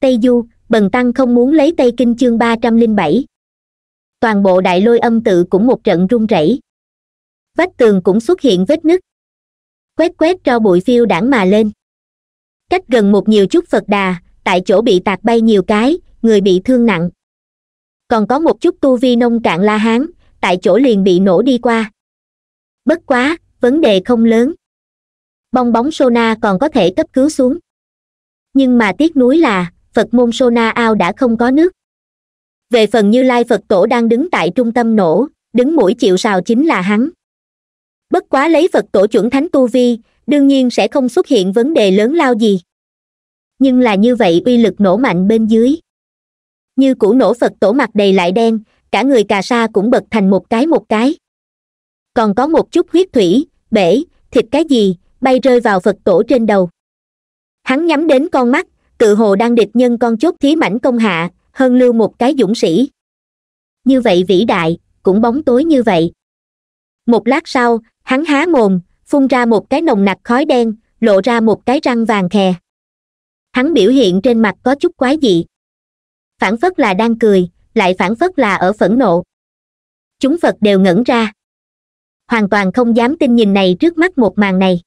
tây du bần tăng không muốn lấy tây kinh chương ba trăm linh bảy toàn bộ đại lôi âm tự cũng một trận rung rẩy vách tường cũng xuất hiện vết nứt quét quét cho bụi phiêu đảng mà lên cách gần một nhiều chút phật đà tại chỗ bị tạt bay nhiều cái người bị thương nặng còn có một chút tu vi nông cạn la hán tại chỗ liền bị nổ đi qua bất quá vấn đề không lớn bong bóng Sona còn có thể cấp cứu xuống nhưng mà tiếc nuối là phật môn sona ao đã không có nước về phần như lai phật tổ đang đứng tại trung tâm nổ đứng mũi chịu sào chính là hắn bất quá lấy phật tổ chuẩn thánh tu vi đương nhiên sẽ không xuất hiện vấn đề lớn lao gì nhưng là như vậy uy lực nổ mạnh bên dưới như củ nổ phật tổ mặt đầy lại đen cả người cà sa cũng bật thành một cái một cái còn có một chút huyết thủy bể thịt cái gì bay rơi vào phật tổ trên đầu hắn nhắm đến con mắt tự hồ đang địch nhân con chốt thí mảnh công hạ hơn lưu một cái dũng sĩ như vậy vĩ đại cũng bóng tối như vậy một lát sau hắn há mồm phun ra một cái nồng nặc khói đen lộ ra một cái răng vàng khè hắn biểu hiện trên mặt có chút quái dị phản phất là đang cười lại phản phất là ở phẫn nộ chúng phật đều ngẩn ra hoàn toàn không dám tin nhìn này trước mắt một màn này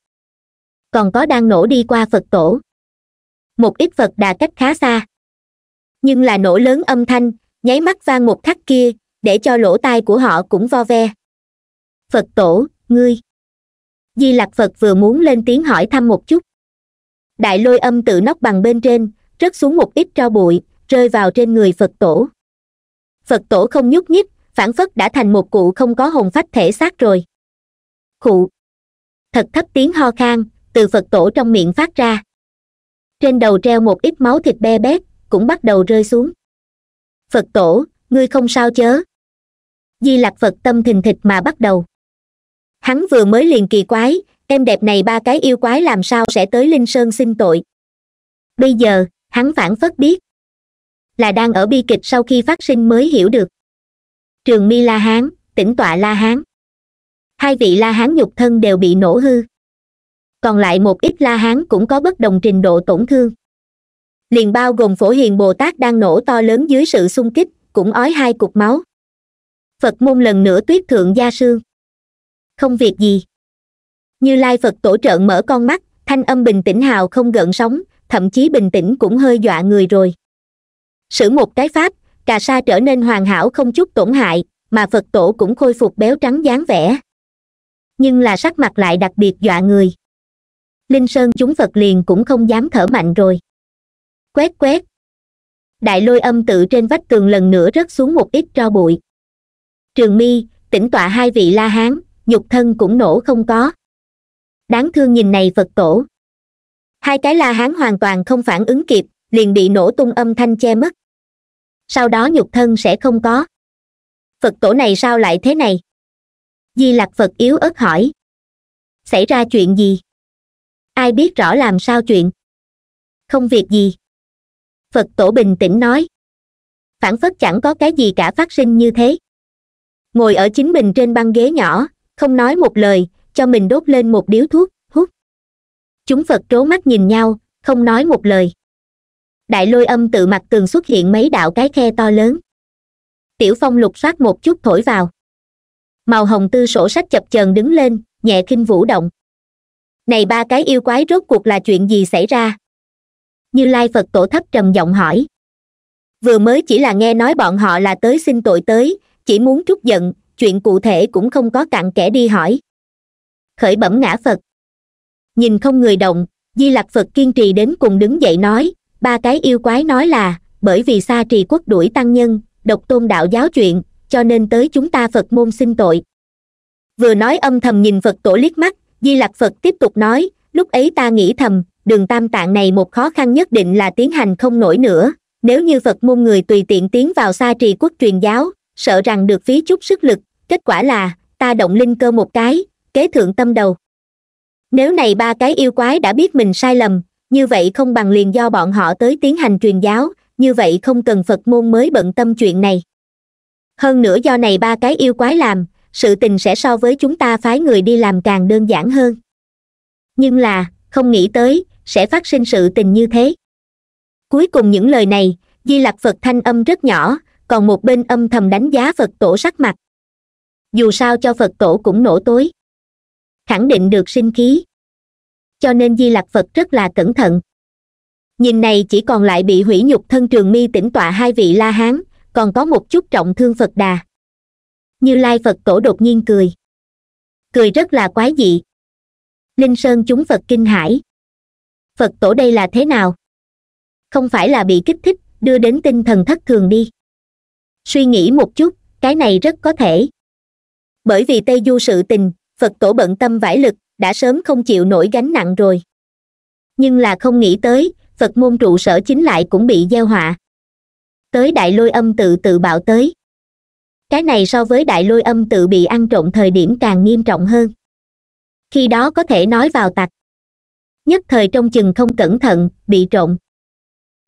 còn có đang nổ đi qua phật tổ một ít vật đà cách khá xa nhưng là nổ lớn âm thanh nháy mắt vang một khắc kia để cho lỗ tai của họ cũng vo ve phật tổ ngươi di lặc phật vừa muốn lên tiếng hỏi thăm một chút đại lôi âm tự nóc bằng bên trên rớt xuống một ít tro bụi rơi vào trên người phật tổ phật tổ không nhúc nhích phản phất đã thành một cụ không có hồn phách thể xác rồi cụ thật thấp tiếng ho khan từ phật tổ trong miệng phát ra trên đầu treo một ít máu thịt be bét cũng bắt đầu rơi xuống phật tổ ngươi không sao chớ di lặc phật tâm thình thịch mà bắt đầu hắn vừa mới liền kỳ quái em đẹp này ba cái yêu quái làm sao sẽ tới linh sơn xin tội bây giờ hắn phản phất biết là đang ở bi kịch sau khi phát sinh mới hiểu được trường mi la hán tỉnh tọa la hán hai vị la hán nhục thân đều bị nổ hư còn lại một ít la hán cũng có bất đồng trình độ tổn thương liền bao gồm phổ hiền bồ tát đang nổ to lớn dưới sự xung kích cũng ói hai cục máu phật môn lần nữa tuyết thượng gia sương không việc gì như lai phật tổ trợn mở con mắt thanh âm bình tĩnh hào không gợn sóng thậm chí bình tĩnh cũng hơi dọa người rồi sử một cái pháp cà sa trở nên hoàn hảo không chút tổn hại mà phật tổ cũng khôi phục béo trắng dáng vẻ nhưng là sắc mặt lại đặc biệt dọa người linh sơn chúng phật liền cũng không dám thở mạnh rồi quét quét đại lôi âm tự trên vách tường lần nữa rớt xuống một ít tro bụi trường mi tỉnh tọa hai vị la hán nhục thân cũng nổ không có đáng thương nhìn này phật tổ hai cái la hán hoàn toàn không phản ứng kịp liền bị nổ tung âm thanh che mất sau đó nhục thân sẽ không có phật tổ này sao lại thế này di lặc phật yếu ớt hỏi xảy ra chuyện gì ai biết rõ làm sao chuyện không việc gì phật tổ bình tĩnh nói phản phất chẳng có cái gì cả phát sinh như thế ngồi ở chính mình trên băng ghế nhỏ không nói một lời cho mình đốt lên một điếu thuốc hút chúng phật trố mắt nhìn nhau không nói một lời đại lôi âm tự mặt tường xuất hiện mấy đạo cái khe to lớn tiểu phong lục soát một chút thổi vào màu hồng tư sổ sách chập chờn đứng lên nhẹ kinh vũ động này ba cái yêu quái rốt cuộc là chuyện gì xảy ra như lai phật tổ thấp trầm giọng hỏi vừa mới chỉ là nghe nói bọn họ là tới xin tội tới chỉ muốn trút giận chuyện cụ thể cũng không có cặn kẻ đi hỏi khởi bẩm ngã phật nhìn không người động di lặc phật kiên trì đến cùng đứng dậy nói ba cái yêu quái nói là bởi vì xa trì quốc đuổi tăng nhân độc tôn đạo giáo chuyện cho nên tới chúng ta phật môn xin tội vừa nói âm thầm nhìn phật tổ liếc mắt di lặc phật tiếp tục nói lúc ấy ta nghĩ thầm đường tam tạng này một khó khăn nhất định là tiến hành không nổi nữa nếu như phật môn người tùy tiện tiến vào xa trì quốc truyền giáo sợ rằng được phí chút sức lực kết quả là ta động linh cơ một cái kế thượng tâm đầu nếu này ba cái yêu quái đã biết mình sai lầm như vậy không bằng liền do bọn họ tới tiến hành truyền giáo như vậy không cần phật môn mới bận tâm chuyện này hơn nữa do này ba cái yêu quái làm sự tình sẽ so với chúng ta phái người đi làm càng đơn giản hơn nhưng là không nghĩ tới sẽ phát sinh sự tình như thế cuối cùng những lời này di lặc phật thanh âm rất nhỏ còn một bên âm thầm đánh giá phật tổ sắc mặt dù sao cho phật tổ cũng nổ tối khẳng định được sinh khí cho nên di lặc phật rất là cẩn thận nhìn này chỉ còn lại bị hủy nhục thân trường mi tỉnh tọa hai vị la hán còn có một chút trọng thương phật đà như lai phật Tổ đột nhiên cười cười rất là quái dị linh sơn chúng phật kinh hãi phật tổ đây là thế nào không phải là bị kích thích đưa đến tinh thần thất thường đi suy nghĩ một chút cái này rất có thể bởi vì tây du sự tình phật tổ bận tâm vải lực đã sớm không chịu nổi gánh nặng rồi nhưng là không nghĩ tới phật môn trụ sở chính lại cũng bị gieo họa tới đại lôi âm tự tự bạo tới cái này so với đại lôi âm tự bị ăn trộn thời điểm càng nghiêm trọng hơn khi đó có thể nói vào tặc nhất thời trong chừng không cẩn thận bị trộn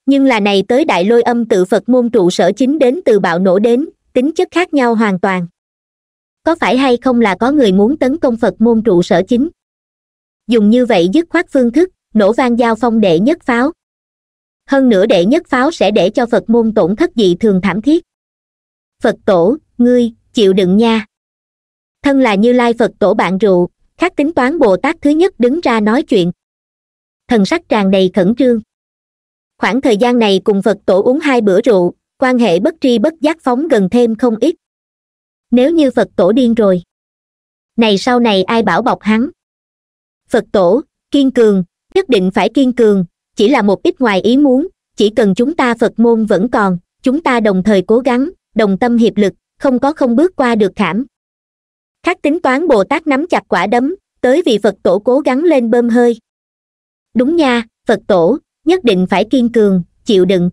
nhưng là này tới đại lôi âm tự phật môn trụ sở chính đến từ bạo nổ đến tính chất khác nhau hoàn toàn có phải hay không là có người muốn tấn công phật môn trụ sở chính dùng như vậy dứt khoát phương thức nổ vang giao phong đệ nhất pháo hơn nữa đệ nhất pháo sẽ để cho phật môn tổn thất dị thường thảm thiết phật tổ ngươi chịu đựng nha thân là như lai phật tổ bạn rượu khắc tính toán bồ tát thứ nhất đứng ra nói chuyện thần sắc tràn đầy khẩn trương khoảng thời gian này cùng phật tổ uống hai bữa rượu quan hệ bất tri bất giác phóng gần thêm không ít nếu như phật tổ điên rồi này sau này ai bảo bọc hắn phật tổ kiên cường nhất định phải kiên cường chỉ là một ít ngoài ý muốn chỉ cần chúng ta phật môn vẫn còn chúng ta đồng thời cố gắng đồng tâm hiệp lực không có không bước qua được khảm khắc tính toán bồ tát nắm chặt quả đấm tới vì phật tổ cố gắng lên bơm hơi đúng nha phật tổ nhất định phải kiên cường chịu đựng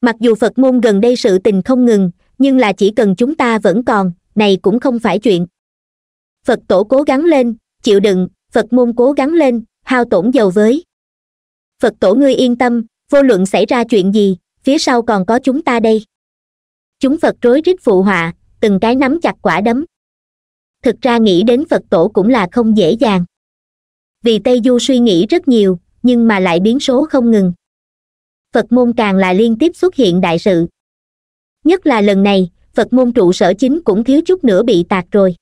mặc dù phật môn gần đây sự tình không ngừng nhưng là chỉ cần chúng ta vẫn còn này cũng không phải chuyện phật tổ cố gắng lên chịu đựng phật môn cố gắng lên hao tổn dầu với phật tổ ngươi yên tâm vô luận xảy ra chuyện gì phía sau còn có chúng ta đây chúng phật rối rít phụ họa từng cái nắm chặt quả đấm thực ra nghĩ đến phật tổ cũng là không dễ dàng vì tây du suy nghĩ rất nhiều nhưng mà lại biến số không ngừng phật môn càng là liên tiếp xuất hiện đại sự nhất là lần này phật môn trụ sở chính cũng thiếu chút nữa bị tạc rồi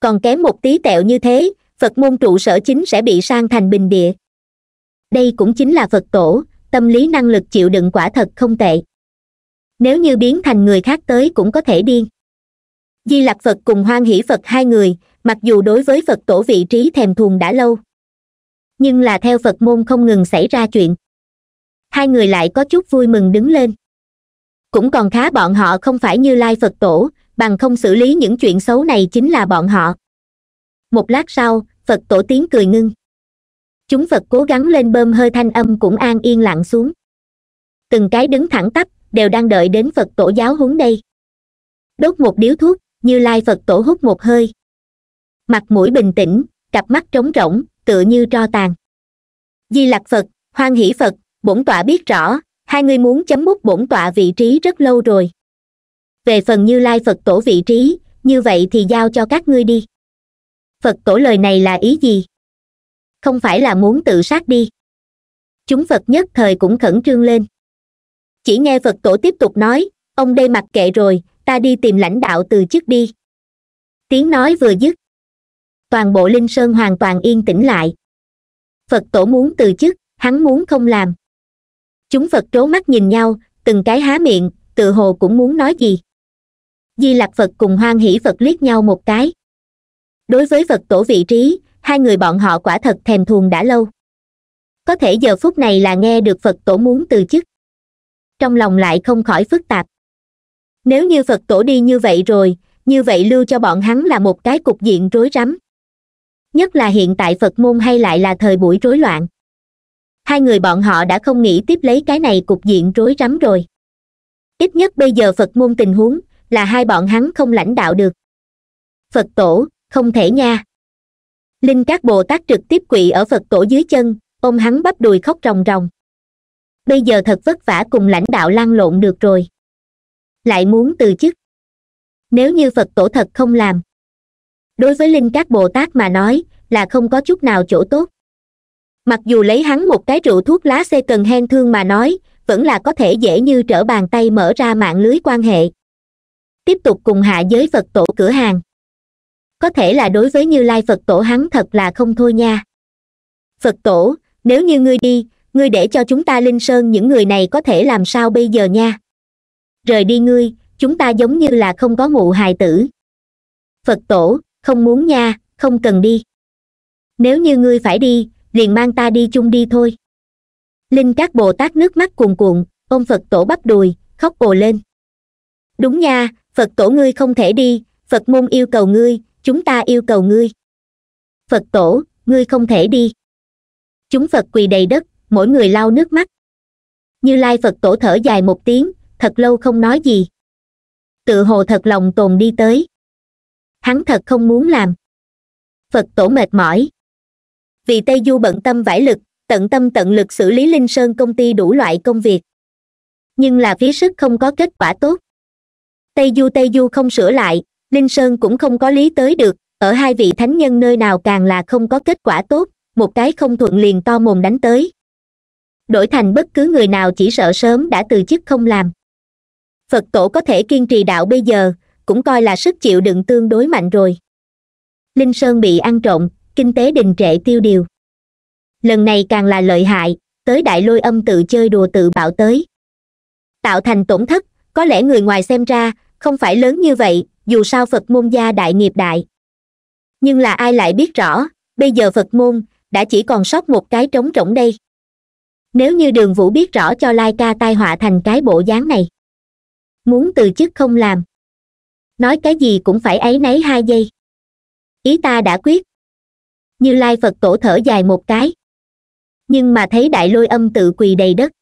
còn kém một tí tẹo như thế phật môn trụ sở chính sẽ bị sang thành bình địa đây cũng chính là phật tổ tâm lý năng lực chịu đựng quả thật không tệ nếu như biến thành người khác tới cũng có thể điên di lặc phật cùng hoan hỷ phật hai người mặc dù đối với phật tổ vị trí thèm thuồng đã lâu nhưng là theo phật môn không ngừng xảy ra chuyện hai người lại có chút vui mừng đứng lên cũng còn khá bọn họ không phải như lai phật tổ bằng không xử lý những chuyện xấu này chính là bọn họ một lát sau phật tổ tiếng cười ngưng chúng phật cố gắng lên bơm hơi thanh âm cũng an yên lặng xuống từng cái đứng thẳng tắp đều đang đợi đến phật tổ giáo huấn đây đốt một điếu thuốc như lai phật tổ hút một hơi mặt mũi bình tĩnh cặp mắt trống rỗng tựa như tro tàn di lặc phật hoan hỷ phật bổn tọa biết rõ hai ngươi muốn chấm mút bổn tọa vị trí rất lâu rồi về phần như lai phật tổ vị trí như vậy thì giao cho các ngươi đi phật tổ lời này là ý gì không phải là muốn tự sát đi chúng phật nhất thời cũng khẩn trương lên chỉ nghe phật tổ tiếp tục nói ông đây mặc kệ rồi ta đi tìm lãnh đạo từ chức đi tiếng nói vừa dứt toàn bộ linh sơn hoàn toàn yên tĩnh lại phật tổ muốn từ chức hắn muốn không làm chúng phật trố mắt nhìn nhau từng cái há miệng tự hồ cũng muốn nói gì di lặc phật cùng hoan hỷ phật liếc nhau một cái đối với phật tổ vị trí hai người bọn họ quả thật thèm thuồng đã lâu có thể giờ phút này là nghe được phật tổ muốn từ chức trong lòng lại không khỏi phức tạp nếu như phật tổ đi như vậy rồi như vậy lưu cho bọn hắn là một cái cục diện rối rắm nhất là hiện tại phật môn hay lại là thời buổi rối loạn hai người bọn họ đã không nghĩ tiếp lấy cái này cục diện rối rắm rồi ít nhất bây giờ phật môn tình huống là hai bọn hắn không lãnh đạo được phật tổ không thể nha linh các bồ tát trực tiếp quỵ ở phật tổ dưới chân ôm hắn bắp đùi khóc ròng ròng bây giờ thật vất vả cùng lãnh đạo lăn lộn được rồi lại muốn từ chức nếu như phật tổ thật không làm đối với linh các bồ tát mà nói là không có chút nào chỗ tốt mặc dù lấy hắn một cái rượu thuốc lá xe cần hen thương mà nói vẫn là có thể dễ như trở bàn tay mở ra mạng lưới quan hệ tiếp tục cùng hạ giới phật tổ cửa hàng có thể là đối với như lai phật tổ hắn thật là không thôi nha phật tổ nếu như ngươi đi ngươi để cho chúng ta linh sơn những người này có thể làm sao bây giờ nha rời đi ngươi chúng ta giống như là không có ngụ hài tử phật tổ không muốn nha không cần đi nếu như ngươi phải đi liền mang ta đi chung đi thôi linh các bồ tát nước mắt cuồn cuộn ôm phật tổ bắp đùi khóc ồ lên đúng nha phật tổ ngươi không thể đi phật môn yêu cầu ngươi chúng ta yêu cầu ngươi phật tổ ngươi không thể đi chúng phật quỳ đầy đất mỗi người lau nước mắt như lai phật tổ thở dài một tiếng thật lâu không nói gì tự hồ thật lòng tồn đi tới hắn thật không muốn làm phật tổ mệt mỏi vì tây du bận tâm vải lực tận tâm tận lực xử lý linh sơn công ty đủ loại công việc nhưng là phí sức không có kết quả tốt tây du tây du không sửa lại linh sơn cũng không có lý tới được ở hai vị thánh nhân nơi nào càng là không có kết quả tốt một cái không thuận liền to mồm đánh tới đổi thành bất cứ người nào chỉ sợ sớm đã từ chức không làm phật tổ có thể kiên trì đạo bây giờ cũng coi là sức chịu đựng tương đối mạnh rồi linh sơn bị ăn trộm kinh tế đình trệ tiêu điều lần này càng là lợi hại tới đại lôi âm tự chơi đùa tự bạo tới tạo thành tổn thất có lẽ người ngoài xem ra không phải lớn như vậy dù sao phật môn gia đại nghiệp đại nhưng là ai lại biết rõ bây giờ phật môn đã chỉ còn sót một cái trống rỗng đây nếu như đường vũ biết rõ cho lai ca tai họa thành cái bộ dáng này muốn từ chức không làm nói cái gì cũng phải ấy nấy hai giây ý ta đã quyết như lai phật tổ thở dài một cái nhưng mà thấy đại lôi âm tự quỳ đầy đất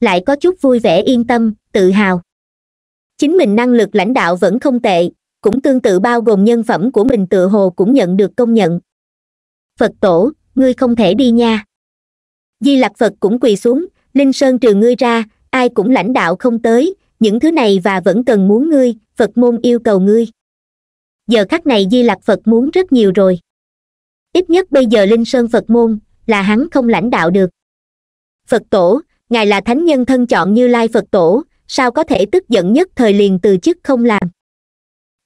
lại có chút vui vẻ yên tâm tự hào chính mình năng lực lãnh đạo vẫn không tệ cũng tương tự bao gồm nhân phẩm của mình tự hồ cũng nhận được công nhận phật tổ ngươi không thể đi nha di lặc phật cũng quỳ xuống linh sơn trừ ngươi ra ai cũng lãnh đạo không tới những thứ này và vẫn cần muốn ngươi phật môn yêu cầu ngươi giờ khắc này di lặc phật muốn rất nhiều rồi ít nhất bây giờ linh sơn phật môn là hắn không lãnh đạo được phật tổ ngài là thánh nhân thân chọn như lai phật tổ sao có thể tức giận nhất thời liền từ chức không làm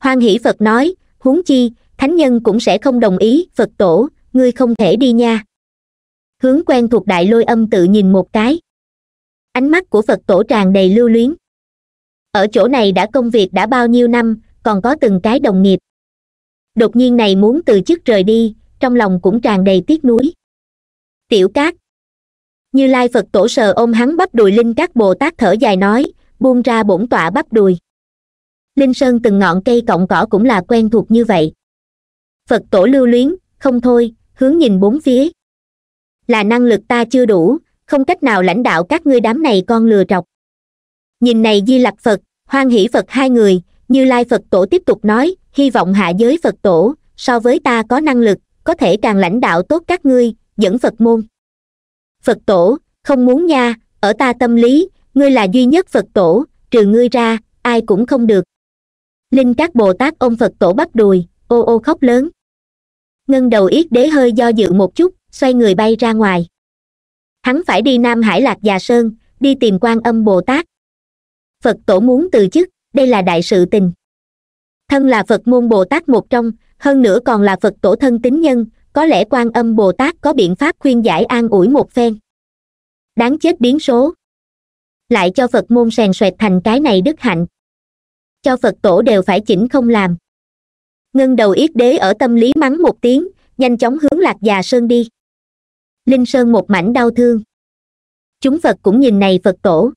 hoan hỷ phật nói huống chi thánh nhân cũng sẽ không đồng ý phật tổ ngươi không thể đi nha hướng quen thuộc đại lôi âm tự nhìn một cái ánh mắt của phật tổ tràn đầy lưu luyến ở chỗ này đã công việc đã bao nhiêu năm còn có từng cái đồng nghiệp đột nhiên này muốn từ chức rời đi trong lòng cũng tràn đầy tiếc nuối tiểu cát như lai phật tổ sờ ôm hắn bắp đùi linh các bồ tát thở dài nói buông ra bổn tọa bắp đùi linh sơn từng ngọn cây cọng cỏ cũng là quen thuộc như vậy phật tổ lưu luyến không thôi hướng nhìn bốn phía là năng lực ta chưa đủ không cách nào lãnh đạo các ngươi đám này con lừa trọc nhìn này di lặc phật hoan hỷ phật hai người như lai phật tổ tiếp tục nói hy vọng hạ giới phật tổ so với ta có năng lực có thể càng lãnh đạo tốt các ngươi dẫn phật môn phật tổ không muốn nha ở ta tâm lý ngươi là duy nhất phật tổ trừ ngươi ra ai cũng không được linh các bồ tát ông phật tổ bắt đùi ô ô khóc lớn ngân đầu yết đế hơi do dự một chút xoay người bay ra ngoài hắn phải đi nam hải lạc già sơn đi tìm quan âm bồ tát phật tổ muốn từ chức đây là đại sự tình thân là phật môn bồ tát một trong hơn nữa còn là phật tổ thân tín nhân có lẽ quan âm bồ tát có biện pháp khuyên giải an ủi một phen đáng chết biến số lại cho phật môn sèn xoẹt thành cái này đức hạnh cho phật tổ đều phải chỉnh không làm ngân đầu yết đế ở tâm lý mắng một tiếng nhanh chóng hướng lạc già sơn đi linh sơn một mảnh đau thương chúng phật cũng nhìn này phật tổ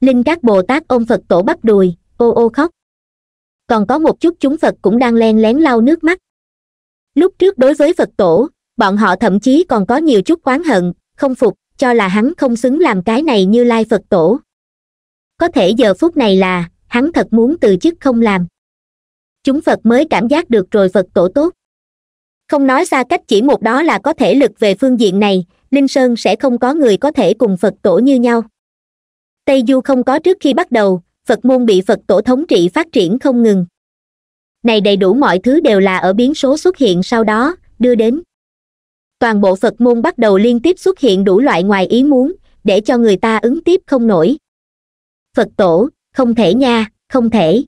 linh các bồ tát ôm phật tổ bắp đùi ô ô khóc còn có một chút chúng phật cũng đang len lén lau nước mắt lúc trước đối với phật tổ bọn họ thậm chí còn có nhiều chút oán hận không phục cho là hắn không xứng làm cái này như lai phật tổ có thể giờ phút này là hắn thật muốn từ chức không làm chúng phật mới cảm giác được rồi phật tổ tốt không nói xa cách chỉ một đó là có thể lực về phương diện này linh sơn sẽ không có người có thể cùng phật tổ như nhau tây du không có trước khi bắt đầu phật môn bị phật tổ thống trị phát triển không ngừng này đầy đủ mọi thứ đều là ở biến số xuất hiện sau đó đưa đến toàn bộ phật môn bắt đầu liên tiếp xuất hiện đủ loại ngoài ý muốn để cho người ta ứng tiếp không nổi phật tổ không thể nha không thể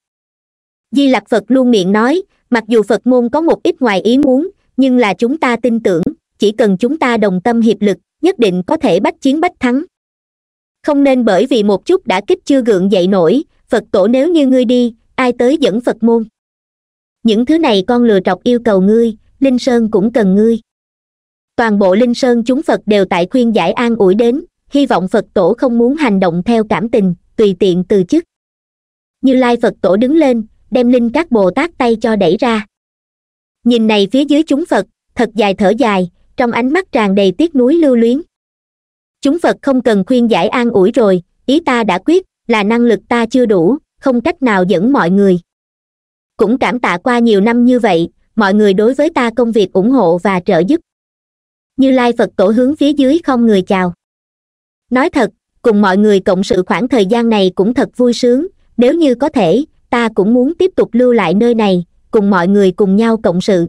di lặc phật luôn miệng nói mặc dù phật môn có một ít ngoài ý muốn nhưng là chúng ta tin tưởng chỉ cần chúng ta đồng tâm hiệp lực nhất định có thể bách chiến bách thắng không nên bởi vì một chút đã kích chưa gượng dậy nổi phật tổ nếu như ngươi đi ai tới dẫn phật môn những thứ này con lừa trọc yêu cầu ngươi linh sơn cũng cần ngươi toàn bộ linh sơn chúng phật đều tại khuyên giải an ủi đến hy vọng phật tổ không muốn hành động theo cảm tình tùy tiện từ chức như lai phật tổ đứng lên đem linh các bồ tát tay cho đẩy ra nhìn này phía dưới chúng phật thật dài thở dài trong ánh mắt tràn đầy tiếc núi lưu luyến chúng phật không cần khuyên giải an ủi rồi ý ta đã quyết là năng lực ta chưa đủ không cách nào dẫn mọi người cũng cảm tạ qua nhiều năm như vậy mọi người đối với ta công việc ủng hộ và trợ giúp như lai phật tổ hướng phía dưới không người chào nói thật cùng mọi người cộng sự khoảng thời gian này cũng thật vui sướng nếu như có thể ta cũng muốn tiếp tục lưu lại nơi này cùng mọi người cùng nhau cộng sự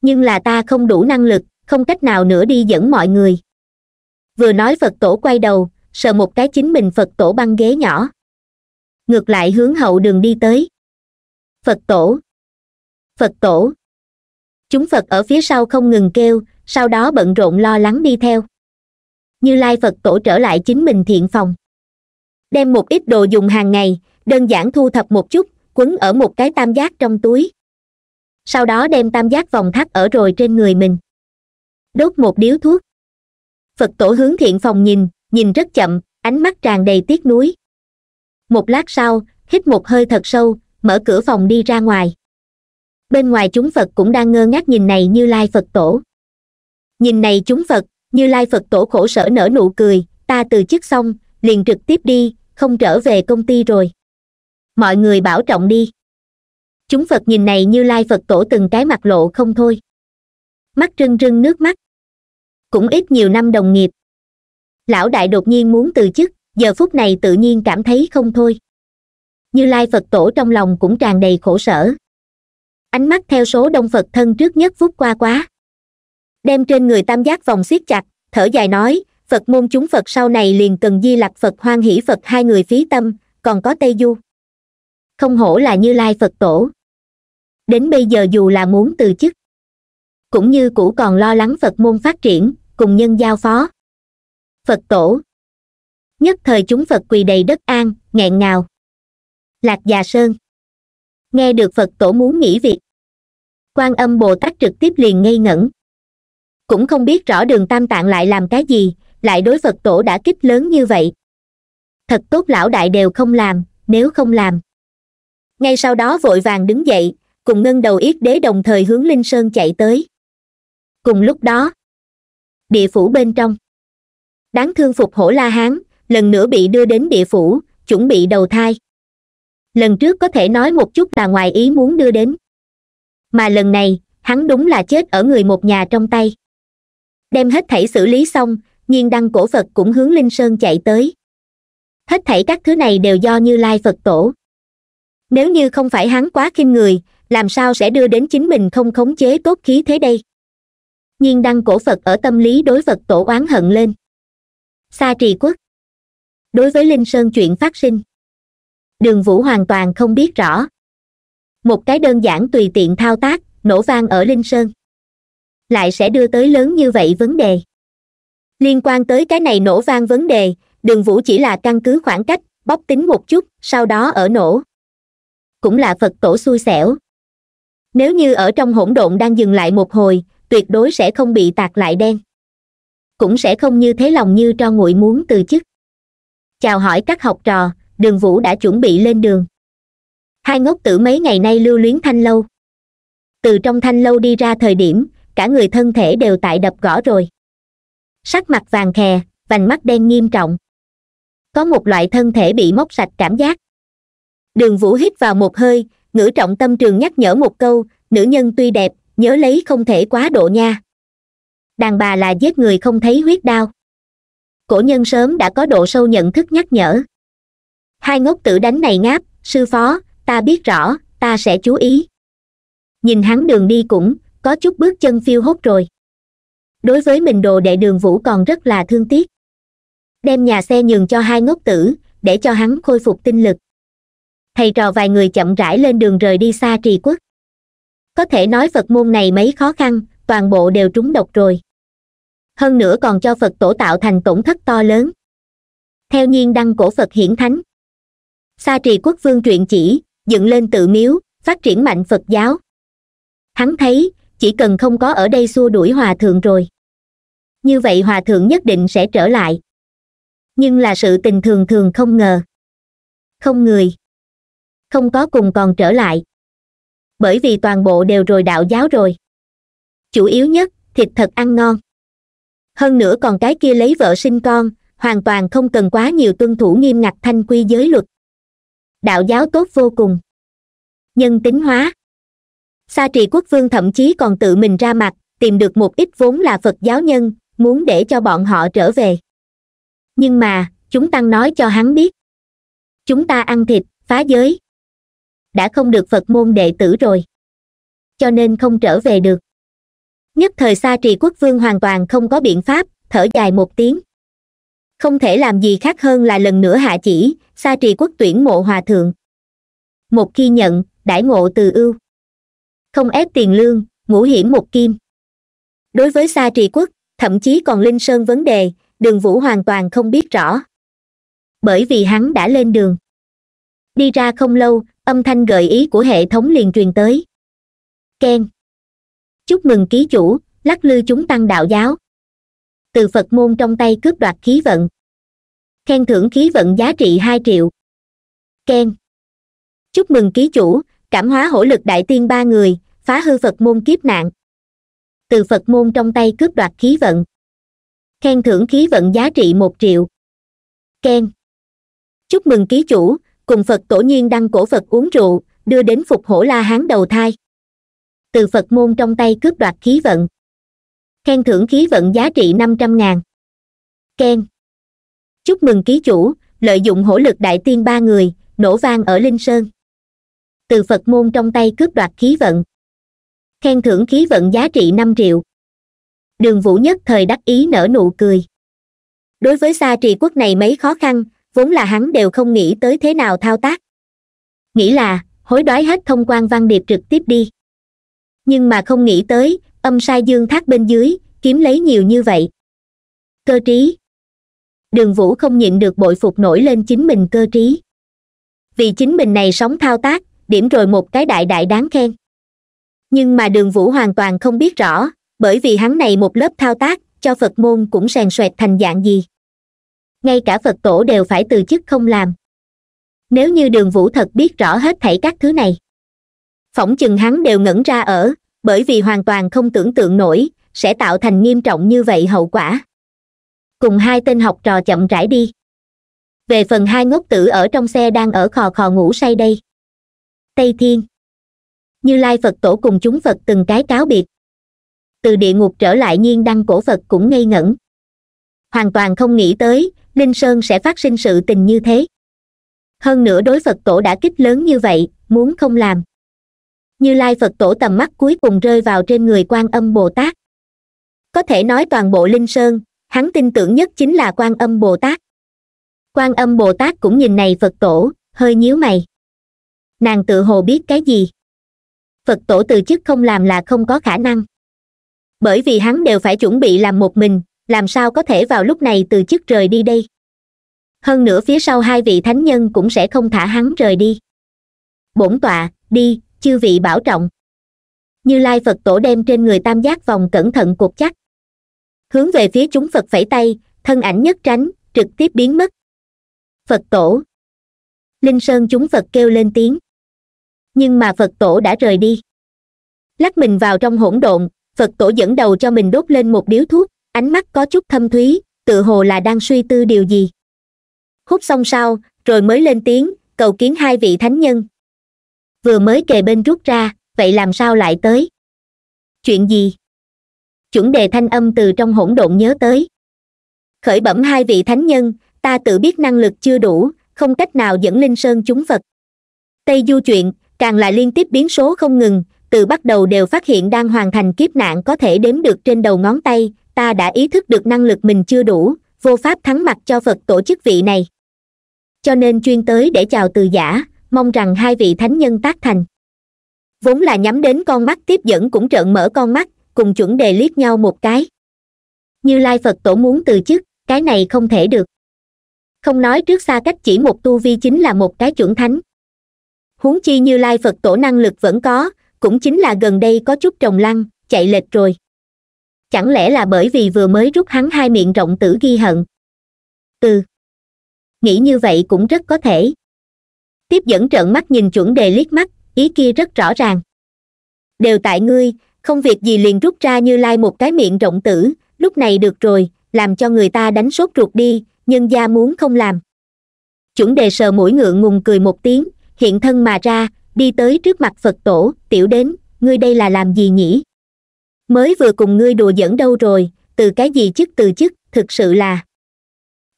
nhưng là ta không đủ năng lực không cách nào nữa đi dẫn mọi người vừa nói phật tổ quay đầu sợ một cái chính mình phật tổ băng ghế nhỏ ngược lại hướng hậu đường đi tới phật tổ phật tổ chúng phật ở phía sau không ngừng kêu sau đó bận rộn lo lắng đi theo như lai phật tổ trở lại chính mình thiện phòng đem một ít đồ dùng hàng ngày đơn giản thu thập một chút quấn ở một cái tam giác trong túi sau đó đem tam giác vòng thắt ở rồi trên người mình đốt một điếu thuốc phật tổ hướng thiện phòng nhìn nhìn rất chậm ánh mắt tràn đầy tiếc nuối một lát sau hít một hơi thật sâu mở cửa phòng đi ra ngoài bên ngoài chúng phật cũng đang ngơ ngác nhìn này như lai phật tổ nhìn này chúng phật như lai phật tổ khổ sở nở nụ cười ta từ chức xong liền trực tiếp đi không trở về công ty rồi mọi người bảo trọng đi chúng phật nhìn này như lai phật tổ từng cái mặt lộ không thôi mắt rưng rưng nước mắt cũng ít nhiều năm đồng nghiệp lão đại đột nhiên muốn từ chức giờ phút này tự nhiên cảm thấy không thôi như lai phật tổ trong lòng cũng tràn đầy khổ sở ánh mắt theo số đông phật thân trước nhất phút qua quá đem trên người tam giác vòng siết chặt thở dài nói phật môn chúng phật sau này liền cần di lặc phật hoan hỷ phật hai người phí tâm còn có tây du không hổ là như lai phật tổ đến bây giờ dù là muốn từ chức cũng như cũ còn lo lắng phật môn phát triển cùng nhân giao phó phật tổ nhất thời chúng phật quỳ đầy đất an nghẹn ngào lạc già sơn nghe được phật tổ muốn nghỉ việc quan âm bồ tát trực tiếp liền ngây ngẩn cũng không biết rõ đường tam tạng lại làm cái gì lại đối phật tổ đã kích lớn như vậy thật tốt lão đại đều không làm nếu không làm ngay sau đó vội vàng đứng dậy cùng ngân đầu yết đế đồng thời hướng linh sơn chạy tới cùng lúc đó địa phủ bên trong đáng thương phục hổ la hán lần nữa bị đưa đến địa phủ chuẩn bị đầu thai lần trước có thể nói một chút là ngoài ý muốn đưa đến mà lần này hắn đúng là chết ở người một nhà trong tay đem hết thảy xử lý xong nhiên đăng cổ phật cũng hướng linh sơn chạy tới hết thảy các thứ này đều do như lai phật tổ nếu như không phải hắn quá khiêm người làm sao sẽ đưa đến chính mình không khống chế tốt khí thế đây nhiên đăng cổ phật ở tâm lý đối phật tổ oán hận lên Sa trì quốc đối với linh sơn chuyện phát sinh đường vũ hoàn toàn không biết rõ một cái đơn giản tùy tiện thao tác nổ vang ở linh sơn lại sẽ đưa tới lớn như vậy vấn đề liên quan tới cái này nổ vang vấn đề đường vũ chỉ là căn cứ khoảng cách bóc tính một chút sau đó ở nổ cũng là phật tổ xui xẻo nếu như ở trong hỗn độn đang dừng lại một hồi tuyệt đối sẽ không bị tạc lại đen cũng sẽ không như thế lòng như cho nguội muốn từ chức chào hỏi các học trò đường vũ đã chuẩn bị lên đường hai ngốc tử mấy ngày nay lưu luyến thanh lâu từ trong thanh lâu đi ra thời điểm cả người thân thể đều tại đập gõ rồi sắc mặt vàng khè vành mắt đen nghiêm trọng có một loại thân thể bị móc sạch cảm giác đường vũ hít vào một hơi ngữ trọng tâm trường nhắc nhở một câu nữ nhân tuy đẹp nhớ lấy không thể quá độ nha đàn bà là giết người không thấy huyết đau cổ nhân sớm đã có độ sâu nhận thức nhắc nhở hai ngốc tử đánh này ngáp sư phó ta biết rõ ta sẽ chú ý nhìn hắn đường đi cũng có chút bước chân phiêu hốt rồi đối với mình đồ đệ đường vũ còn rất là thương tiếc đem nhà xe nhường cho hai ngốc tử để cho hắn khôi phục tinh lực thầy trò vài người chậm rãi lên đường rời đi xa trì quốc có thể nói phật môn này mấy khó khăn toàn bộ đều trúng độc rồi hơn nữa còn cho phật tổ tạo thành tổn thất to lớn theo nhiên đăng cổ phật hiển thánh xa trì quốc vương truyện chỉ dựng lên tự miếu phát triển mạnh phật giáo hắn thấy chỉ cần không có ở đây xua đuổi hòa thượng rồi như vậy hòa thượng nhất định sẽ trở lại nhưng là sự tình thường thường không ngờ không người không có cùng còn trở lại bởi vì toàn bộ đều rồi đạo giáo rồi chủ yếu nhất thịt thật ăn ngon hơn nữa còn cái kia lấy vợ sinh con hoàn toàn không cần quá nhiều tuân thủ nghiêm ngặt thanh quy giới luật đạo giáo tốt vô cùng nhân tính hóa sa trì quốc vương thậm chí còn tự mình ra mặt tìm được một ít vốn là phật giáo nhân muốn để cho bọn họ trở về nhưng mà chúng tăng nói cho hắn biết chúng ta ăn thịt phá giới đã không được phật môn đệ tử rồi cho nên không trở về được nhất thời xa trì quốc vương hoàn toàn không có biện pháp thở dài một tiếng không thể làm gì khác hơn là lần nữa hạ chỉ xa trì quốc tuyển mộ hòa thượng một khi nhận đãi ngộ từ ưu không ép tiền lương ngũ hiểm một kim đối với xa trì quốc thậm chí còn linh sơn vấn đề đường vũ hoàn toàn không biết rõ bởi vì hắn đã lên đường đi ra không lâu âm thanh gợi ý của hệ thống liền truyền tới keng chúc mừng ký chủ lắc lư chúng tăng đạo giáo từ phật môn trong tay cướp đoạt khí vận khen thưởng khí vận giá trị hai triệu keng chúc mừng ký chủ cảm hóa hỗ lực đại tiên ba người phá hư phật môn kiếp nạn từ phật môn trong tay cướp đoạt khí vận khen thưởng khí vận giá trị một triệu keng chúc mừng ký chủ cùng phật tổ nhiên đăng cổ phật uống rượu đưa đến phục hổ la hán đầu thai từ phật môn trong tay cướp đoạt khí vận khen thưởng khí vận giá trị năm trăm ngàn khen chúc mừng ký chủ lợi dụng hổ lực đại tiên ba người nổ vang ở linh sơn từ phật môn trong tay cướp đoạt khí vận khen thưởng khí vận giá trị năm triệu đường vũ nhất thời đắc ý nở nụ cười đối với xa trì quốc này mấy khó khăn vốn là hắn đều không nghĩ tới thế nào thao tác nghĩ là hối đoái hết thông quan văn điệp trực tiếp đi nhưng mà không nghĩ tới âm sai dương thác bên dưới kiếm lấy nhiều như vậy cơ trí đường vũ không nhịn được bội phục nổi lên chính mình cơ trí vì chính mình này sống thao tác điểm rồi một cái đại đại đáng khen nhưng mà đường vũ hoàn toàn không biết rõ bởi vì hắn này một lớp thao tác cho phật môn cũng sèn xoẹt thành dạng gì ngay cả phật tổ đều phải từ chức không làm nếu như đường vũ thật biết rõ hết thảy các thứ này phỏng chừng hắn đều ngẩn ra ở bởi vì hoàn toàn không tưởng tượng nổi sẽ tạo thành nghiêm trọng như vậy hậu quả cùng hai tên học trò chậm rãi đi về phần hai ngốc tử ở trong xe đang ở khò khò ngủ say đây tây thiên như lai phật tổ cùng chúng phật từng cái cáo biệt từ địa ngục trở lại nhiên đăng cổ phật cũng ngây ngẩn hoàn toàn không nghĩ tới linh sơn sẽ phát sinh sự tình như thế hơn nữa đối phật tổ đã kích lớn như vậy muốn không làm như lai phật tổ tầm mắt cuối cùng rơi vào trên người quan âm bồ tát có thể nói toàn bộ linh sơn hắn tin tưởng nhất chính là quan âm bồ tát quan âm bồ tát cũng nhìn này phật tổ hơi nhíu mày nàng tự hồ biết cái gì phật tổ từ chức không làm là không có khả năng bởi vì hắn đều phải chuẩn bị làm một mình làm sao có thể vào lúc này từ chức rời đi đây hơn nữa phía sau hai vị thánh nhân cũng sẽ không thả hắn rời đi bổn tọa đi chư vị bảo trọng như lai phật tổ đem trên người tam giác vòng cẩn thận cột chắc hướng về phía chúng phật phẩy tay thân ảnh nhất tránh trực tiếp biến mất phật tổ linh sơn chúng phật kêu lên tiếng nhưng mà phật tổ đã rời đi lắc mình vào trong hỗn độn phật tổ dẫn đầu cho mình đốt lên một điếu thuốc ánh mắt có chút thâm thúy tự hồ là đang suy tư điều gì hút xong sau rồi mới lên tiếng cầu kiến hai vị thánh nhân vừa mới kề bên rút ra vậy làm sao lại tới chuyện gì chuẩn đề thanh âm từ trong hỗn độn nhớ tới khởi bẩm hai vị thánh nhân ta tự biết năng lực chưa đủ không cách nào dẫn linh sơn chúng phật tây du chuyện càng là liên tiếp biến số không ngừng từ bắt đầu đều phát hiện đang hoàn thành kiếp nạn có thể đếm được trên đầu ngón tay ta đã ý thức được năng lực mình chưa đủ vô pháp thắng mặt cho phật tổ chức vị này cho nên chuyên tới để chào từ giả mong rằng hai vị thánh nhân tác thành vốn là nhắm đến con mắt tiếp dẫn cũng trợn mở con mắt cùng chuẩn đề liếc nhau một cái như lai phật tổ muốn từ chức cái này không thể được không nói trước xa cách chỉ một tu vi chính là một cái chuẩn thánh huống chi như lai phật tổ năng lực vẫn có cũng chính là gần đây có chút trồng lăng chạy lệch rồi chẳng lẽ là bởi vì vừa mới rút hắn hai miệng rộng tử ghi hận ừ nghĩ như vậy cũng rất có thể tiếp dẫn trợn mắt nhìn chuẩn đề liếc mắt ý kia rất rõ ràng đều tại ngươi không việc gì liền rút ra như lai một cái miệng rộng tử lúc này được rồi làm cho người ta đánh sốt ruột đi nhân gia muốn không làm chuẩn đề sờ mũi ngượng ngùng cười một tiếng hiện thân mà ra đi tới trước mặt phật tổ tiểu đến ngươi đây là làm gì nhỉ mới vừa cùng ngươi đùa dẫn đâu rồi từ cái gì chức từ chức thực sự là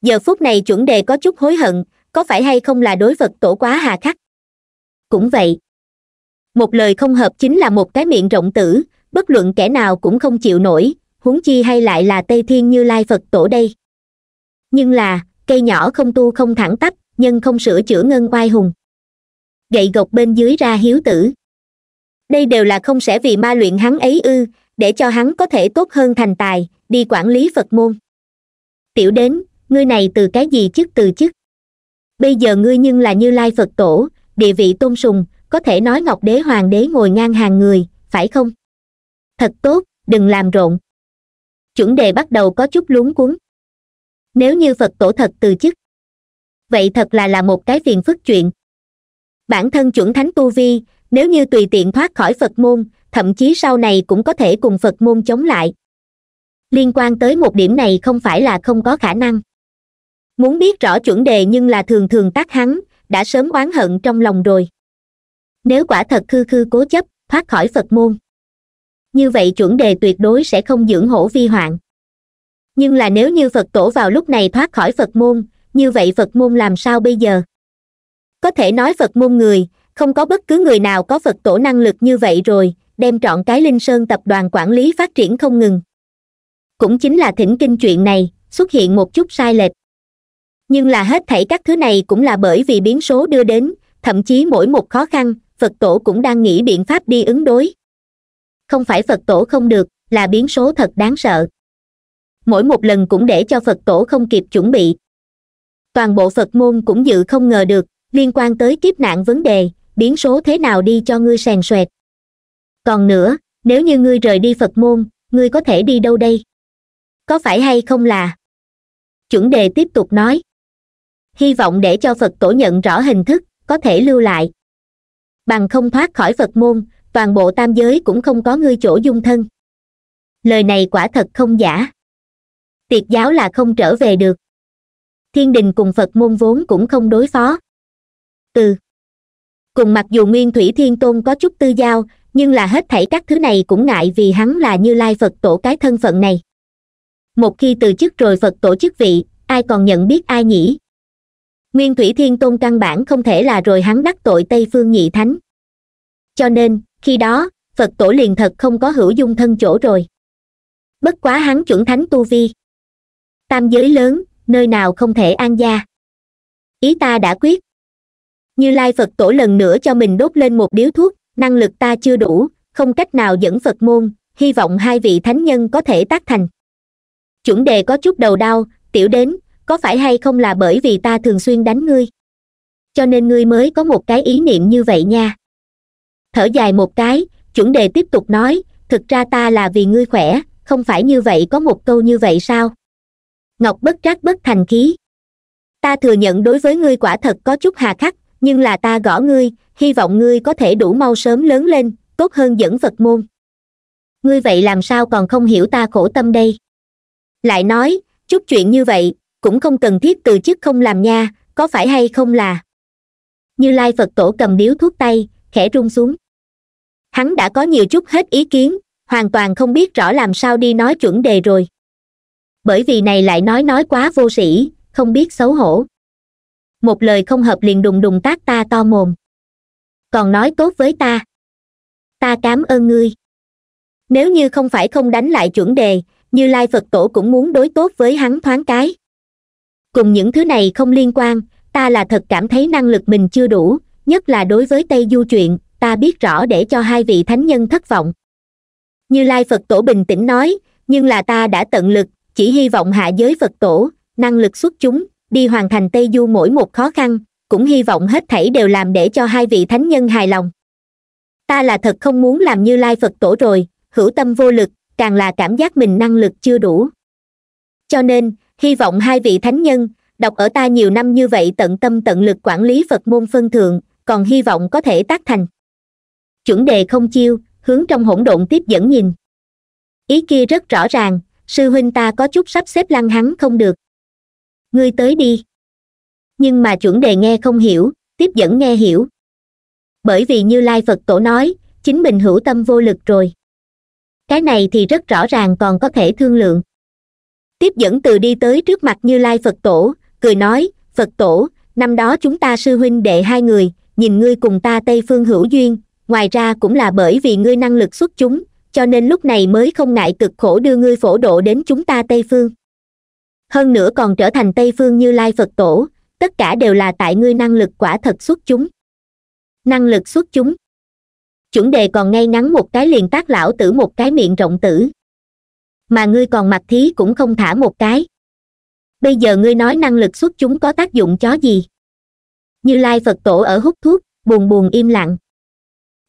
giờ phút này chuẩn đề có chút hối hận có phải hay không là đối vật tổ quá hà khắc cũng vậy một lời không hợp chính là một cái miệng rộng tử bất luận kẻ nào cũng không chịu nổi huống chi hay lại là tây thiên như lai phật tổ đây nhưng là cây nhỏ không tu không thẳng tắp nhân không sửa chữa ngân oai hùng gậy gộc bên dưới ra hiếu tử đây đều là không sẽ vì ma luyện hắn ấy ư để cho hắn có thể tốt hơn thành tài đi quản lý phật môn tiểu đến ngươi này từ cái gì chức từ chức bây giờ ngươi nhưng là như lai phật tổ địa vị tôn sùng có thể nói ngọc đế hoàng đế ngồi ngang hàng người phải không thật tốt đừng làm rộn chuẩn đề bắt đầu có chút luống cuốn nếu như phật tổ thật từ chức vậy thật là là một cái phiền phức chuyện bản thân chuẩn thánh tu vi nếu như tùy tiện thoát khỏi phật môn thậm chí sau này cũng có thể cùng phật môn chống lại liên quan tới một điểm này không phải là không có khả năng muốn biết rõ chuẩn đề nhưng là thường thường tác hắn đã sớm oán hận trong lòng rồi nếu quả thật khư khư cố chấp thoát khỏi phật môn như vậy chuẩn đề tuyệt đối sẽ không dưỡng hổ vi hoạn nhưng là nếu như phật tổ vào lúc này thoát khỏi phật môn như vậy phật môn làm sao bây giờ có thể nói phật môn người không có bất cứ người nào có phật tổ năng lực như vậy rồi đem trọn cái linh sơn tập đoàn quản lý phát triển không ngừng cũng chính là thỉnh kinh chuyện này xuất hiện một chút sai lệch nhưng là hết thảy các thứ này cũng là bởi vì biến số đưa đến thậm chí mỗi một khó khăn phật tổ cũng đang nghĩ biện pháp đi ứng đối không phải phật tổ không được là biến số thật đáng sợ mỗi một lần cũng để cho phật tổ không kịp chuẩn bị toàn bộ phật môn cũng dự không ngờ được liên quan tới kiếp nạn vấn đề biến số thế nào đi cho ngươi sèn xoẹt còn nữa nếu như ngươi rời đi phật môn ngươi có thể đi đâu đây có phải hay không là chuẩn đề tiếp tục nói hy vọng để cho phật tổ nhận rõ hình thức có thể lưu lại bằng không thoát khỏi phật môn toàn bộ tam giới cũng không có ngươi chỗ dung thân lời này quả thật không giả tiệt giáo là không trở về được thiên đình cùng phật môn vốn cũng không đối phó từ cùng mặc dù nguyên thủy thiên tôn có chút tư giao nhưng là hết thảy các thứ này cũng ngại vì hắn là như lai phật tổ cái thân phận này một khi từ chức rồi phật tổ chức vị ai còn nhận biết ai nhỉ nguyên thủy thiên tôn căn bản không thể là rồi hắn đắc tội tây phương nhị thánh cho nên khi đó phật tổ liền thật không có hữu dung thân chỗ rồi bất quá hắn chuẩn thánh tu vi tam giới lớn nơi nào không thể an gia ý ta đã quyết như lai phật tổ lần nữa cho mình đốt lên một điếu thuốc năng lực ta chưa đủ không cách nào dẫn phật môn hy vọng hai vị thánh nhân có thể tác thành chuẩn đề có chút đầu đau tiểu đến có phải hay không là bởi vì ta thường xuyên đánh ngươi cho nên ngươi mới có một cái ý niệm như vậy nha thở dài một cái chuẩn đề tiếp tục nói thực ra ta là vì ngươi khỏe không phải như vậy có một câu như vậy sao ngọc bất trắc bất thành khí ta thừa nhận đối với ngươi quả thật có chút hà khắc nhưng là ta gõ ngươi hy vọng ngươi có thể đủ mau sớm lớn lên tốt hơn dẫn phật môn ngươi vậy làm sao còn không hiểu ta khổ tâm đây lại nói chút chuyện như vậy cũng không cần thiết từ chức không làm nha có phải hay không là như lai phật tổ cầm điếu thuốc tay khẽ rung xuống hắn đã có nhiều chút hết ý kiến hoàn toàn không biết rõ làm sao đi nói chuẩn đề rồi bởi vì này lại nói nói quá vô sĩ không biết xấu hổ một lời không hợp liền đùng đùng tác ta to mồm còn nói tốt với ta ta cảm ơn ngươi nếu như không phải không đánh lại chuẩn đề như lai phật tổ cũng muốn đối tốt với hắn thoáng cái cùng những thứ này không liên quan ta là thật cảm thấy năng lực mình chưa đủ nhất là đối với tây du chuyện ta biết rõ để cho hai vị thánh nhân thất vọng như lai phật tổ bình tĩnh nói nhưng là ta đã tận lực chỉ hy vọng hạ giới phật tổ năng lực xuất chúng đi hoàn thành tây du mỗi một khó khăn cũng hy vọng hết thảy đều làm để cho hai vị thánh nhân hài lòng ta là thật không muốn làm như lai phật tổ rồi hữu tâm vô lực càng là cảm giác mình năng lực chưa đủ cho nên hy vọng hai vị thánh nhân đọc ở ta nhiều năm như vậy tận tâm tận lực quản lý phật môn phân thượng còn hy vọng có thể tác thành chuẩn đề không chiêu hướng trong hỗn độn tiếp dẫn nhìn ý kia rất rõ ràng sư huynh ta có chút sắp xếp lăng hắn không được ngươi tới đi nhưng mà chuẩn đề nghe không hiểu tiếp dẫn nghe hiểu bởi vì như lai phật tổ nói chính mình hữu tâm vô lực rồi cái này thì rất rõ ràng còn có thể thương lượng tiếp dẫn từ đi tới trước mặt như lai phật tổ cười nói phật tổ năm đó chúng ta sư huynh đệ hai người nhìn ngươi cùng ta tây phương hữu duyên ngoài ra cũng là bởi vì ngươi năng lực xuất chúng cho nên lúc này mới không ngại cực khổ đưa ngươi phổ độ đến chúng ta tây phương hơn nữa còn trở thành tây phương như lai phật tổ tất cả đều là tại ngươi năng lực quả thật xuất chúng năng lực xuất chúng chuẩn đề còn ngay ngắn một cái liền tác lão tử một cái miệng rộng tử mà ngươi còn mặt thí cũng không thả một cái bây giờ ngươi nói năng lực xuất chúng có tác dụng chó gì như lai phật tổ ở hút thuốc buồn buồn im lặng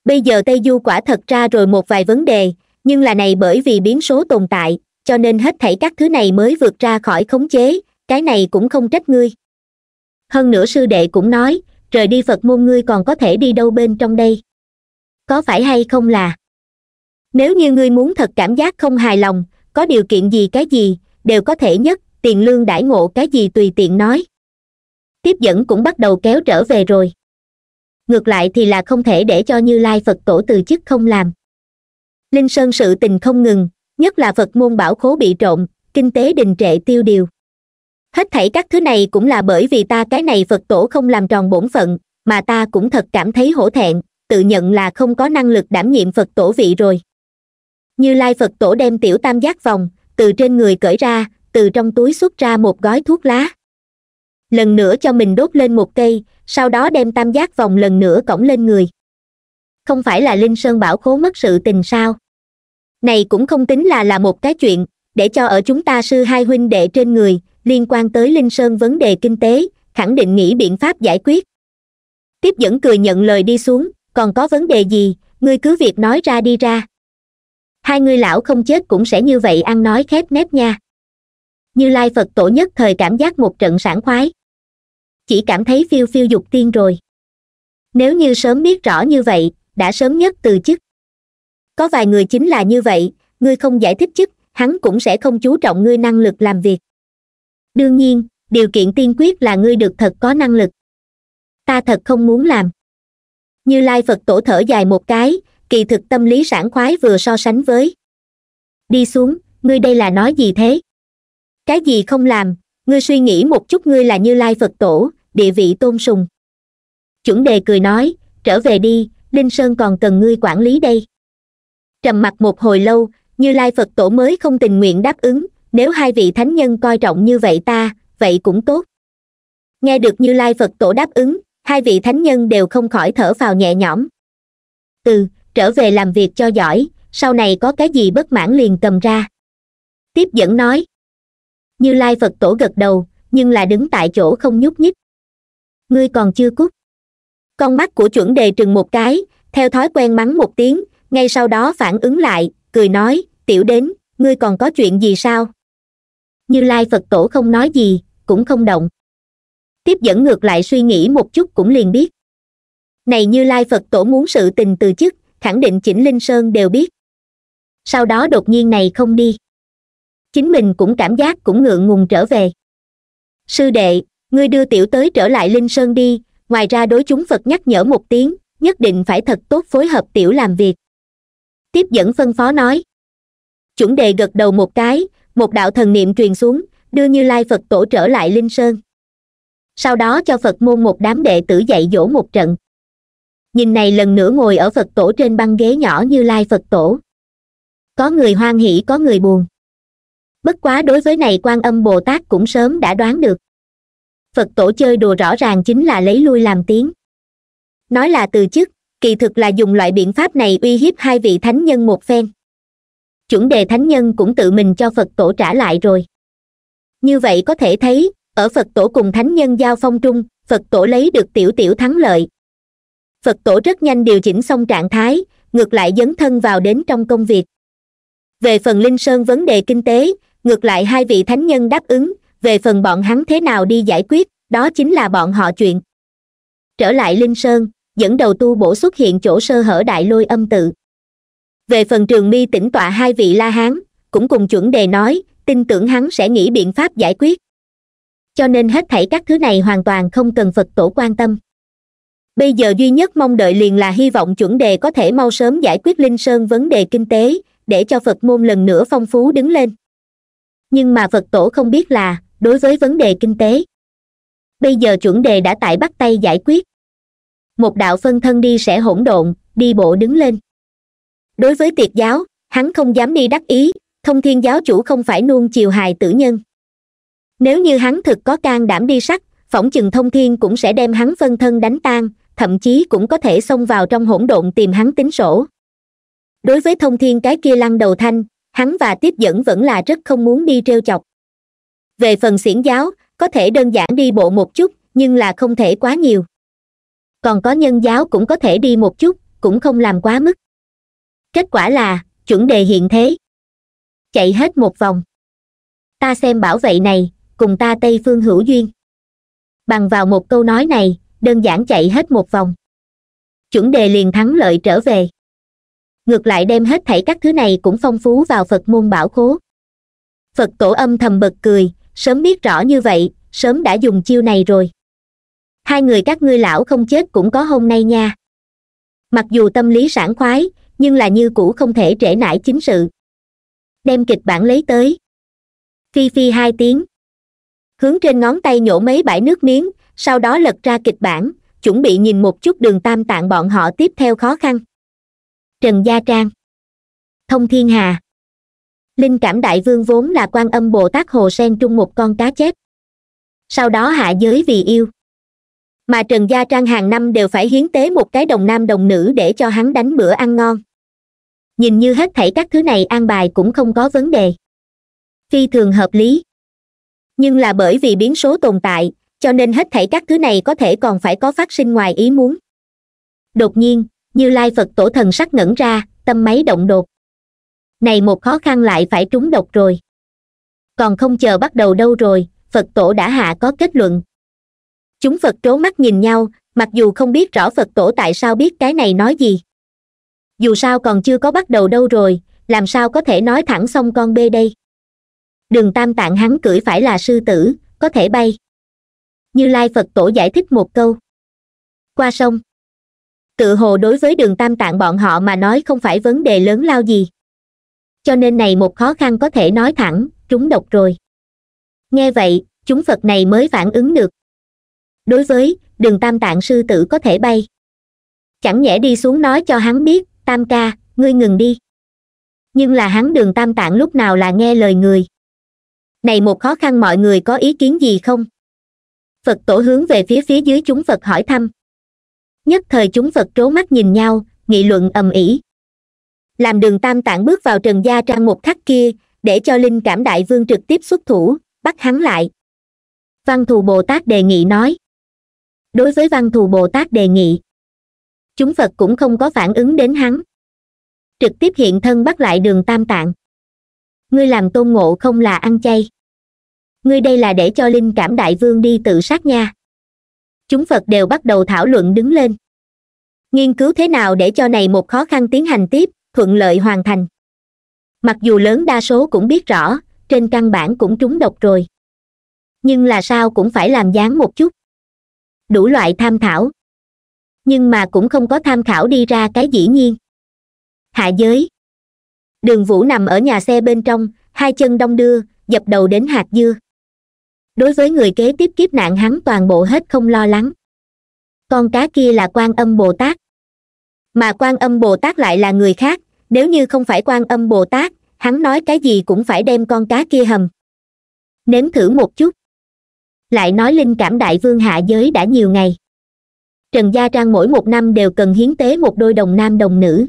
bây giờ tây du quả thật ra rồi một vài vấn đề nhưng là này bởi vì biến số tồn tại cho nên hết thảy các thứ này mới vượt ra khỏi khống chế cái này cũng không trách ngươi hơn nữa sư đệ cũng nói rời đi phật môn ngươi còn có thể đi đâu bên trong đây có phải hay không là nếu như ngươi muốn thật cảm giác không hài lòng có điều kiện gì cái gì đều có thể nhất tiền lương đãi ngộ cái gì tùy tiện nói tiếp dẫn cũng bắt đầu kéo trở về rồi ngược lại thì là không thể để cho như lai phật tổ từ chức không làm linh sơn sự tình không ngừng nhất là phật môn bảo khố bị trộm kinh tế đình trệ tiêu điều hết thảy các thứ này cũng là bởi vì ta cái này phật tổ không làm tròn bổn phận mà ta cũng thật cảm thấy hổ thẹn tự nhận là không có năng lực đảm nhiệm phật tổ vị rồi như lai phật tổ đem tiểu tam giác vòng từ trên người cởi ra từ trong túi xuất ra một gói thuốc lá lần nữa cho mình đốt lên một cây sau đó đem tam giác vòng lần nữa cõng lên người không phải là linh sơn bảo khố mất sự tình sao này cũng không tính là là một cái chuyện để cho ở chúng ta sư hai huynh đệ trên người liên quan tới linh sơn vấn đề kinh tế khẳng định nghĩ biện pháp giải quyết tiếp dẫn cười nhận lời đi xuống còn có vấn đề gì ngươi cứ việc nói ra đi ra hai người lão không chết cũng sẽ như vậy ăn nói khép nép nha như lai phật tổ nhất thời cảm giác một trận sảng khoái chỉ cảm thấy phiêu phiêu dục tiên rồi nếu như sớm biết rõ như vậy đã sớm nhất từ chức có vài người chính là như vậy ngươi không giải thích chức hắn cũng sẽ không chú trọng ngươi năng lực làm việc đương nhiên điều kiện tiên quyết là ngươi được thật có năng lực ta thật không muốn làm như lai phật tổ thở dài một cái kỳ thực tâm lý sảng khoái vừa so sánh với đi xuống ngươi đây là nói gì thế cái gì không làm ngươi suy nghĩ một chút ngươi là như lai phật tổ địa vị tôn sùng chuẩn đề cười nói trở về đi linh sơn còn cần ngươi quản lý đây trầm mặc một hồi lâu như lai phật tổ mới không tình nguyện đáp ứng nếu hai vị thánh nhân coi trọng như vậy ta vậy cũng tốt nghe được như lai phật tổ đáp ứng hai vị thánh nhân đều không khỏi thở vào nhẹ nhõm từ trở về làm việc cho giỏi sau này có cái gì bất mãn liền cầm ra tiếp dẫn nói như lai phật tổ gật đầu nhưng là đứng tại chỗ không nhúc nhích ngươi còn chưa cút con mắt của chuẩn đề trừng một cái theo thói quen mắng một tiếng ngay sau đó phản ứng lại cười nói tiểu đến ngươi còn có chuyện gì sao như lai phật tổ không nói gì cũng không động tiếp dẫn ngược lại suy nghĩ một chút cũng liền biết này như lai phật tổ muốn sự tình từ chức khẳng định chỉnh linh sơn đều biết sau đó đột nhiên này không đi chính mình cũng cảm giác cũng ngượng ngùng trở về sư đệ ngươi đưa tiểu tới trở lại linh sơn đi ngoài ra đối chúng phật nhắc nhở một tiếng nhất định phải thật tốt phối hợp tiểu làm việc tiếp dẫn phân phó nói chuẩn đề gật đầu một cái một đạo thần niệm truyền xuống đưa như lai phật tổ trở lại linh sơn sau đó cho phật môn một đám đệ tử dạy dỗ một trận nhìn này lần nữa ngồi ở phật tổ trên băng ghế nhỏ như lai phật tổ có người hoan hỉ có người buồn bất quá đối với này quan âm bồ tát cũng sớm đã đoán được phật tổ chơi đùa rõ ràng chính là lấy lui làm tiếng nói là từ chức kỳ thực là dùng loại biện pháp này uy hiếp hai vị thánh nhân một phen chuẩn đề thánh nhân cũng tự mình cho phật tổ trả lại rồi như vậy có thể thấy ở phật tổ cùng thánh nhân giao phong trung phật tổ lấy được tiểu tiểu thắng lợi phật tổ rất nhanh điều chỉnh xong trạng thái ngược lại dấn thân vào đến trong công việc về phần linh sơn vấn đề kinh tế ngược lại hai vị thánh nhân đáp ứng về phần bọn hắn thế nào đi giải quyết đó chính là bọn họ chuyện trở lại linh sơn dẫn đầu tu bổ xuất hiện chỗ sơ hở đại lôi âm tự về phần trường mi tỉnh tọa hai vị la hán cũng cùng chuẩn đề nói tin tưởng hắn sẽ nghĩ biện pháp giải quyết cho nên hết thảy các thứ này hoàn toàn không cần phật tổ quan tâm bây giờ duy nhất mong đợi liền là hy vọng chuẩn đề có thể mau sớm giải quyết linh sơn vấn đề kinh tế để cho phật môn lần nữa phong phú đứng lên nhưng mà phật tổ không biết là đối với vấn đề kinh tế bây giờ chuẩn đề đã tại bắt tay giải quyết một đạo phân thân đi sẽ hỗn độn đi bộ đứng lên đối với tiệt giáo hắn không dám đi đắc ý thông thiên giáo chủ không phải nuông chiều hài tử nhân nếu như hắn thực có can đảm đi sắc, phỏng chừng thông thiên cũng sẽ đem hắn phân thân đánh tan thậm chí cũng có thể xông vào trong hỗn độn tìm hắn tính sổ đối với thông thiên cái kia lăn đầu thanh hắn và tiếp dẫn vẫn là rất không muốn đi t chọc về phần xiển giáo có thể đơn giản đi bộ một chút nhưng là không thể quá nhiều còn có nhân giáo cũng có thể đi một chút cũng không làm quá mức kết quả là chuẩn đề hiện thế chạy hết một vòng ta xem bảo vệ này cùng ta tây phương hữu duyên bằng vào một câu nói này đơn giản chạy hết một vòng chuẩn đề liền thắng lợi trở về ngược lại đem hết thảy các thứ này cũng phong phú vào phật môn bảo khố phật tổ âm thầm bật cười sớm biết rõ như vậy sớm đã dùng chiêu này rồi hai người các ngươi lão không chết cũng có hôm nay nha mặc dù tâm lý sảng khoái nhưng là như cũ không thể trễ nải chính sự đem kịch bản lấy tới phi phi hai tiếng hướng trên ngón tay nhổ mấy bãi nước miếng sau đó lật ra kịch bản chuẩn bị nhìn một chút đường tam tạng bọn họ tiếp theo khó khăn trần gia trang thông thiên hà linh cảm đại vương vốn là quan âm bồ tát hồ sen trung một con cá chép sau đó hạ giới vì yêu mà trần gia trang hàng năm đều phải hiến tế một cái đồng nam đồng nữ để cho hắn đánh bữa ăn ngon nhìn như hết thảy các thứ này an bài cũng không có vấn đề phi thường hợp lý nhưng là bởi vì biến số tồn tại cho nên hết thảy các thứ này có thể còn phải có phát sinh ngoài ý muốn đột nhiên như lai phật tổ thần sắc ngẩn ra tâm máy động đột này một khó khăn lại phải trúng độc rồi còn không chờ bắt đầu đâu rồi phật tổ đã hạ có kết luận chúng phật trố mắt nhìn nhau mặc dù không biết rõ phật tổ tại sao biết cái này nói gì dù sao còn chưa có bắt đầu đâu rồi làm sao có thể nói thẳng xong con bê đây đường tam tạng hắn cưỡi phải là sư tử có thể bay như lai phật tổ giải thích một câu qua sông tự hồ đối với đường tam tạng bọn họ mà nói không phải vấn đề lớn lao gì cho nên này một khó khăn có thể nói thẳng trúng độc rồi nghe vậy chúng phật này mới phản ứng được đối với đường tam tạng sư tử có thể bay chẳng nhẽ đi xuống nói cho hắn biết tam ca ngươi ngừng đi nhưng là hắn đường tam tạng lúc nào là nghe lời người này một khó khăn mọi người có ý kiến gì không phật tổ hướng về phía phía dưới chúng phật hỏi thăm nhất thời chúng phật trố mắt nhìn nhau nghị luận ầm ĩ làm đường tam tạng bước vào trần gia trang một khắc kia để cho linh cảm đại vương trực tiếp xuất thủ bắt hắn lại văn thù bồ tát đề nghị nói đối với văn thù bồ tát đề nghị chúng phật cũng không có phản ứng đến hắn trực tiếp hiện thân bắt lại đường tam tạng ngươi làm tôn ngộ không là ăn chay ngươi đây là để cho linh cảm đại vương đi tự sát nha chúng phật đều bắt đầu thảo luận đứng lên nghiên cứu thế nào để cho này một khó khăn tiến hành tiếp thuận lợi hoàn thành mặc dù lớn đa số cũng biết rõ trên căn bản cũng trúng độc rồi nhưng là sao cũng phải làm dáng một chút đủ loại tham khảo nhưng mà cũng không có tham khảo đi ra cái dĩ nhiên hạ giới đường vũ nằm ở nhà xe bên trong hai chân đong đưa dập đầu đến hạt dưa đối với người kế tiếp kiếp nạn hắn toàn bộ hết không lo lắng con cá kia là quan âm bồ tát mà quan âm bồ tát lại là người khác nếu như không phải quan âm bồ tát hắn nói cái gì cũng phải đem con cá kia hầm nếm thử một chút lại nói linh cảm đại vương hạ giới đã nhiều ngày trần gia trang mỗi một năm đều cần hiến tế một đôi đồng nam đồng nữ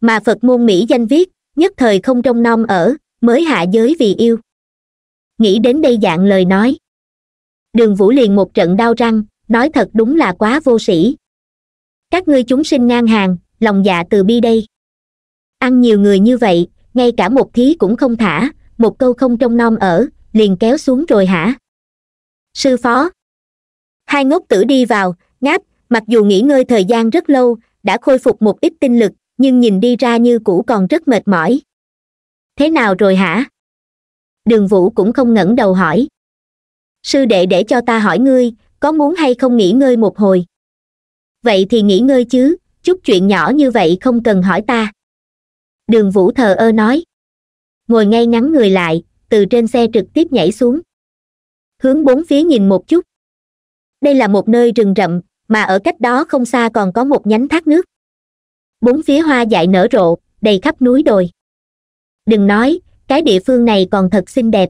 mà phật môn mỹ danh viết nhất thời không trông nom ở mới hạ giới vì yêu nghĩ đến đây dạng lời nói đường vũ liền một trận đau răng nói thật đúng là quá vô sĩ các ngươi chúng sinh ngang hàng lòng dạ từ bi đây ăn nhiều người như vậy ngay cả một thí cũng không thả một câu không trông nom ở liền kéo xuống rồi hả sư phó hai ngốc tử đi vào ngáp mặc dù nghỉ ngơi thời gian rất lâu đã khôi phục một ít tinh lực nhưng nhìn đi ra như cũ còn rất mệt mỏi thế nào rồi hả đường vũ cũng không ngẩng đầu hỏi sư đệ để cho ta hỏi ngươi có muốn hay không nghỉ ngơi một hồi vậy thì nghỉ ngơi chứ chút chuyện nhỏ như vậy không cần hỏi ta đường vũ thờ ơ nói ngồi ngay ngắn người lại từ trên xe trực tiếp nhảy xuống hướng bốn phía nhìn một chút đây là một nơi rừng rậm mà ở cách đó không xa còn có một nhánh thác nước bốn phía hoa dại nở rộ đầy khắp núi đồi đừng nói cái địa phương này còn thật xinh đẹp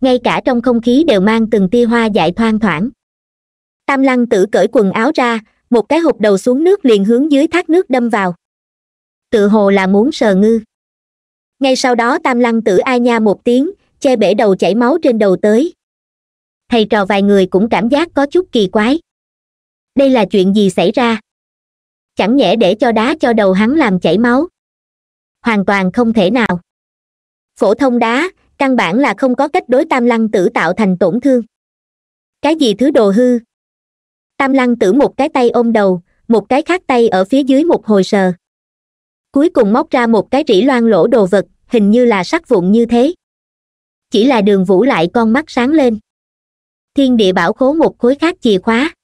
ngay cả trong không khí đều mang từng tia hoa dại thoang thoảng tam lăng tử cởi quần áo ra một cái hộp đầu xuống nước liền hướng dưới thác nước đâm vào tự hồ là muốn sờ ngư ngay sau đó tam lăng tử ai nha một tiếng che bể đầu chảy máu trên đầu tới thầy trò vài người cũng cảm giác có chút kỳ quái đây là chuyện gì xảy ra chẳng nhẽ để cho đá cho đầu hắn làm chảy máu hoàn toàn không thể nào phổ thông đá căn bản là không có cách đối tam lăng tử tạo thành tổn thương cái gì thứ đồ hư tam lăng tử một cái tay ôm đầu một cái khác tay ở phía dưới một hồi sờ cuối cùng móc ra một cái rỉ loang lỗ đồ vật hình như là sắc vụn như thế chỉ là đường vũ lại con mắt sáng lên thiên địa bảo khố một khối khác chìa khóa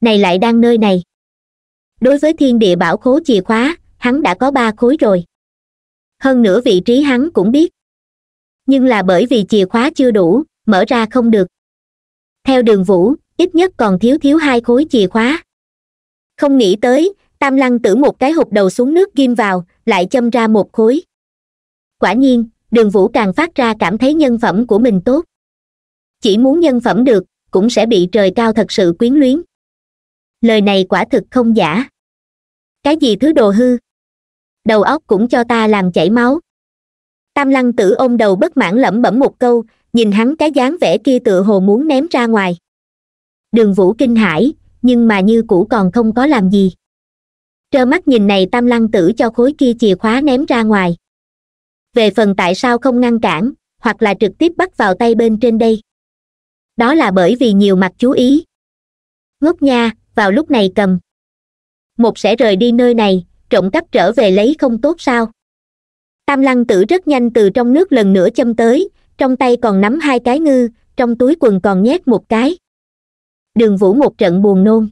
này lại đang nơi này đối với thiên địa bảo khố chìa khóa hắn đã có ba khối rồi hơn nữa vị trí hắn cũng biết nhưng là bởi vì chìa khóa chưa đủ mở ra không được theo đường vũ ít nhất còn thiếu thiếu hai khối chìa khóa không nghĩ tới tam lăng tử một cái hộp đầu xuống nước ghim vào lại châm ra một khối quả nhiên đường vũ càng phát ra cảm thấy nhân phẩm của mình tốt chỉ muốn nhân phẩm được cũng sẽ bị trời cao thật sự quyến luyến lời này quả thực không giả cái gì thứ đồ hư đầu óc cũng cho ta làm chảy máu tam lăng tử ôm đầu bất mãn lẩm bẩm một câu nhìn hắn cái dáng vẻ kia tựa hồ muốn ném ra ngoài đường vũ kinh hãi nhưng mà như cũ còn không có làm gì trơ mắt nhìn này tam lăng tử cho khối kia chìa khóa ném ra ngoài về phần tại sao không ngăn cản hoặc là trực tiếp bắt vào tay bên trên đây đó là bởi vì nhiều mặt chú ý ngốc nha vào lúc này cầm một sẽ rời đi nơi này trộm cắp trở về lấy không tốt sao tam lăng tử rất nhanh từ trong nước lần nữa châm tới trong tay còn nắm hai cái ngư trong túi quần còn nhét một cái đường vũ một trận buồn nôn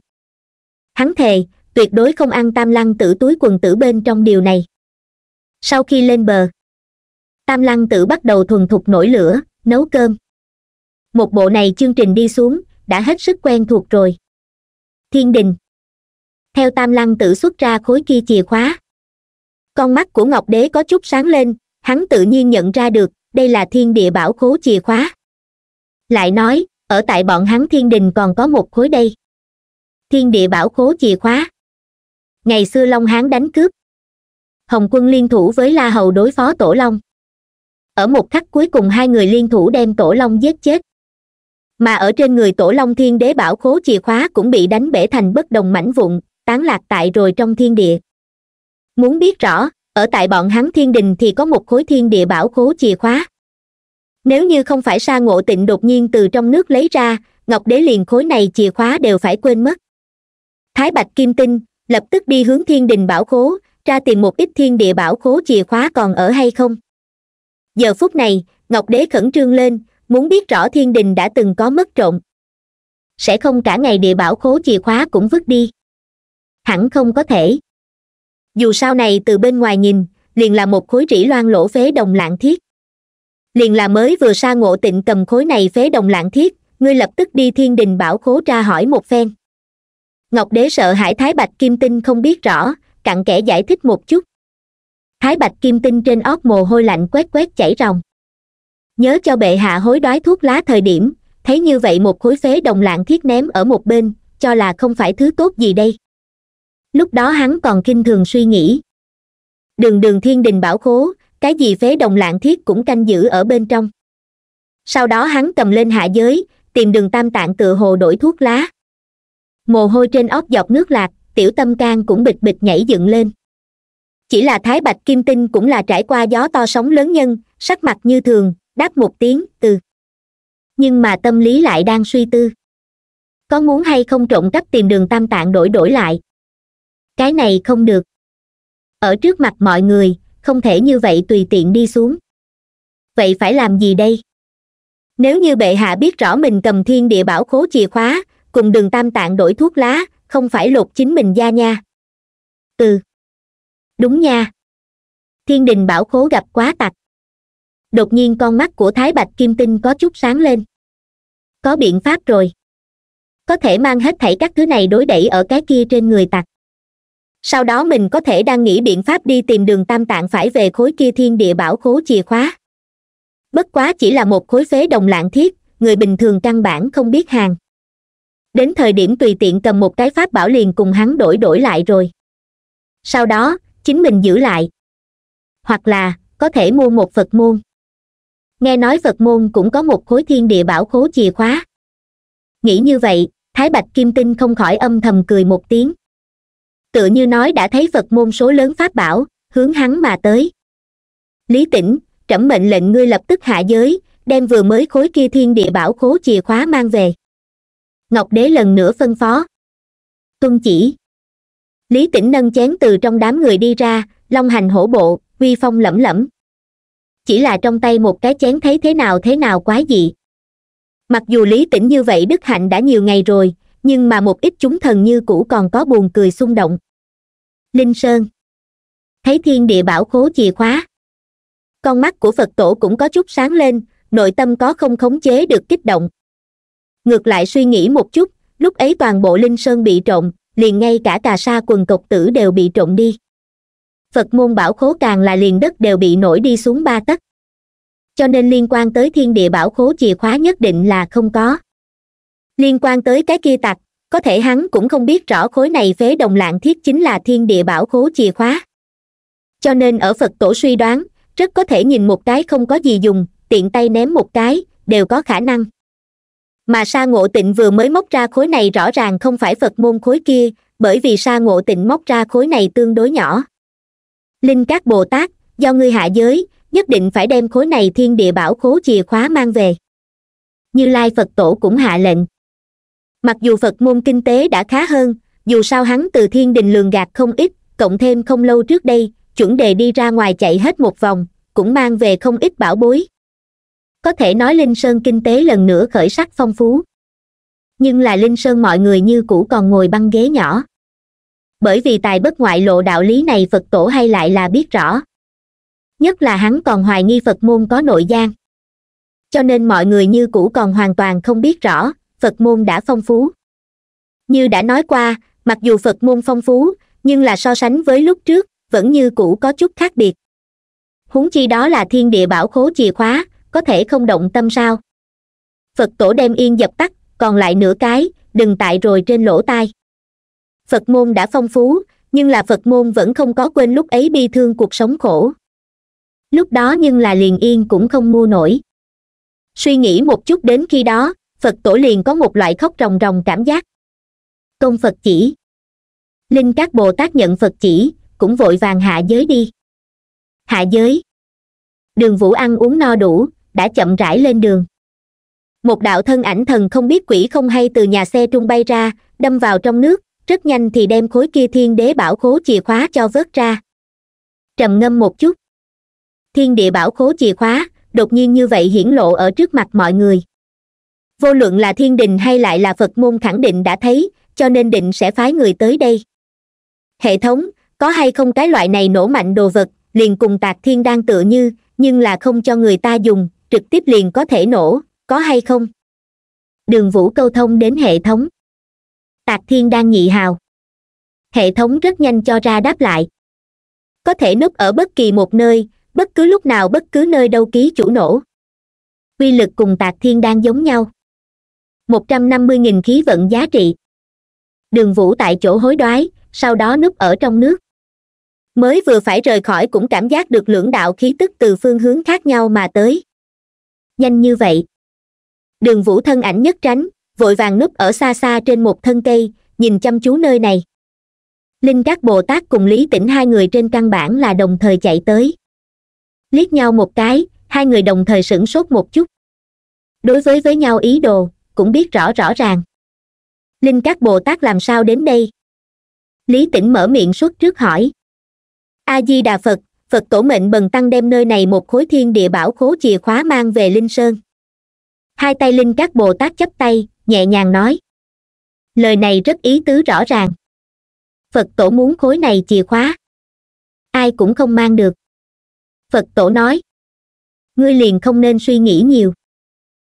hắn thề tuyệt đối không ăn tam lăng tử túi quần tử bên trong điều này sau khi lên bờ tam lăng tử bắt đầu thuần thục nổi lửa nấu cơm một bộ này chương trình đi xuống đã hết sức quen thuộc rồi thiên đình theo tam lăng tự xuất ra khối kia chìa khóa con mắt của ngọc đế có chút sáng lên hắn tự nhiên nhận ra được đây là thiên địa bảo khố chìa khóa lại nói ở tại bọn hắn thiên đình còn có một khối đây thiên địa bảo khố chìa khóa ngày xưa long hán đánh cướp hồng quân liên thủ với la hầu đối phó tổ long ở một khắc cuối cùng hai người liên thủ đem tổ long giết chết mà ở trên người tổ long thiên đế bảo khố chìa khóa cũng bị đánh bể thành bất đồng mảnh vụn tán lạc tại rồi trong thiên địa muốn biết rõ ở tại bọn hắn thiên đình thì có một khối thiên địa bảo khố chìa khóa nếu như không phải sa ngộ tịnh đột nhiên từ trong nước lấy ra ngọc đế liền khối này chìa khóa đều phải quên mất thái bạch kim tinh lập tức đi hướng thiên đình bảo khố ra tìm một ít thiên địa bảo khố chìa khóa còn ở hay không giờ phút này ngọc đế khẩn trương lên muốn biết rõ thiên đình đã từng có mất trộm sẽ không cả ngày địa bảo khố chìa khóa cũng vứt đi hẳn không có thể dù sau này từ bên ngoài nhìn liền là một khối rỉ loan lỗ phế đồng lạng thiết liền là mới vừa sa ngộ tịnh cầm khối này phế đồng lạng thiết ngươi lập tức đi thiên đình bảo khố tra hỏi một phen ngọc đế sợ hải thái bạch kim tinh không biết rõ cặn kẽ giải thích một chút thái bạch kim tinh trên óc mồ hôi lạnh quét quét chảy ròng nhớ cho bệ hạ hối đoái thuốc lá thời điểm thấy như vậy một khối phế đồng lạng thiết ném ở một bên cho là không phải thứ tốt gì đây lúc đó hắn còn kinh thường suy nghĩ đường đường thiên đình bảo khố cái gì phế đồng lạng thiết cũng canh giữ ở bên trong sau đó hắn cầm lên hạ giới tìm đường tam tạng tựa hồ đổi thuốc lá mồ hôi trên óc dọc nước lạc tiểu tâm can cũng bịch bịch nhảy dựng lên chỉ là thái bạch kim tinh cũng là trải qua gió to sóng lớn nhân sắc mặt như thường đáp một tiếng từ nhưng mà tâm lý lại đang suy tư có muốn hay không trộm cắp tìm đường tam tạng đổi đổi lại cái này không được ở trước mặt mọi người không thể như vậy tùy tiện đi xuống vậy phải làm gì đây nếu như bệ hạ biết rõ mình cầm thiên địa bảo khố chìa khóa cùng đường tam tạng đổi thuốc lá không phải lột chính mình ra nha từ đúng nha thiên đình bảo khố gặp quá tặc đột nhiên con mắt của thái bạch kim tinh có chút sáng lên có biện pháp rồi có thể mang hết thảy các thứ này đối đẩy ở cái kia trên người tặc sau đó mình có thể đang nghĩ biện pháp đi tìm đường tam tạng phải về khối kia thiên địa bảo khố chìa khóa bất quá chỉ là một khối phế đồng lạng thiết người bình thường căn bản không biết hàng đến thời điểm tùy tiện cầm một cái pháp bảo liền cùng hắn đổi đổi lại rồi sau đó chính mình giữ lại hoặc là có thể mua một phật môn nghe nói phật môn cũng có một khối thiên địa bảo khố chìa khóa nghĩ như vậy thái bạch kim tinh không khỏi âm thầm cười một tiếng tựa như nói đã thấy phật môn số lớn pháp bảo hướng hắn mà tới lý tĩnh trẫm mệnh lệnh ngươi lập tức hạ giới đem vừa mới khối kia thiên địa bảo khố chìa khóa mang về ngọc đế lần nữa phân phó tuân chỉ lý tĩnh nâng chén từ trong đám người đi ra long hành hổ bộ uy phong lẩm lẩm chỉ là trong tay một cái chén thấy thế nào thế nào quá dị mặc dù lý tĩnh như vậy đức hạnh đã nhiều ngày rồi nhưng mà một ít chúng thần như cũ còn có buồn cười xung động linh sơn thấy thiên địa bảo khố chìa khóa con mắt của phật tổ cũng có chút sáng lên nội tâm có không khống chế được kích động ngược lại suy nghĩ một chút lúc ấy toàn bộ linh sơn bị trộm liền ngay cả cà sa quần cộc tử đều bị trộm đi phật môn bảo khố càng là liền đất đều bị nổi đi xuống ba tấc cho nên liên quan tới thiên địa bảo khố chìa khóa nhất định là không có liên quan tới cái kia tặc có thể hắn cũng không biết rõ khối này phế đồng lạng thiết chính là thiên địa bảo khố chìa khóa cho nên ở phật tổ suy đoán rất có thể nhìn một cái không có gì dùng tiện tay ném một cái đều có khả năng mà sa ngộ tịnh vừa mới móc ra khối này rõ ràng không phải phật môn khối kia bởi vì sa ngộ tịnh móc ra khối này tương đối nhỏ linh các bồ tát do ngươi hạ giới nhất định phải đem khối này thiên địa bảo khố chìa khóa mang về như lai phật tổ cũng hạ lệnh mặc dù phật môn kinh tế đã khá hơn dù sao hắn từ thiên đình lường gạt không ít cộng thêm không lâu trước đây chuẩn đề đi ra ngoài chạy hết một vòng cũng mang về không ít bảo bối có thể nói linh sơn kinh tế lần nữa khởi sắc phong phú nhưng là linh sơn mọi người như cũ còn ngồi băng ghế nhỏ bởi vì tài bất ngoại lộ đạo lý này phật tổ hay lại là biết rõ nhất là hắn còn hoài nghi phật môn có nội gian cho nên mọi người như cũ còn hoàn toàn không biết rõ phật môn đã phong phú như đã nói qua mặc dù phật môn phong phú nhưng là so sánh với lúc trước vẫn như cũ có chút khác biệt huống chi đó là thiên địa bảo khố chìa khóa có thể không động tâm sao phật tổ đem yên dập tắt còn lại nửa cái đừng tại rồi trên lỗ tai phật môn đã phong phú nhưng là phật môn vẫn không có quên lúc ấy bi thương cuộc sống khổ lúc đó nhưng là liền yên cũng không mua nổi suy nghĩ một chút đến khi đó phật tổ liền có một loại khóc ròng ròng cảm giác công phật chỉ linh các bồ tát nhận phật chỉ cũng vội vàng hạ giới đi hạ giới đường vũ ăn uống no đủ đã chậm rãi lên đường một đạo thân ảnh thần không biết quỷ không hay từ nhà xe trung bay ra đâm vào trong nước rất nhanh thì đem khối kia thiên đế bảo khố chìa khóa cho vớt ra trầm ngâm một chút thiên địa bảo khố chìa khóa đột nhiên như vậy hiển lộ ở trước mặt mọi người vô luận là thiên đình hay lại là phật môn khẳng định đã thấy cho nên định sẽ phái người tới đây hệ thống có hay không cái loại này nổ mạnh đồ vật liền cùng tạc thiên đang tựa như nhưng là không cho người ta dùng trực tiếp liền có thể nổ có hay không đường vũ câu thông đến hệ thống tạc thiên đang nhị hào hệ thống rất nhanh cho ra đáp lại có thể núp ở bất kỳ một nơi bất cứ lúc nào bất cứ nơi đâu ký chủ nổ quy lực cùng tạc thiên đang giống nhau một trăm năm mươi nghìn khí vận giá trị đường vũ tại chỗ hối đoái sau đó núp ở trong nước mới vừa phải rời khỏi cũng cảm giác được lưỡng đạo khí tức từ phương hướng khác nhau mà tới nhanh như vậy đường vũ thân ảnh nhất tránh vội vàng núp ở xa xa trên một thân cây nhìn chăm chú nơi này linh các bồ tát cùng lý tĩnh hai người trên căn bản là đồng thời chạy tới liếc nhau một cái hai người đồng thời sửng sốt một chút đối với với nhau ý đồ cũng biết rõ rõ ràng linh các bồ tát làm sao đến đây lý tĩnh mở miệng suốt trước hỏi a di đà phật phật tổ mệnh bần tăng đem nơi này một khối thiên địa bảo khố chìa khóa mang về linh sơn hai tay linh các bồ tát chấp tay nhẹ nhàng nói lời này rất ý tứ rõ ràng phật tổ muốn khối này chìa khóa ai cũng không mang được phật tổ nói ngươi liền không nên suy nghĩ nhiều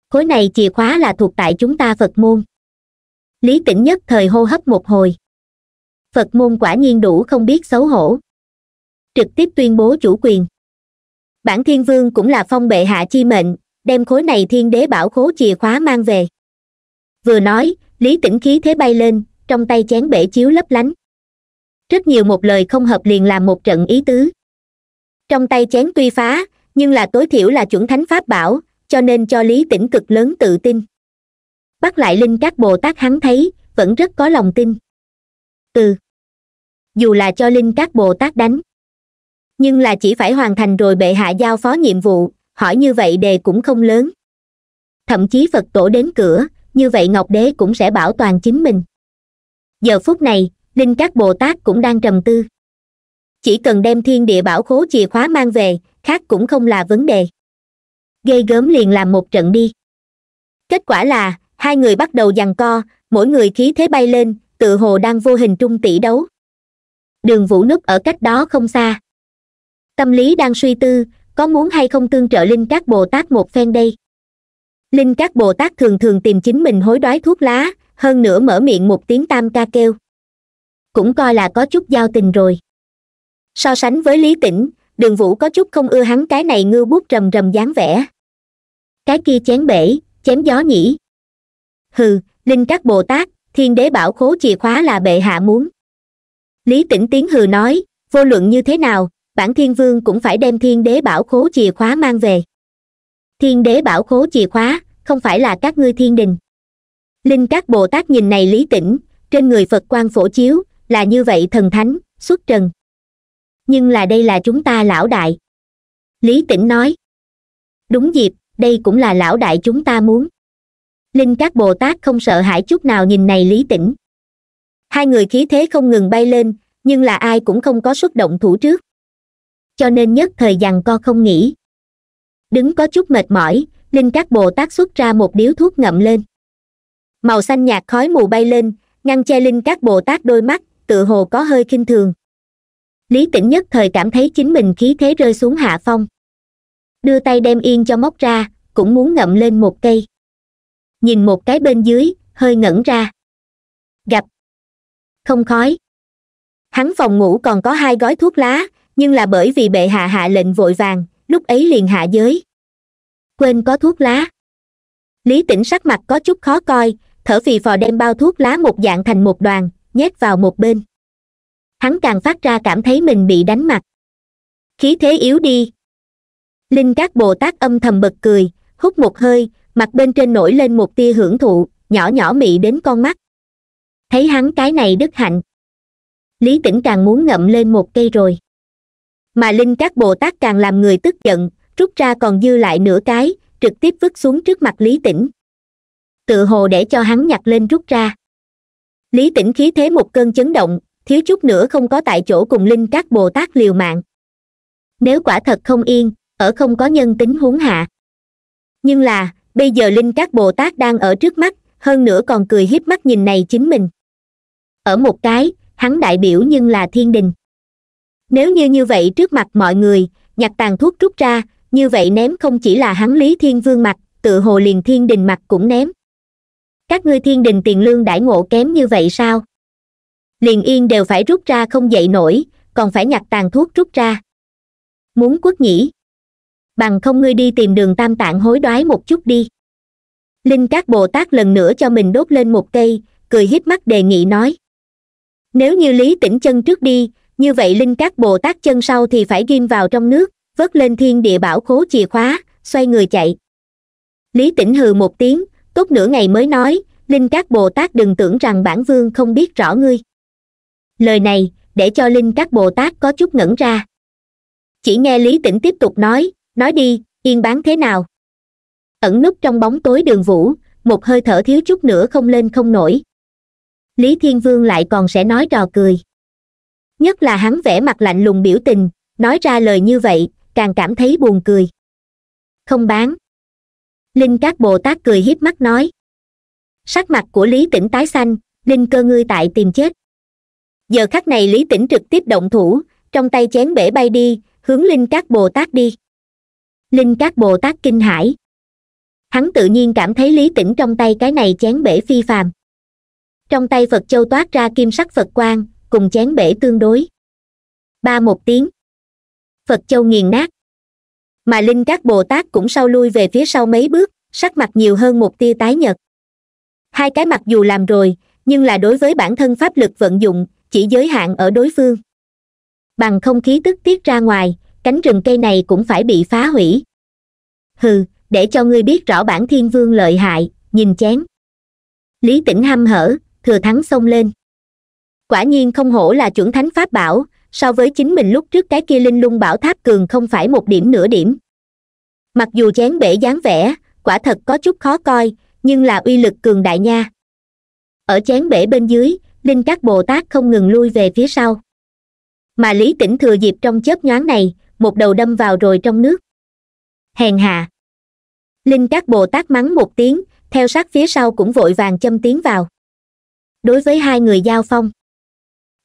khối này chìa khóa là thuộc tại chúng ta phật môn lý tĩnh nhất thời hô hấp một hồi phật môn quả nhiên đủ không biết xấu hổ trực tiếp tuyên bố chủ quyền bản thiên vương cũng là phong bệ hạ chi mệnh đem khối này thiên đế bảo khố chìa khóa mang về vừa nói lý tĩnh khí thế bay lên trong tay chén bể chiếu lấp lánh rất nhiều một lời không hợp liền làm một trận ý tứ trong tay chén tuy phá nhưng là tối thiểu là chuẩn thánh pháp bảo cho nên cho lý tĩnh cực lớn tự tin bắt lại linh các bồ tát hắn thấy vẫn rất có lòng tin từ dù là cho linh các bồ tát đánh nhưng là chỉ phải hoàn thành rồi bệ hạ giao phó nhiệm vụ hỏi như vậy đề cũng không lớn thậm chí phật tổ đến cửa như vậy ngọc đế cũng sẽ bảo toàn chính mình giờ phút này linh các bồ tát cũng đang trầm tư chỉ cần đem thiên địa bảo khố chìa khóa mang về khác cũng không là vấn đề gây gớm liền làm một trận đi kết quả là hai người bắt đầu giằng co mỗi người khí thế bay lên tự hồ đang vô hình trung tỷ đấu đường vũ núp ở cách đó không xa tâm lý đang suy tư có muốn hay không tương trợ linh các bồ tát một phen đây linh các bồ tát thường thường tìm chính mình hối đoái thuốc lá hơn nữa mở miệng một tiếng tam ca kêu cũng coi là có chút giao tình rồi so sánh với lý tĩnh đường vũ có chút không ưa hắn cái này ngư bút rầm rầm dáng vẻ cái kia chén bể chém gió nhỉ hừ linh các bồ tát thiên đế bảo khố chìa khóa là bệ hạ muốn lý tĩnh tiếng hừ nói vô luận như thế nào bản thiên vương cũng phải đem thiên đế bảo khố chìa khóa mang về thiên đế bảo khố chìa khóa không phải là các ngươi thiên đình linh các bồ tát nhìn này lý tĩnh trên người phật quan phổ chiếu là như vậy thần thánh xuất trần nhưng là đây là chúng ta lão đại lý tĩnh nói đúng dịp đây cũng là lão đại chúng ta muốn linh các bồ tát không sợ hãi chút nào nhìn này lý tĩnh hai người khí thế không ngừng bay lên nhưng là ai cũng không có xuất động thủ trước cho nên nhất thời giằng co không nghĩ đứng có chút mệt mỏi linh các bồ tát xuất ra một điếu thuốc ngậm lên màu xanh nhạt khói mù bay lên ngăn che linh các bồ tát đôi mắt tự hồ có hơi k thường lý tĩnh nhất thời cảm thấy chính mình khí thế rơi xuống hạ phong đưa tay đem yên cho móc ra cũng muốn ngậm lên một cây nhìn một cái bên dưới hơi ngẩn ra gặp không khói hắn phòng ngủ còn có hai gói thuốc lá nhưng là bởi vì bệ hạ hạ lệnh vội vàng lúc ấy liền hạ giới quên có thuốc lá lý tĩnh sắc mặt có chút khó coi thở phì phò đem bao thuốc lá một dạng thành một đoàn nhét vào một bên hắn càng phát ra cảm thấy mình bị đánh mặt khí thế yếu đi linh các bồ tát âm thầm bật cười hút một hơi mặt bên trên nổi lên một tia hưởng thụ nhỏ nhỏ mị đến con mắt thấy hắn cái này đức hạnh lý tĩnh càng muốn ngậm lên một cây rồi mà linh các bồ tát càng làm người tức giận rút ra còn dư lại nửa cái trực tiếp vứt xuống trước mặt lý tĩnh tự hồ để cho hắn nhặt lên rút ra lý tĩnh khí thế một cơn chấn động thiếu chút nữa không có tại chỗ cùng linh các bồ tát liều mạng nếu quả thật không yên ở không có nhân tính huống hạ nhưng là bây giờ linh các bồ tát đang ở trước mắt hơn nữa còn cười hiếp mắt nhìn này chính mình ở một cái hắn đại biểu nhưng là thiên đình nếu như như vậy trước mặt mọi người nhặt tàn thuốc rút ra như vậy ném không chỉ là hắn lý thiên vương mặt tự hồ liền thiên đình mặt cũng ném các ngươi thiên đình tiền lương đãi ngộ kém như vậy sao liền yên đều phải rút ra không dậy nổi còn phải nhặt tàn thuốc rút ra muốn quốc nhĩ bằng không ngươi đi tìm đường tam tạng hối đoái một chút đi linh các bồ tát lần nữa cho mình đốt lên một cây cười hít mắt đề nghị nói nếu như lý tĩnh chân trước đi như vậy linh các bồ tát chân sau thì phải ghim vào trong nước vớt lên thiên địa bảo khố chìa khóa xoay người chạy lý tĩnh hừ một tiếng tốt nửa ngày mới nói linh các bồ tát đừng tưởng rằng bản vương không biết rõ ngươi lời này để cho linh các bồ tát có chút ngẩn ra chỉ nghe lý tĩnh tiếp tục nói nói đi yên bán thế nào ẩn núp trong bóng tối đường vũ một hơi thở thiếu chút nữa không lên không nổi lý thiên vương lại còn sẽ nói trò cười nhất là hắn vẽ mặt lạnh lùng biểu tình nói ra lời như vậy càng cảm thấy buồn cười không bán linh các bồ tát cười hiếp mắt nói sắc mặt của lý tĩnh tái xanh linh cơ ngươi tại tìm chết giờ khắc này lý tĩnh trực tiếp động thủ trong tay chén bể bay đi hướng linh các bồ tát đi linh các bồ tát kinh hãi hắn tự nhiên cảm thấy lý tĩnh trong tay cái này chén bể phi phàm trong tay phật châu toát ra kim sắc phật quang cùng chén bể tương đối ba một tiếng phật châu nghiền nát mà linh các bồ tát cũng sau lui về phía sau mấy bước sắc mặt nhiều hơn một tia tái nhật hai cái mặc dù làm rồi nhưng là đối với bản thân pháp lực vận dụng chỉ giới hạn ở đối phương bằng không khí tức tiết ra ngoài cánh rừng cây này cũng phải bị phá hủy hừ để cho ngươi biết rõ bản thiên vương lợi hại nhìn chén lý tĩnh hăm hở thừa thắng xông lên quả nhiên không hổ là chuẩn thánh pháp bảo so với chính mình lúc trước cái kia linh lung bảo tháp cường không phải một điểm nửa điểm mặc dù chén bể dáng vẻ quả thật có chút khó coi nhưng là uy lực cường đại nha ở chén bể bên dưới linh các bồ tát không ngừng lui về phía sau mà lý tĩnh thừa dịp trong chớp nhoáng này một đầu đâm vào rồi trong nước hèn hạ linh các bồ tát mắng một tiếng theo sát phía sau cũng vội vàng châm tiến vào đối với hai người giao phong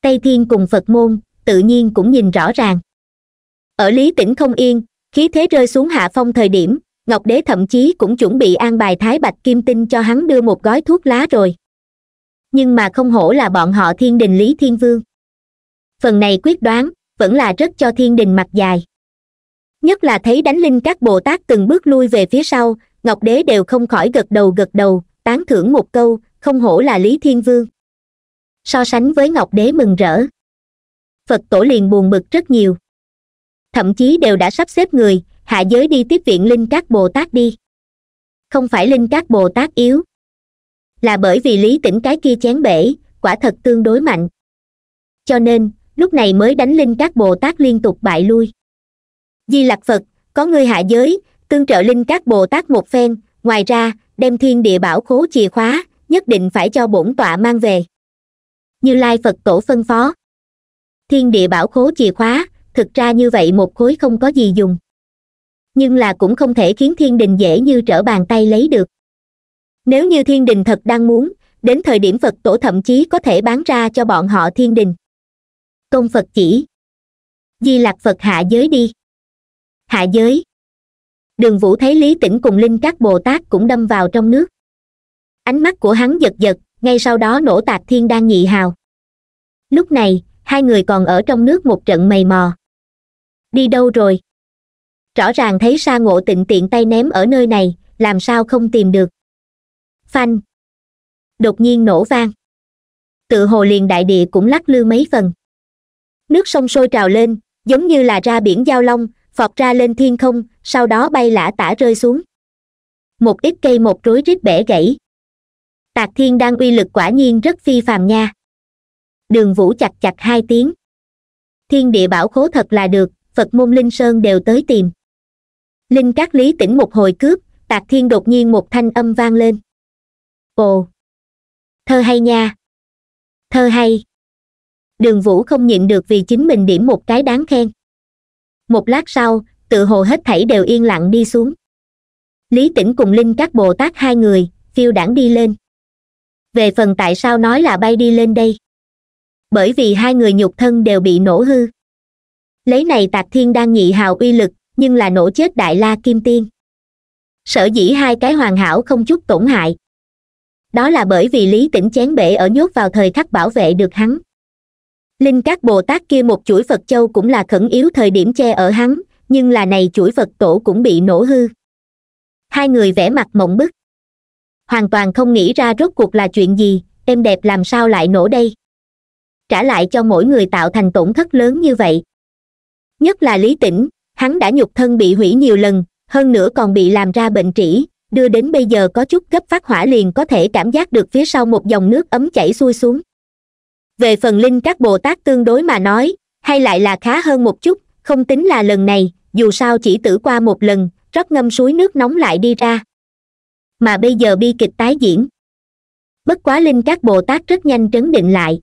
tây thiên cùng phật môn tự nhiên cũng nhìn rõ ràng ở lý tĩnh không yên khí thế rơi xuống hạ phong thời điểm ngọc đế thậm chí cũng chuẩn bị an bài thái bạch kim tinh cho hắn đưa một gói thuốc lá rồi nhưng mà không hổ là bọn họ thiên đình lý thiên vương phần này quyết đoán vẫn là rất cho thiên đình mặt dài nhất là thấy đánh linh các bồ tát từng bước lui về phía sau ngọc đế đều không khỏi gật đầu gật đầu tán thưởng một câu không hổ là lý thiên vương so sánh với ngọc đế mừng rỡ phật tổ liền buồn bực rất nhiều thậm chí đều đã sắp xếp người hạ giới đi tiếp viện linh các bồ tát đi không phải linh các bồ tát yếu là bởi vì lý tỉnh cái kia chén bể quả thật tương đối mạnh cho nên lúc này mới đánh linh các bồ tát liên tục bại lui di lặc phật có người hạ giới tương trợ linh các bồ tát một phen ngoài ra đem thiên địa bảo khố chìa khóa nhất định phải cho bổn tọa mang về như lai phật tổ phân phó thiên địa bảo khố chìa khóa thực ra như vậy một khối không có gì dùng nhưng là cũng không thể khiến thiên đình dễ như trở bàn tay lấy được nếu như thiên đình thật đang muốn đến thời điểm phật tổ thậm chí có thể bán ra cho bọn họ thiên đình công phật chỉ di lạc phật hạ giới đi hạ giới đường vũ thấy lý tĩnh cùng linh các bồ tát cũng đâm vào trong nước ánh mắt của hắn giật giật ngay sau đó nổ tạc thiên đan nhị hào lúc này hai người còn ở trong nước một trận mầy mò đi đâu rồi rõ ràng thấy sa ngộ tịnh tiện tay ném ở nơi này làm sao không tìm được phanh đột nhiên nổ vang tự hồ liền đại địa cũng lắc lư mấy phần nước sông sôi trào lên giống như là ra biển giao long phọt ra lên thiên không sau đó bay lả tả rơi xuống một ít cây một rối rít bẻ gãy tạc thiên đang uy lực quả nhiên rất phi phàm nha đường vũ chặt chặt hai tiếng thiên địa bảo khố thật là được phật môn linh sơn đều tới tìm linh các lý tỉnh một hồi cướp tạc thiên đột nhiên một thanh âm vang lên ồ thơ hay nha thơ hay đường vũ không nhịn được vì chính mình điểm một cái đáng khen một lát sau tự hồ hết thảy đều yên lặng đi xuống lý tỉnh cùng linh các bồ tát hai người phiêu đảng đi lên về phần tại sao nói là bay đi lên đây bởi vì hai người nhục thân đều bị nổ hư lấy này tạc thiên đang nhị hào uy lực nhưng là nổ chết đại la kim tiên sở dĩ hai cái hoàn hảo không chút tổn hại đó là bởi vì lý tỉnh chén bể ở nhốt vào thời khắc bảo vệ được hắn linh các bồ tát kia một chuỗi phật châu cũng là khẩn yếu thời điểm che ở hắn nhưng là này chuỗi phật tổ cũng bị nổ hư hai người vẽ mặt mộng bức hoàn toàn không nghĩ ra rốt cuộc là chuyện gì êm đẹp làm sao lại nổ đây trả lại cho mỗi người tạo thành tổn thất lớn như vậy nhất là lý tĩnh hắn đã nhục thân bị hủy nhiều lần hơn nữa còn bị làm ra bệnh trĩ đưa đến bây giờ có chút gấp phát hỏa liền có thể cảm giác được phía sau một dòng nước ấm chảy xuôi xuống về phần linh các bồ tát tương đối mà nói hay lại là khá hơn một chút không tính là lần này dù sao chỉ tử qua một lần rất ngâm suối nước nóng lại đi ra mà bây giờ bi kịch tái diễn bất quá linh các bồ tát rất nhanh trấn định lại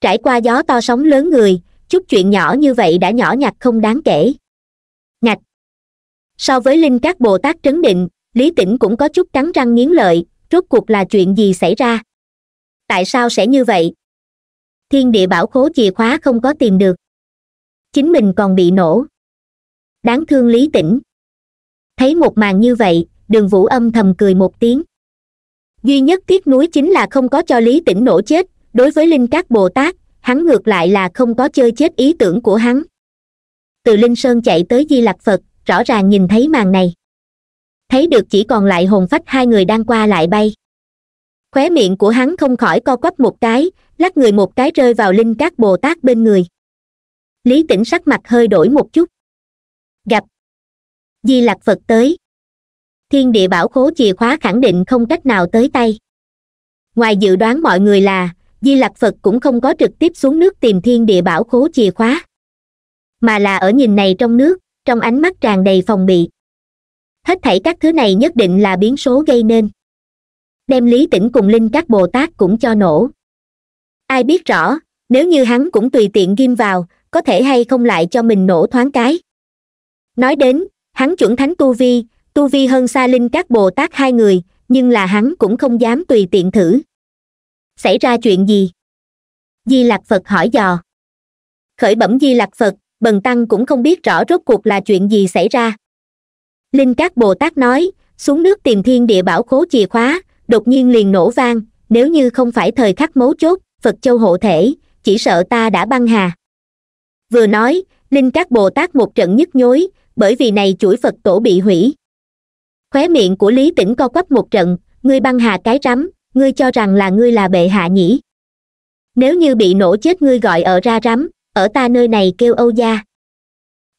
trải qua gió to sóng lớn người chút chuyện nhỏ như vậy đã nhỏ nhặt không đáng kể ngạch so với linh các bồ tát trấn định lý tĩnh cũng có chút cắn răng nghiến lợi rốt cuộc là chuyện gì xảy ra tại sao sẽ như vậy thiên địa bảo khố chìa khóa không có tìm được chính mình còn bị nổ đáng thương lý tĩnh thấy một màn như vậy đường vũ âm thầm cười một tiếng duy nhất tiếc nuối chính là không có cho lý tĩnh nổ chết đối với linh các bồ tát hắn ngược lại là không có chơi chết ý tưởng của hắn từ linh sơn chạy tới di lạc phật rõ ràng nhìn thấy màn này thấy được chỉ còn lại hồn phách hai người đang qua lại bay khóe miệng của hắn không khỏi co quắp một cái lắc người một cái rơi vào linh các bồ tát bên người lý tĩnh sắc mặt hơi đổi một chút gặp di lạc phật tới thiên địa bảo khố chìa khóa khẳng định không cách nào tới tay ngoài dự đoán mọi người là di lặc phật cũng không có trực tiếp xuống nước tìm thiên địa bảo khố chìa khóa mà là ở nhìn này trong nước trong ánh mắt tràn đầy phòng bị hết thảy các thứ này nhất định là biến số gây nên đem lý tĩnh cùng linh các bồ tát cũng cho nổ ai biết rõ nếu như hắn cũng tùy tiện ghim vào có thể hay không lại cho mình nổ thoáng cái nói đến hắn chuẩn thánh tu vi tu vi hơn xa linh các bồ tát hai người nhưng là hắn cũng không dám tùy tiện thử xảy ra chuyện gì di lạc phật hỏi dò khởi bẩm di lạc phật bần tăng cũng không biết rõ rốt cuộc là chuyện gì xảy ra linh các bồ tát nói xuống nước tìm thiên địa bảo khố chìa khóa đột nhiên liền nổ vang nếu như không phải thời khắc mấu chốt phật châu hộ thể chỉ sợ ta đã băng hà vừa nói linh các bồ tát một trận nhức nhối bởi vì này chuỗi phật tổ bị hủy khóe miệng của lý tĩnh co quắp một trận ngươi băng hà cái rắm ngươi cho rằng là ngươi là bệ hạ nhỉ nếu như bị nổ chết ngươi gọi ở ra rắm ở ta nơi này kêu âu gia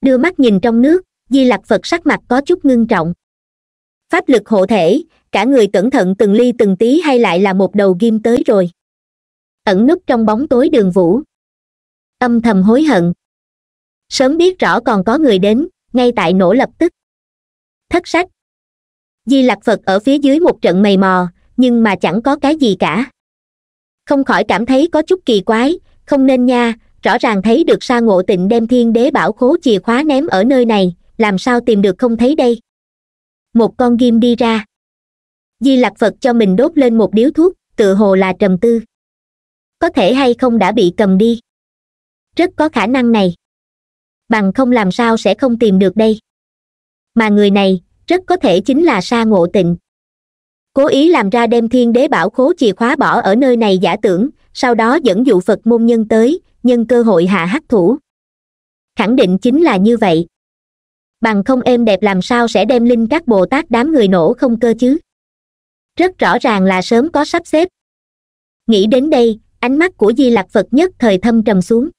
đưa mắt nhìn trong nước di lặc phật sắc mặt có chút ngưng trọng pháp lực hộ thể cả người cẩn thận từng ly từng tí hay lại là một đầu ghim tới rồi ẩn núp trong bóng tối đường vũ âm thầm hối hận sớm biết rõ còn có người đến ngay tại nổ lập tức thất sách di Lặc phật ở phía dưới một trận mầy mò nhưng mà chẳng có cái gì cả không khỏi cảm thấy có chút kỳ quái không nên nha rõ ràng thấy được sa ngộ tịnh đem thiên đế bảo khố chìa khóa ném ở nơi này làm sao tìm được không thấy đây một con ghim đi ra di Lặc phật cho mình đốt lên một điếu thuốc tự hồ là trầm tư có thể hay không đã bị cầm đi rất có khả năng này bằng không làm sao sẽ không tìm được đây mà người này rất có thể chính là sa ngộ tịnh cố ý làm ra đem thiên đế bảo khố chìa khóa bỏ ở nơi này giả tưởng sau đó dẫn dụ phật môn nhân tới nhân cơ hội hạ hắc thủ khẳng định chính là như vậy bằng không êm đẹp làm sao sẽ đem linh các bồ tát đám người nổ không cơ chứ rất rõ ràng là sớm có sắp xếp nghĩ đến đây ánh mắt của di lặc phật nhất thời thâm trầm xuống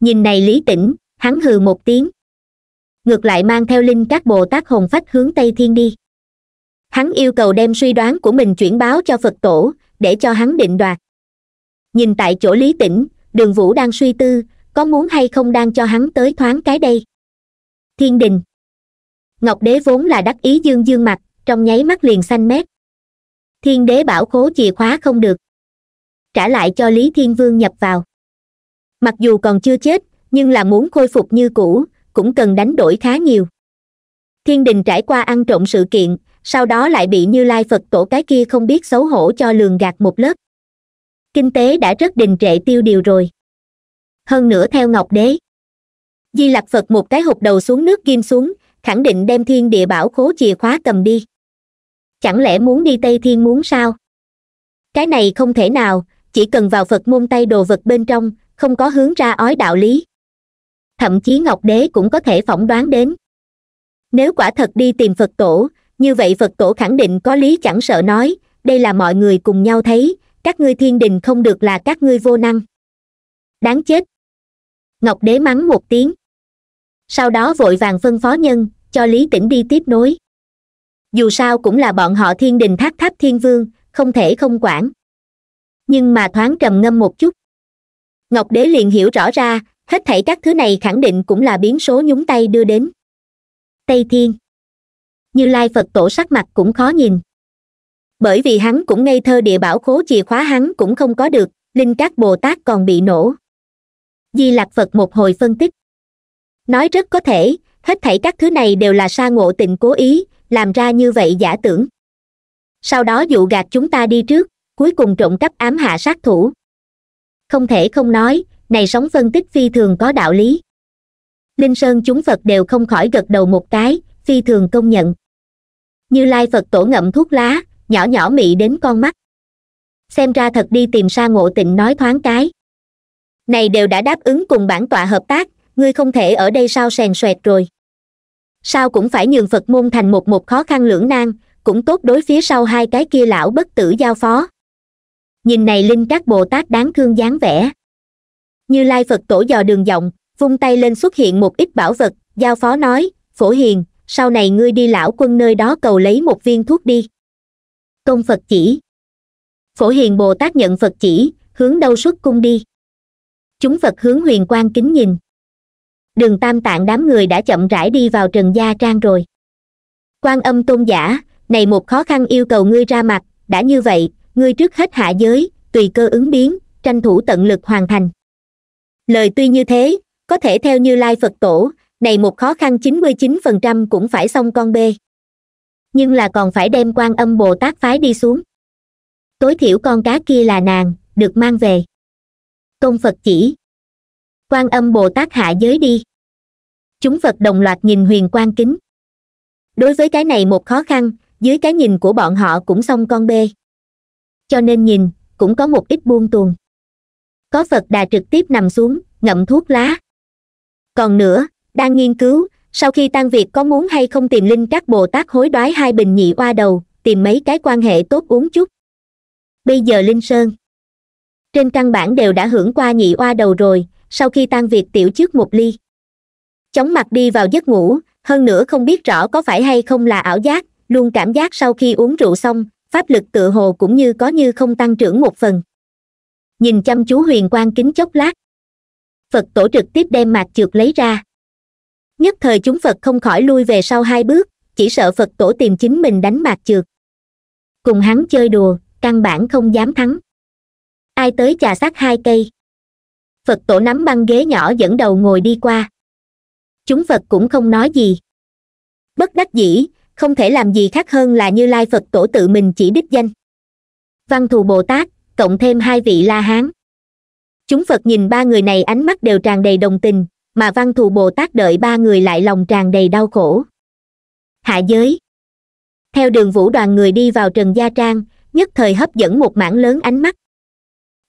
nhìn này lý tĩnh hắn hừ một tiếng ngược lại mang theo linh các bồ tát hồn phách hướng tây thiên đi hắn yêu cầu đem suy đoán của mình chuyển báo cho phật tổ để cho hắn định đoạt nhìn tại chỗ lý tĩnh đường vũ đang suy tư có muốn hay không đang cho hắn tới thoáng cái đây thiên đình ngọc đế vốn là đắc ý dương dương mặt trong nháy mắt liền xanh mét thiên đế bảo khố chìa khóa không được trả lại cho lý thiên vương nhập vào mặc dù còn chưa chết nhưng là muốn khôi phục như cũ cũng cần đánh đổi khá nhiều thiên đình trải qua ăn trộm sự kiện sau đó lại bị như lai phật tổ cái kia không biết xấu hổ cho lường gạt một lớp kinh tế đã rất đình trệ tiêu điều rồi hơn nữa theo ngọc đế di lặc phật một cái hụt đầu xuống nước ghim xuống khẳng định đem thiên địa bảo khố chìa khóa cầm đi chẳng lẽ muốn đi tây thiên muốn sao cái này không thể nào chỉ cần vào phật môn tay đồ vật bên trong không có hướng ra ói đạo lý thậm chí ngọc đế cũng có thể phỏng đoán đến nếu quả thật đi tìm phật tổ như vậy phật tổ khẳng định có lý chẳng sợ nói đây là mọi người cùng nhau thấy các ngươi thiên đình không được là các ngươi vô năng đáng chết ngọc đế mắng một tiếng sau đó vội vàng phân phó nhân cho lý tĩnh đi tiếp nối dù sao cũng là bọn họ thiên đình thác tháp thiên vương không thể không quản nhưng mà thoáng trầm ngâm một chút ngọc đế liền hiểu rõ ra hết thảy các thứ này khẳng định cũng là biến số nhúng tay đưa đến tây thiên như lai phật tổ sắc mặt cũng khó nhìn bởi vì hắn cũng ngây thơ địa bảo khố chìa khóa hắn cũng không có được linh các bồ tát còn bị nổ di lạc phật một hồi phân tích nói rất có thể hết thảy các thứ này đều là sa ngộ tình cố ý làm ra như vậy giả tưởng sau đó dụ gạt chúng ta đi trước cuối cùng trộm cắp ám hạ sát thủ không thể không nói này sóng phân tích phi thường có đạo lý linh sơn chúng phật đều không khỏi gật đầu một cái phi thường công nhận như lai phật tổ ngậm thuốc lá nhỏ nhỏ mị đến con mắt xem ra thật đi tìm sa ngộ tịnh nói thoáng cái này đều đã đáp ứng cùng bản tọa hợp tác ngươi không thể ở đây sao sèn xoẹt rồi sao cũng phải nhường phật môn thành một một khó khăn lưỡng nan cũng tốt đối phía sau hai cái kia lão bất tử giao phó nhìn này linh các bồ tát đáng thương dáng vẻ như lai phật tổ dò đường vọng vung tay lên xuất hiện một ít bảo vật giao phó nói phổ hiền sau này ngươi đi lão quân nơi đó cầu lấy một viên thuốc đi công phật chỉ phổ hiền bồ tát nhận phật chỉ hướng đâu xuất cung đi chúng phật hướng huyền quan kính nhìn đường tam tạng đám người đã chậm rãi đi vào trần gia trang rồi quan âm tôn giả này một khó khăn yêu cầu ngươi ra mặt đã như vậy ngươi trước hết hạ giới tùy cơ ứng biến tranh thủ tận lực hoàn thành lời tuy như thế có thể theo như lai phật tổ này một khó khăn 99% cũng phải xong con bê nhưng là còn phải đem quan âm bồ tát phái đi xuống tối thiểu con cá kia là nàng được mang về công phật chỉ quan âm bồ tát hạ giới đi chúng phật đồng loạt nhìn huyền quan kính đối với cái này một khó khăn dưới cái nhìn của bọn họ cũng xong con bê cho nên nhìn cũng có một ít buông tuồng có phật đà trực tiếp nằm xuống ngậm thuốc lá còn nữa đang nghiên cứu sau khi tan việc có muốn hay không tìm linh các bồ tát hối đoái hai bình nhị oa đầu tìm mấy cái quan hệ tốt uống chút bây giờ linh sơn trên căn bản đều đã hưởng qua nhị oa đầu rồi sau khi tan việc tiểu trước một ly chóng mặt đi vào giấc ngủ hơn nữa không biết rõ có phải hay không là ảo giác luôn cảm giác sau khi uống rượu xong pháp lực tự hồ cũng như có như không tăng trưởng một phần nhìn chăm chú huyền quang kính chốc lát phật tổ trực tiếp đem mạc chược lấy ra nhất thời chúng phật không khỏi lui về sau hai bước chỉ sợ phật tổ tìm chính mình đánh mạc chược cùng hắn chơi đùa căn bản không dám thắng ai tới chà sát hai cây phật tổ nắm băng ghế nhỏ dẫn đầu ngồi đi qua chúng phật cũng không nói gì bất đắc dĩ không thể làm gì khác hơn là như lai phật tổ tự mình chỉ đích danh văn thù bồ tát cộng thêm hai vị la hán chúng phật nhìn ba người này ánh mắt đều tràn đầy đồng tình mà văn thù bồ tát đợi ba người lại lòng tràn đầy đau khổ hạ giới theo đường vũ đoàn người đi vào trần gia trang nhất thời hấp dẫn một mảng lớn ánh mắt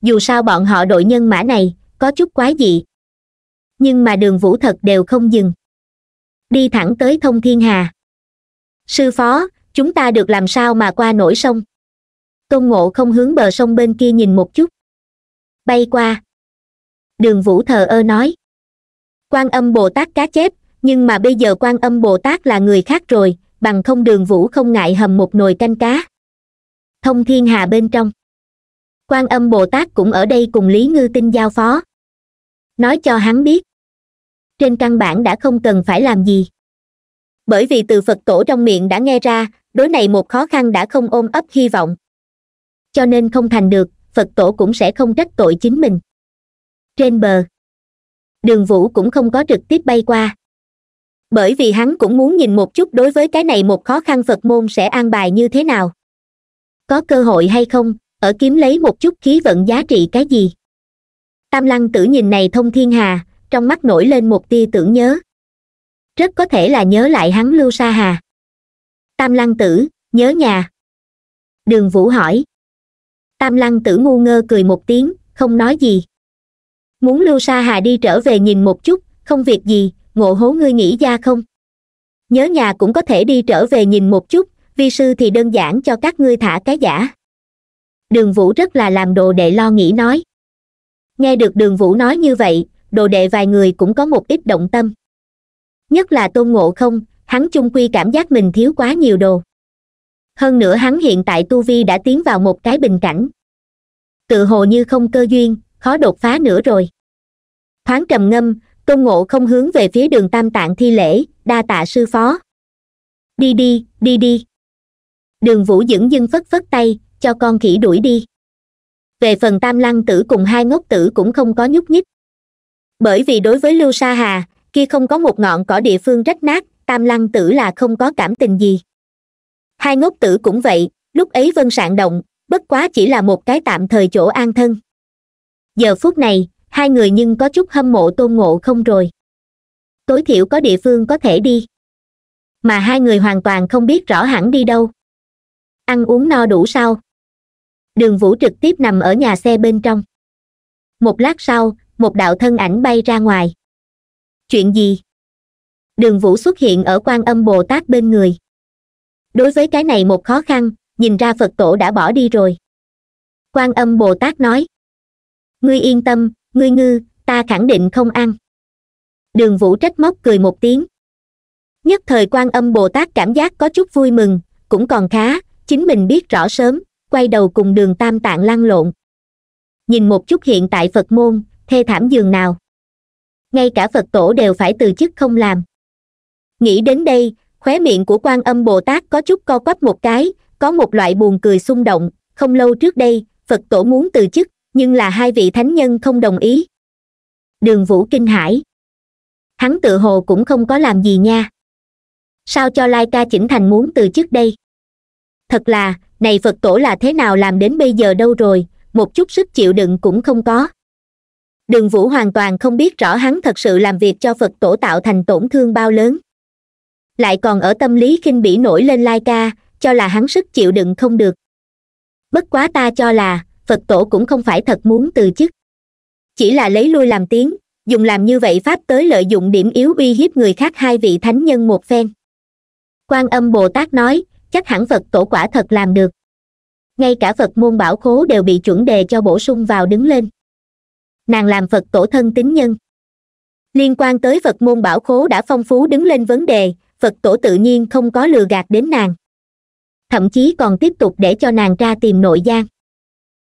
dù sao bọn họ đội nhân mã này có chút quái dị nhưng mà đường vũ thật đều không dừng đi thẳng tới thông thiên hà sư phó chúng ta được làm sao mà qua nổi sông tôn ngộ không hướng bờ sông bên kia nhìn một chút bay qua đường vũ thờ ơ nói quan âm bồ tát cá chép nhưng mà bây giờ quan âm bồ tát là người khác rồi bằng không đường vũ không ngại hầm một nồi canh cá thông thiên hà bên trong quan âm bồ tát cũng ở đây cùng lý ngư tinh giao phó nói cho hắn biết trên căn bản đã không cần phải làm gì bởi vì từ phật tổ trong miệng đã nghe ra đối này một khó khăn đã không ôm ấp hy vọng cho nên không thành được phật tổ cũng sẽ không trách tội chính mình trên bờ đường vũ cũng không có trực tiếp bay qua bởi vì hắn cũng muốn nhìn một chút đối với cái này một khó khăn phật môn sẽ an bài như thế nào có cơ hội hay không ở kiếm lấy một chút khí vận giá trị cái gì tam lăng tử nhìn này thông thiên hà trong mắt nổi lên một tia tưởng nhớ rất có thể là nhớ lại hắn lưu sa hà tam lăng tử nhớ nhà đường vũ hỏi tam lăng tử ngu ngơ cười một tiếng không nói gì muốn lưu sa hà đi trở về nhìn một chút không việc gì ngộ hố ngươi nghĩ ra không nhớ nhà cũng có thể đi trở về nhìn một chút vi sư thì đơn giản cho các ngươi thả cái giả đường vũ rất là làm đồ đệ lo nghĩ nói nghe được đường vũ nói như vậy đồ đệ vài người cũng có một ít động tâm nhất là tôn ngộ không hắn chung quy cảm giác mình thiếu quá nhiều đồ hơn nữa hắn hiện tại tu vi đã tiến vào một cái bình cảnh tự hồ như không cơ duyên khó đột phá nữa rồi thoáng trầm ngâm tôn ngộ không hướng về phía đường tam tạng thi lễ đa tạ sư phó đi đi đi đi đường vũ dững dưng phất phất tay cho con khỉ đuổi đi về phần tam lăng tử cùng hai ngốc tử cũng không có nhúc nhích bởi vì đối với lưu sa hà kia không có một ngọn cỏ địa phương rách nát tam lăng tử là không có cảm tình gì hai ngốc tử cũng vậy lúc ấy vân sạn động bất quá chỉ là một cái tạm thời chỗ an thân giờ phút này hai người nhưng có chút hâm mộ tôn ngộ không rồi tối thiểu có địa phương có thể đi mà hai người hoàn toàn không biết rõ hẳn đi đâu ăn uống no đủ sao đường vũ trực tiếp nằm ở nhà xe bên trong một lát sau một đạo thân ảnh bay ra ngoài chuyện gì đường vũ xuất hiện ở quan âm bồ tát bên người đối với cái này một khó khăn nhìn ra phật tổ đã bỏ đi rồi quan âm bồ tát nói ngươi yên tâm ngươi ngư ta khẳng định không ăn đường vũ trách móc cười một tiếng nhất thời quan âm bồ tát cảm giác có chút vui mừng cũng còn khá chính mình biết rõ sớm quay đầu cùng đường tam tạng lăn lộn nhìn một chút hiện tại phật môn thê thảm giường nào ngay cả phật tổ đều phải từ chức không làm nghĩ đến đây khóe miệng của quan âm bồ tát có chút co quắp một cái có một loại buồn cười xung động không lâu trước đây phật tổ muốn từ chức nhưng là hai vị thánh nhân không đồng ý đường vũ kinh hải, hắn tự hồ cũng không có làm gì nha sao cho lai ca chỉnh thành muốn từ chức đây thật là này phật tổ là thế nào làm đến bây giờ đâu rồi một chút sức chịu đựng cũng không có đường vũ hoàn toàn không biết rõ hắn thật sự làm việc cho phật tổ tạo thành tổn thương bao lớn lại còn ở tâm lý khinh bỉ nổi lên lai ca cho là hắn sức chịu đựng không được bất quá ta cho là phật tổ cũng không phải thật muốn từ chức chỉ là lấy lui làm tiếng dùng làm như vậy pháp tới lợi dụng điểm yếu uy hiếp người khác hai vị thánh nhân một phen quan âm bồ tát nói chắc hẳn phật tổ quả thật làm được ngay cả phật môn bảo khố đều bị chuẩn đề cho bổ sung vào đứng lên nàng làm phật tổ thân tín nhân liên quan tới phật môn bảo khố đã phong phú đứng lên vấn đề phật tổ tự nhiên không có lừa gạt đến nàng thậm chí còn tiếp tục để cho nàng ra tìm nội gian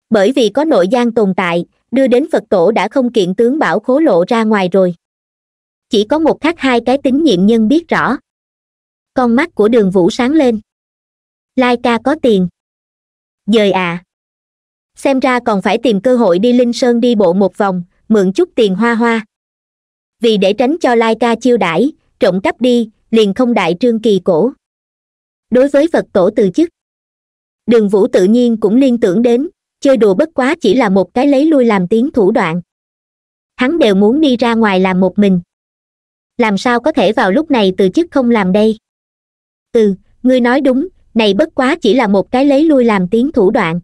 bởi vì có nội gian tồn tại đưa đến phật tổ đã không kiện tướng bảo khố lộ ra ngoài rồi chỉ có một khắc hai cái tính nhiệm nhân biết rõ con mắt của đường vũ sáng lên lai ca có tiền dời à. xem ra còn phải tìm cơ hội đi linh sơn đi bộ một vòng mượn chút tiền hoa hoa vì để tránh cho lai ca chiêu đãi trộm cắp đi liền không đại trương kỳ cổ đối với vật tổ từ chức đường vũ tự nhiên cũng liên tưởng đến chơi đùa bất quá chỉ là một cái lấy lui làm tiếng thủ đoạn hắn đều muốn đi ra ngoài làm một mình làm sao có thể vào lúc này từ chức không làm đây ừ ngươi nói đúng này bất quá chỉ là một cái lấy lui làm tiếng thủ đoạn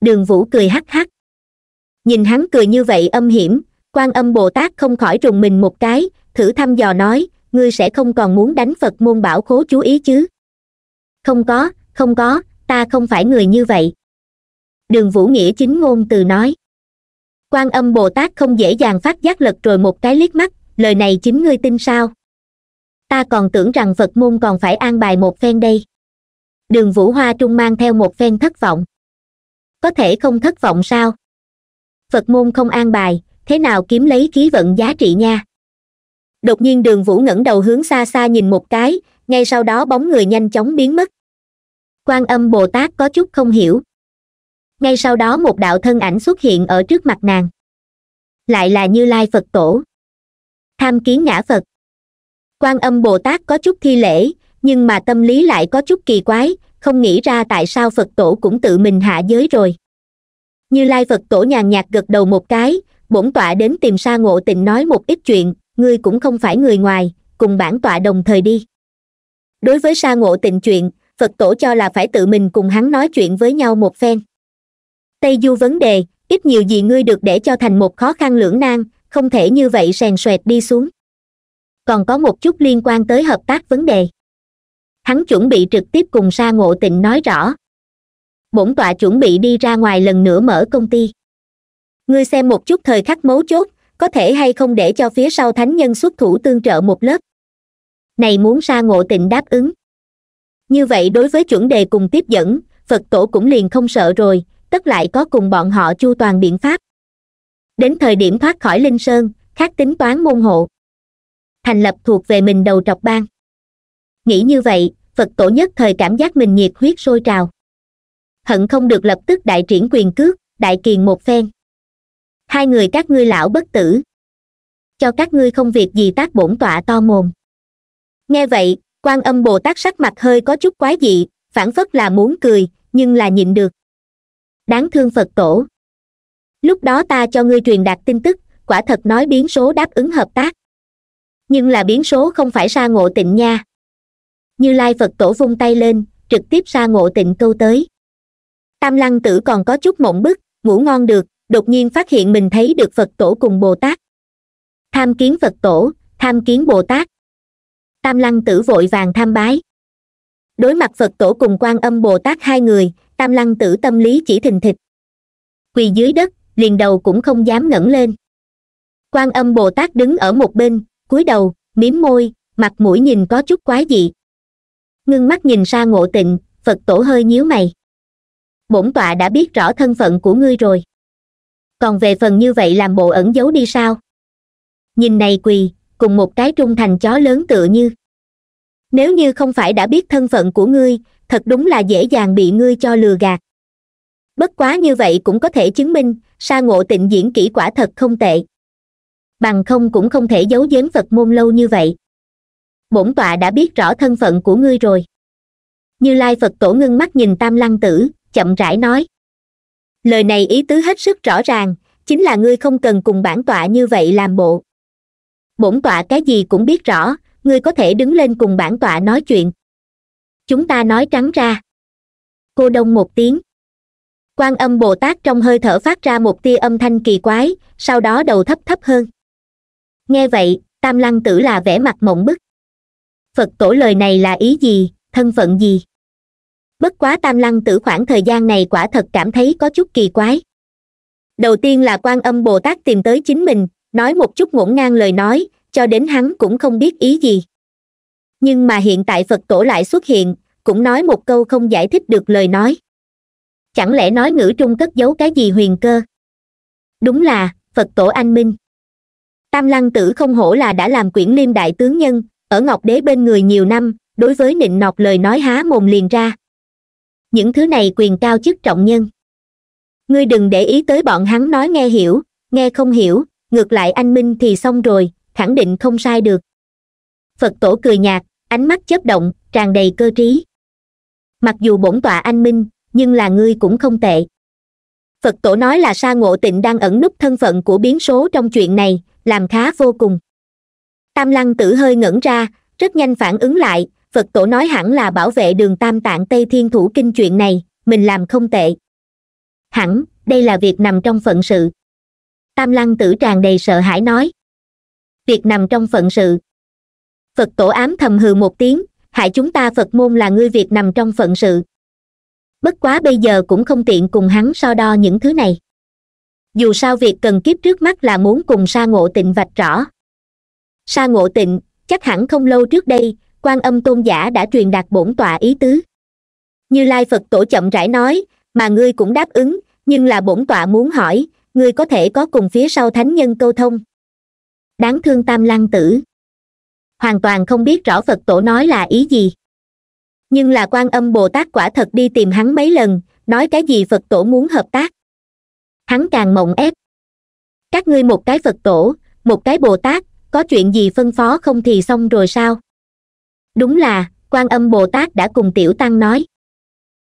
đường vũ cười hắc hắc nhìn hắn cười như vậy âm hiểm quan âm bồ tát không khỏi trùng mình một cái thử thăm dò nói ngươi sẽ không còn muốn đánh phật môn bảo khố chú ý chứ không có không có ta không phải người như vậy đường vũ nghĩa chính ngôn từ nói quan âm bồ tát không dễ dàng phát giác lật rồi một cái liếc mắt lời này chính ngươi tin sao ta còn tưởng rằng phật môn còn phải an bài một phen đây đường vũ hoa trung mang theo một phen thất vọng có thể không thất vọng sao phật môn không an bài thế nào kiếm lấy khí vận giá trị nha đột nhiên đường vũ ngẩng đầu hướng xa xa nhìn một cái ngay sau đó bóng người nhanh chóng biến mất quan âm bồ tát có chút không hiểu ngay sau đó một đạo thân ảnh xuất hiện ở trước mặt nàng lại là như lai phật tổ tham kiến ngã phật quan âm bồ tát có chút thi lễ nhưng mà tâm lý lại có chút kỳ quái không nghĩ ra tại sao phật tổ cũng tự mình hạ giới rồi như lai phật tổ nhàn nhạt gật đầu một cái bổn tọa đến tìm sa ngộ tịnh nói một ít chuyện ngươi cũng không phải người ngoài cùng bản tọa đồng thời đi đối với sa ngộ tình chuyện phật tổ cho là phải tự mình cùng hắn nói chuyện với nhau một phen tây du vấn đề ít nhiều gì ngươi được để cho thành một khó khăn lưỡng nan không thể như vậy sèn soẹt đi xuống còn có một chút liên quan tới hợp tác vấn đề hắn chuẩn bị trực tiếp cùng sa ngộ tịnh nói rõ bổn tọa chuẩn bị đi ra ngoài lần nữa mở công ty ngươi xem một chút thời khắc mấu chốt có thể hay không để cho phía sau thánh nhân xuất thủ tương trợ một lớp này muốn sa ngộ tịnh đáp ứng như vậy đối với chuẩn đề cùng tiếp dẫn phật tổ cũng liền không sợ rồi tất lại có cùng bọn họ chu toàn biện pháp đến thời điểm thoát khỏi linh sơn khác tính toán môn hộ thành lập thuộc về mình đầu trọc bang nghĩ như vậy phật tổ nhất thời cảm giác mình nhiệt huyết sôi trào hận không được lập tức đại triển quyền cước đại kiền một phen hai người các ngươi lão bất tử cho các ngươi không việc gì tác bổn tọa to mồm nghe vậy quan âm bồ tát sắc mặt hơi có chút quái dị phản phất là muốn cười nhưng là nhịn được đáng thương phật tổ lúc đó ta cho ngươi truyền đạt tin tức quả thật nói biến số đáp ứng hợp tác nhưng là biến số không phải sa ngộ tịnh nha như lai phật tổ vung tay lên trực tiếp sa ngộ tịnh câu tới tam lăng tử còn có chút mộng bức ngủ ngon được đột nhiên phát hiện mình thấy được phật tổ cùng bồ tát tham kiến phật tổ tham kiến bồ tát tam lăng tử vội vàng tham bái đối mặt phật tổ cùng quan âm bồ tát hai người tam lăng tử tâm lý chỉ thình thịch quỳ dưới đất liền đầu cũng không dám ngẩng lên quan âm bồ tát đứng ở một bên cúi đầu mím môi mặt mũi nhìn có chút quái dị ngưng mắt nhìn ra ngộ tịnh phật tổ hơi nhíu mày bổn tọa đã biết rõ thân phận của ngươi rồi còn về phần như vậy làm bộ ẩn giấu đi sao nhìn này quỳ cùng một cái trung thành chó lớn tựa như nếu như không phải đã biết thân phận của ngươi thật đúng là dễ dàng bị ngươi cho lừa gạt bất quá như vậy cũng có thể chứng minh sa ngộ tịnh diễn kỹ quả thật không tệ bằng không cũng không thể giấu giếm phật môn lâu như vậy bổn tọa đã biết rõ thân phận của ngươi rồi như lai phật tổ ngưng mắt nhìn tam lăng tử chậm rãi nói lời này ý tứ hết sức rõ ràng chính là ngươi không cần cùng bản tọa như vậy làm bộ bổn tọa cái gì cũng biết rõ ngươi có thể đứng lên cùng bản tọa nói chuyện chúng ta nói trắng ra cô đông một tiếng quan âm bồ tát trong hơi thở phát ra một tia âm thanh kỳ quái sau đó đầu thấp thấp hơn nghe vậy tam lăng tử là vẻ mặt mộng bức phật tổ lời này là ý gì thân phận gì bất quá tam lăng tử khoảng thời gian này quả thật cảm thấy có chút kỳ quái đầu tiên là quan âm bồ tát tìm tới chính mình nói một chút ngổn ngang lời nói cho đến hắn cũng không biết ý gì nhưng mà hiện tại phật tổ lại xuất hiện cũng nói một câu không giải thích được lời nói chẳng lẽ nói ngữ trung cất giấu cái gì huyền cơ đúng là phật tổ anh minh tam lăng tử không hổ là đã làm quyển liêm đại tướng nhân ở ngọc đế bên người nhiều năm đối với nịnh nọt lời nói há mồm liền ra những thứ này quyền cao chức trọng nhân ngươi đừng để ý tới bọn hắn nói nghe hiểu nghe không hiểu ngược lại anh minh thì xong rồi khẳng định không sai được phật tổ cười nhạt ánh mắt chớp động tràn đầy cơ trí mặc dù bổn tọa anh minh nhưng là ngươi cũng không tệ phật tổ nói là sa ngộ tịnh đang ẩn núp thân phận của biến số trong chuyện này làm khá vô cùng tam lăng tử hơi ngẩn ra rất nhanh phản ứng lại phật tổ nói hẳn là bảo vệ đường tam tạng tây thiên thủ kinh chuyện này mình làm không tệ hẳn đây là việc nằm trong phận sự tam lăng tử tràn đầy sợ hãi nói việc nằm trong phận sự phật tổ ám thầm hừ một tiếng hại chúng ta phật môn là ngươi việc nằm trong phận sự bất quá bây giờ cũng không tiện cùng hắn so đo những thứ này dù sao việc cần kiếp trước mắt là muốn cùng sa ngộ tịnh vạch rõ sa ngộ tịnh chắc hẳn không lâu trước đây quan âm tôn giả đã truyền đạt bổn tọa ý tứ như lai phật tổ chậm rãi nói mà ngươi cũng đáp ứng nhưng là bổn tọa muốn hỏi ngươi có thể có cùng phía sau thánh nhân câu thông đáng thương tam lăng tử hoàn toàn không biết rõ phật tổ nói là ý gì nhưng là quan âm bồ tát quả thật đi tìm hắn mấy lần nói cái gì phật tổ muốn hợp tác hắn càng mộng ép các ngươi một cái phật tổ một cái bồ tát có chuyện gì phân phó không thì xong rồi sao đúng là quan âm bồ tát đã cùng tiểu tăng nói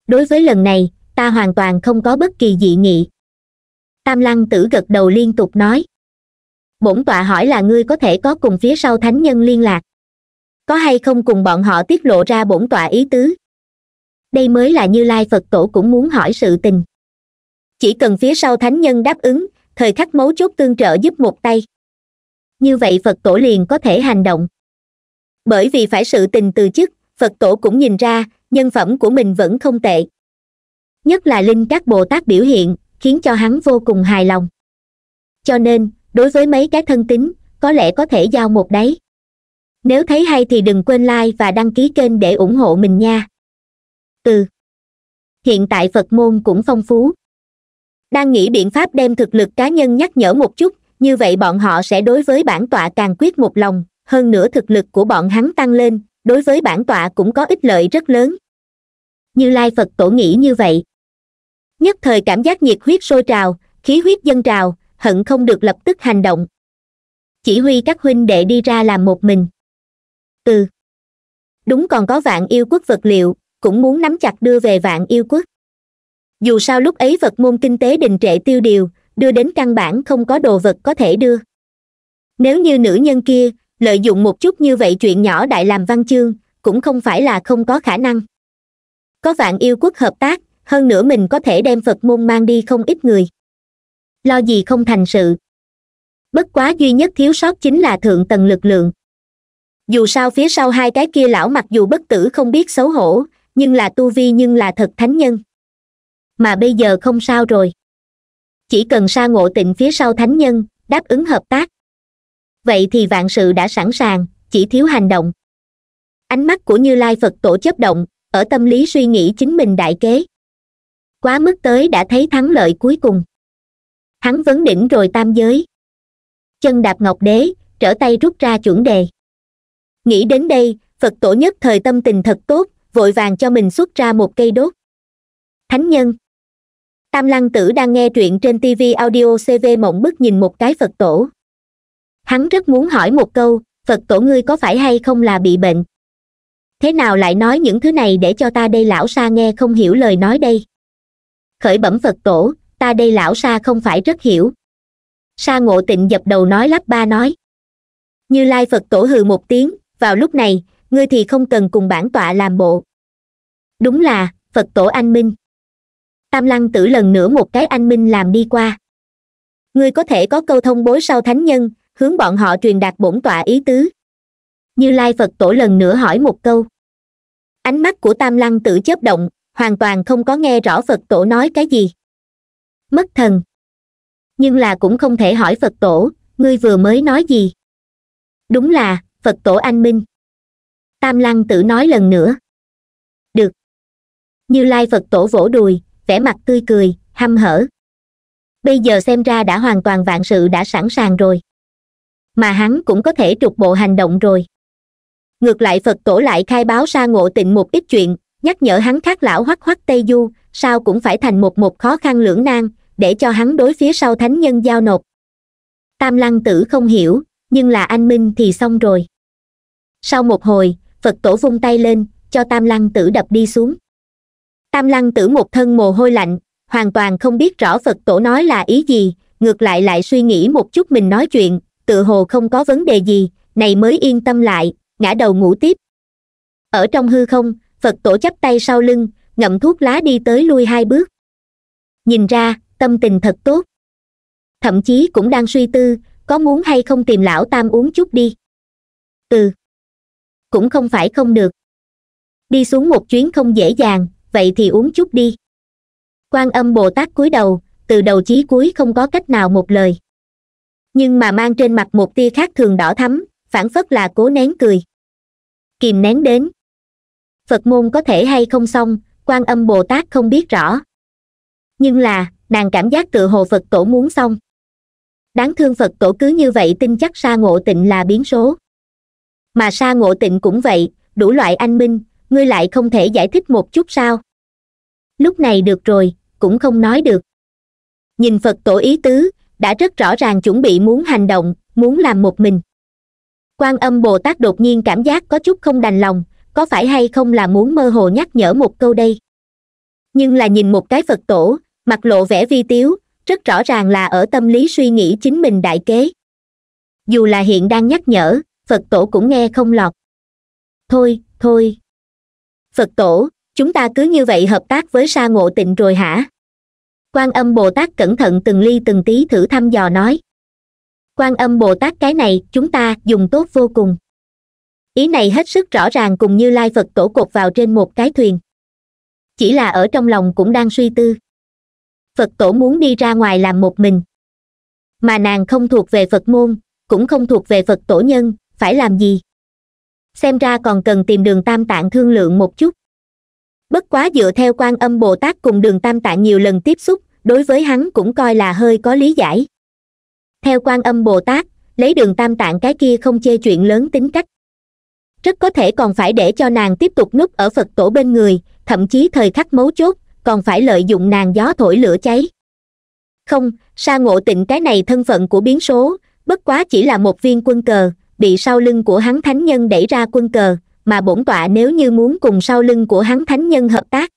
đối với lần này ta hoàn toàn không có bất kỳ dị nghị tam lăng tử gật đầu liên tục nói bổn tọa hỏi là ngươi có thể có cùng phía sau thánh nhân liên lạc có hay không cùng bọn họ tiết lộ ra bổn tọa ý tứ đây mới là như lai phật tổ cũng muốn hỏi sự tình chỉ cần phía sau thánh nhân đáp ứng thời khắc mấu chốt tương trợ giúp một tay như vậy phật tổ liền có thể hành động bởi vì phải sự tình từ chức phật tổ cũng nhìn ra nhân phẩm của mình vẫn không tệ nhất là linh các bồ tát biểu hiện khiến cho hắn vô cùng hài lòng cho nên đối với mấy cái thân tính có lẽ có thể giao một đấy nếu thấy hay thì đừng quên like và đăng ký kênh để ủng hộ mình nha từ hiện tại phật môn cũng phong phú đang nghĩ biện pháp đem thực lực cá nhân nhắc nhở một chút như vậy bọn họ sẽ đối với bản tọa càng quyết một lòng hơn nữa thực lực của bọn hắn tăng lên đối với bản tọa cũng có ích lợi rất lớn như lai phật tổ nghĩ như vậy nhất thời cảm giác nhiệt huyết sôi trào khí huyết dân trào hận không được lập tức hành động chỉ huy các huynh đệ đi ra làm một mình ừ đúng còn có vạn yêu quốc vật liệu cũng muốn nắm chặt đưa về vạn yêu quốc dù sao lúc ấy vật môn kinh tế đình trệ tiêu điều đưa đến căn bản không có đồ vật có thể đưa nếu như nữ nhân kia lợi dụng một chút như vậy chuyện nhỏ đại làm văn chương cũng không phải là không có khả năng có vạn yêu quốc hợp tác hơn nữa mình có thể đem phật môn mang đi không ít người lo gì không thành sự bất quá duy nhất thiếu sót chính là thượng tầng lực lượng dù sao phía sau hai cái kia lão mặc dù bất tử không biết xấu hổ nhưng là tu vi nhưng là thật thánh nhân mà bây giờ không sao rồi chỉ cần sa ngộ tịnh phía sau thánh nhân đáp ứng hợp tác vậy thì vạn sự đã sẵn sàng chỉ thiếu hành động ánh mắt của như lai phật tổ chấp động ở tâm lý suy nghĩ chính mình đại kế quá mức tới đã thấy thắng lợi cuối cùng hắn vấn đỉnh rồi tam giới chân đạp ngọc đế trở tay rút ra chuẩn đề nghĩ đến đây phật tổ nhất thời tâm tình thật tốt vội vàng cho mình xuất ra một cây đốt thánh nhân tam lăng tử đang nghe truyện trên tv audio cv mộng bức nhìn một cái phật tổ hắn rất muốn hỏi một câu phật tổ ngươi có phải hay không là bị bệnh thế nào lại nói những thứ này để cho ta đây lão sa nghe không hiểu lời nói đây khởi bẩm phật tổ ta đây lão sa không phải rất hiểu sa ngộ tịnh dập đầu nói lắp ba nói như lai phật tổ hừ một tiếng vào lúc này ngươi thì không cần cùng bản tọa làm bộ đúng là phật tổ anh minh tam lăng tử lần nữa một cái anh minh làm đi qua ngươi có thể có câu thông bối sau thánh nhân hướng bọn họ truyền đạt bổn tọa ý tứ như lai phật tổ lần nữa hỏi một câu ánh mắt của tam lăng tự chớp động hoàn toàn không có nghe rõ phật tổ nói cái gì mất thần nhưng là cũng không thể hỏi phật tổ ngươi vừa mới nói gì đúng là phật tổ anh minh tam lăng tự nói lần nữa được như lai phật tổ vỗ đùi vẻ mặt tươi cười hăm hở bây giờ xem ra đã hoàn toàn vạn sự đã sẵn sàng rồi mà hắn cũng có thể trục bộ hành động rồi ngược lại phật tổ lại khai báo sa ngộ tịnh một ít chuyện nhắc nhở hắn khác lão hoắc hoắc tây du sao cũng phải thành một một khó khăn lưỡng nan để cho hắn đối phía sau thánh nhân giao nộp tam lăng tử không hiểu nhưng là anh minh thì xong rồi sau một hồi phật tổ vung tay lên cho tam lăng tử đập đi xuống tam lăng tử một thân mồ hôi lạnh hoàn toàn không biết rõ phật tổ nói là ý gì ngược lại lại suy nghĩ một chút mình nói chuyện tự hồ không có vấn đề gì này mới yên tâm lại ngã đầu ngủ tiếp ở trong hư không phật tổ chắp tay sau lưng ngậm thuốc lá đi tới lui hai bước nhìn ra tâm tình thật tốt thậm chí cũng đang suy tư có muốn hay không tìm lão tam uống chút đi ừ cũng không phải không được đi xuống một chuyến không dễ dàng vậy thì uống chút đi quan âm bồ tát cúi đầu từ đầu chí cuối không có cách nào một lời nhưng mà mang trên mặt một tia khác thường đỏ thắm phản phất là cố nén cười kìm nén đến phật môn có thể hay không xong quan âm bồ tát không biết rõ nhưng là nàng cảm giác tự hồ phật tổ muốn xong đáng thương phật tổ cứ như vậy tin chắc sa ngộ tịnh là biến số mà sa ngộ tịnh cũng vậy đủ loại anh minh ngươi lại không thể giải thích một chút sao lúc này được rồi cũng không nói được nhìn phật tổ ý tứ đã rất rõ ràng chuẩn bị muốn hành động muốn làm một mình quan âm bồ tát đột nhiên cảm giác có chút không đành lòng có phải hay không là muốn mơ hồ nhắc nhở một câu đây nhưng là nhìn một cái phật tổ mặt lộ vẻ vi tiếu rất rõ ràng là ở tâm lý suy nghĩ chính mình đại kế dù là hiện đang nhắc nhở phật tổ cũng nghe không lọt thôi thôi phật tổ chúng ta cứ như vậy hợp tác với sa ngộ tịnh rồi hả quan âm bồ tát cẩn thận từng ly từng tí thử thăm dò nói quan âm bồ tát cái này chúng ta dùng tốt vô cùng ý này hết sức rõ ràng cùng như lai phật tổ cột vào trên một cái thuyền chỉ là ở trong lòng cũng đang suy tư phật tổ muốn đi ra ngoài làm một mình mà nàng không thuộc về phật môn cũng không thuộc về phật tổ nhân phải làm gì xem ra còn cần tìm đường tam tạng thương lượng một chút bất quá dựa theo quan âm bồ tát cùng đường tam tạng nhiều lần tiếp xúc đối với hắn cũng coi là hơi có lý giải theo quan âm bồ tát lấy đường tam tạng cái kia không chê chuyện lớn tính cách rất có thể còn phải để cho nàng tiếp tục núp ở phật tổ bên người thậm chí thời khắc mấu chốt còn phải lợi dụng nàng gió thổi lửa cháy không sa ngộ tịnh cái này thân phận của biến số bất quá chỉ là một viên quân cờ bị sau lưng của hắn thánh nhân đẩy ra quân cờ mà bổn tọa nếu như muốn cùng sau lưng của hắn thánh nhân hợp tác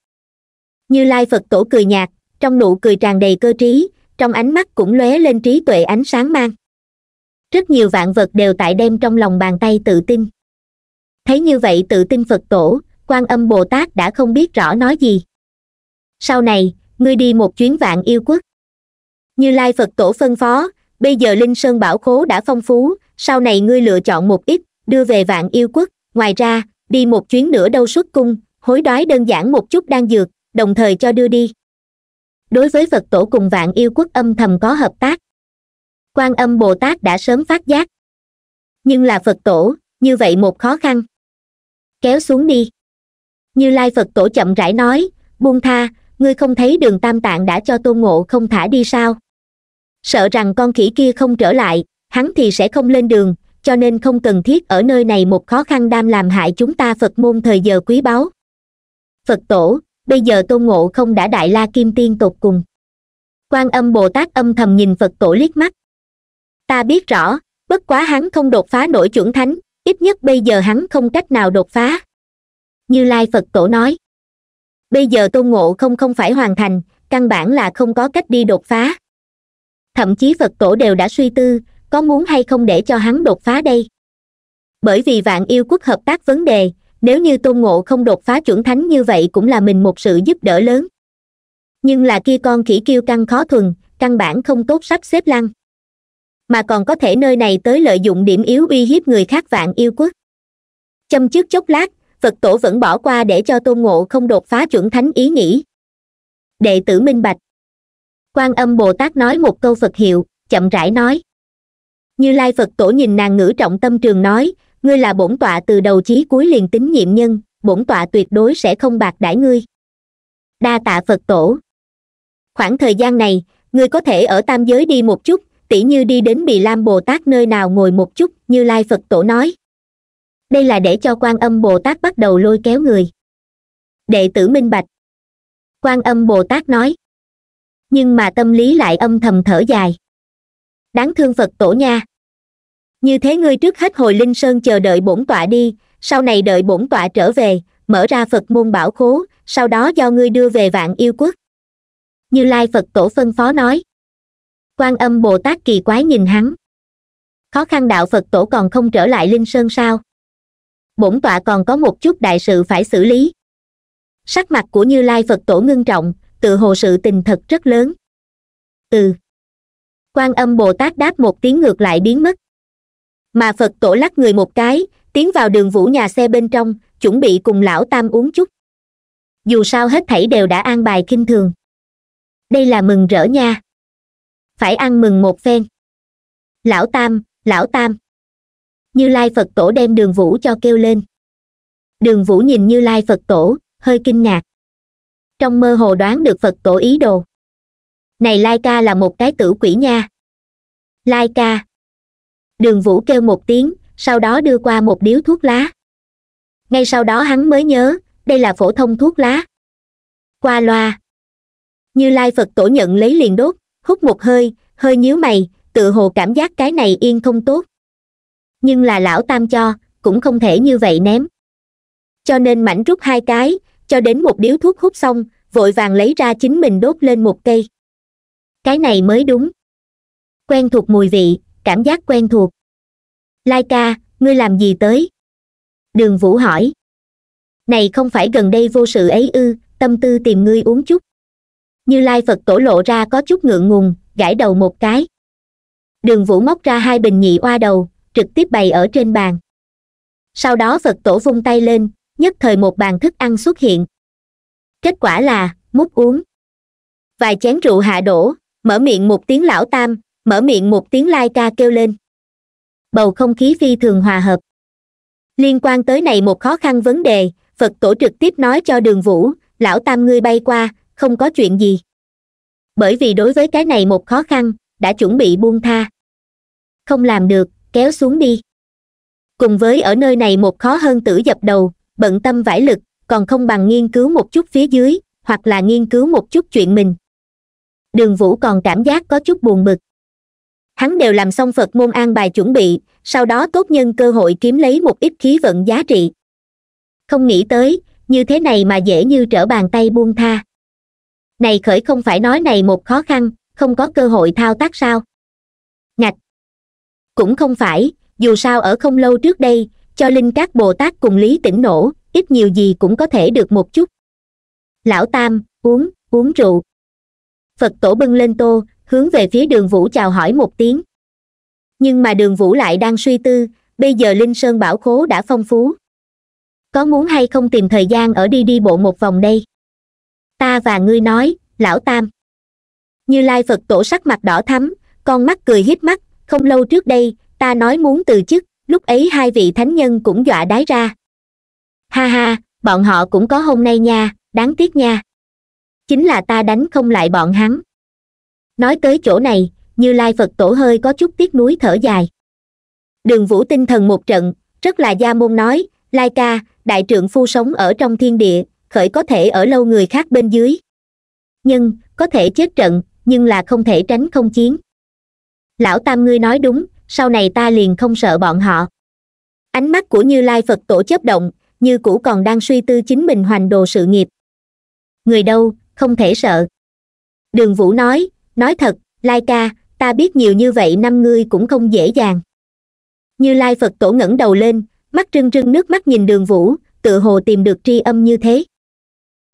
như lai phật tổ cười nhạt trong nụ cười tràn đầy cơ trí trong ánh mắt cũng lóe lên trí tuệ ánh sáng mang rất nhiều vạn vật đều tại đem trong lòng bàn tay tự tin thấy như vậy tự tin phật tổ quan âm bồ tát đã không biết rõ nói gì sau này ngươi đi một chuyến vạn yêu quốc như lai phật tổ phân phó bây giờ linh sơn bảo khố đã phong phú sau này ngươi lựa chọn một ít đưa về vạn yêu quốc ngoài ra đi một chuyến nữa đâu xuất cung hối đoái đơn giản một chút đang dược đồng thời cho đưa đi đối với phật tổ cùng vạn yêu quốc âm thầm có hợp tác quan âm bồ tát đã sớm phát giác nhưng là phật tổ như vậy một khó khăn kéo xuống đi như lai phật tổ chậm rãi nói buông tha ngươi không thấy đường tam tạng đã cho tôn ngộ không thả đi sao sợ rằng con khỉ kia không trở lại hắn thì sẽ không lên đường cho nên không cần thiết ở nơi này một khó khăn đam làm hại chúng ta phật môn thời giờ quý báu phật tổ bây giờ tôn ngộ không đã đại la kim tiên tột cùng quan âm bồ tát âm thầm nhìn phật tổ liếc mắt ta biết rõ bất quá hắn không đột phá nổi chuẩn thánh ít nhất bây giờ hắn không cách nào đột phá như lai phật tổ nói bây giờ tôn ngộ không không phải hoàn thành căn bản là không có cách đi đột phá thậm chí phật tổ đều đã suy tư có muốn hay không để cho hắn đột phá đây bởi vì vạn yêu quốc hợp tác vấn đề nếu như tôn ngộ không đột phá chuẩn thánh như vậy cũng là mình một sự giúp đỡ lớn nhưng là kia con khỉ kêu căng khó thuần căn bản không tốt sắp xếp lăng mà còn có thể nơi này tới lợi dụng điểm yếu uy hiếp người khác vạn yêu quốc châm trước chốc lát phật tổ vẫn bỏ qua để cho tôn ngộ không đột phá chuẩn thánh ý nghĩ đệ tử minh bạch quan âm bồ tát nói một câu phật hiệu chậm rãi nói như lai phật tổ nhìn nàng ngữ trọng tâm trường nói ngươi là bổn tọa từ đầu chí cuối liền tính nhiệm nhân bổn tọa tuyệt đối sẽ không bạc đãi ngươi đa tạ phật tổ khoảng thời gian này ngươi có thể ở tam giới đi một chút tỉ như đi đến bì lam bồ tát nơi nào ngồi một chút như lai phật tổ nói đây là để cho quan âm bồ tát bắt đầu lôi kéo người đệ tử minh bạch quan âm bồ tát nói nhưng mà tâm lý lại âm thầm thở dài đáng thương phật tổ nha như thế ngươi trước hết hồi linh sơn chờ đợi bổn tọa đi sau này đợi bổn tọa trở về mở ra phật môn bảo khố sau đó do ngươi đưa về vạn yêu quốc như lai phật tổ phân phó nói quan âm bồ tát kỳ quái nhìn hắn khó khăn đạo phật tổ còn không trở lại linh sơn sao bổn tọa còn có một chút đại sự phải xử lý sắc mặt của như lai phật tổ ngưng trọng tự hồ sự tình thật rất lớn ừ quan âm bồ tát đáp một tiếng ngược lại biến mất mà phật tổ lắc người một cái tiến vào đường vũ nhà xe bên trong chuẩn bị cùng lão tam uống chút dù sao hết thảy đều đã an bài kinh thường đây là mừng rỡ nha phải ăn mừng một phen lão tam lão tam như lai phật tổ đem đường vũ cho kêu lên đường vũ nhìn như lai phật tổ hơi kinh ngạc trong mơ hồ đoán được phật tổ ý đồ này Laika là một cái tử quỷ nha Laika. đường vũ kêu một tiếng sau đó đưa qua một điếu thuốc lá ngay sau đó hắn mới nhớ đây là phổ thông thuốc lá qua loa như lai phật tổ nhận lấy liền đốt hút một hơi hơi nhíu mày tự hồ cảm giác cái này yên không tốt nhưng là lão tam cho cũng không thể như vậy ném cho nên mảnh rút hai cái cho đến một điếu thuốc hút xong vội vàng lấy ra chính mình đốt lên một cây cái này mới đúng quen thuộc mùi vị cảm giác quen thuộc lai ca ngươi làm gì tới đường vũ hỏi này không phải gần đây vô sự ấy ư tâm tư tìm ngươi uống chút như lai phật tổ lộ ra có chút ngượng ngùng gãi đầu một cái đường vũ móc ra hai bình nhị oa đầu trực tiếp bày ở trên bàn sau đó phật tổ vung tay lên nhất thời một bàn thức ăn xuất hiện kết quả là múc uống vài chén rượu hạ đổ mở miệng một tiếng lão tam mở miệng một tiếng lai ca kêu lên bầu không khí phi thường hòa hợp liên quan tới này một khó khăn vấn đề phật tổ trực tiếp nói cho đường vũ lão tam ngươi bay qua không có chuyện gì bởi vì đối với cái này một khó khăn đã chuẩn bị buông tha không làm được kéo xuống đi cùng với ở nơi này một khó hơn tử dập đầu bận tâm vải lực còn không bằng nghiên cứu một chút phía dưới hoặc là nghiên cứu một chút chuyện mình đường vũ còn cảm giác có chút buồn bực hắn đều làm xong phật môn an bài chuẩn bị sau đó tốt nhân cơ hội kiếm lấy một ít khí vận giá trị không nghĩ tới như thế này mà dễ như trở bàn tay buông tha này khởi không phải nói này một khó khăn không có cơ hội thao tác sao ngạch cũng không phải dù sao ở không lâu trước đây cho linh các bồ tát cùng lý tỉnh nổ ít nhiều gì cũng có thể được một chút lão tam uống uống rượu phật tổ bưng lên tô hướng về phía đường vũ chào hỏi một tiếng nhưng mà đường vũ lại đang suy tư bây giờ linh sơn bảo khố đã phong phú có muốn hay không tìm thời gian ở đi đi bộ một vòng đây ta và ngươi nói lão tam như lai phật tổ sắc mặt đỏ thắm con mắt cười hiếp mắt không lâu trước đây ta nói muốn từ chức lúc ấy hai vị thánh nhân cũng dọa đái ra ha ha bọn họ cũng có hôm nay nha đáng tiếc nha chính là ta đánh không lại bọn hắn nói tới chỗ này như lai phật tổ hơi có chút tiếc nuối thở dài đường vũ tinh thần một trận rất là gia môn nói lai ca đại trượng phu sống ở trong thiên địa khởi có thể ở lâu người khác bên dưới nhưng có thể chết trận nhưng là không thể tránh không chiến lão tam ngươi nói đúng sau này ta liền không sợ bọn họ ánh mắt của như lai phật tổ chớp động như cũ còn đang suy tư chính mình hoành đồ sự nghiệp người đâu không thể sợ đường vũ nói nói thật lai ca ta biết nhiều như vậy năm ngươi cũng không dễ dàng như lai phật tổ ngẩng đầu lên mắt rưng rưng nước mắt nhìn đường vũ tự hồ tìm được tri âm như thế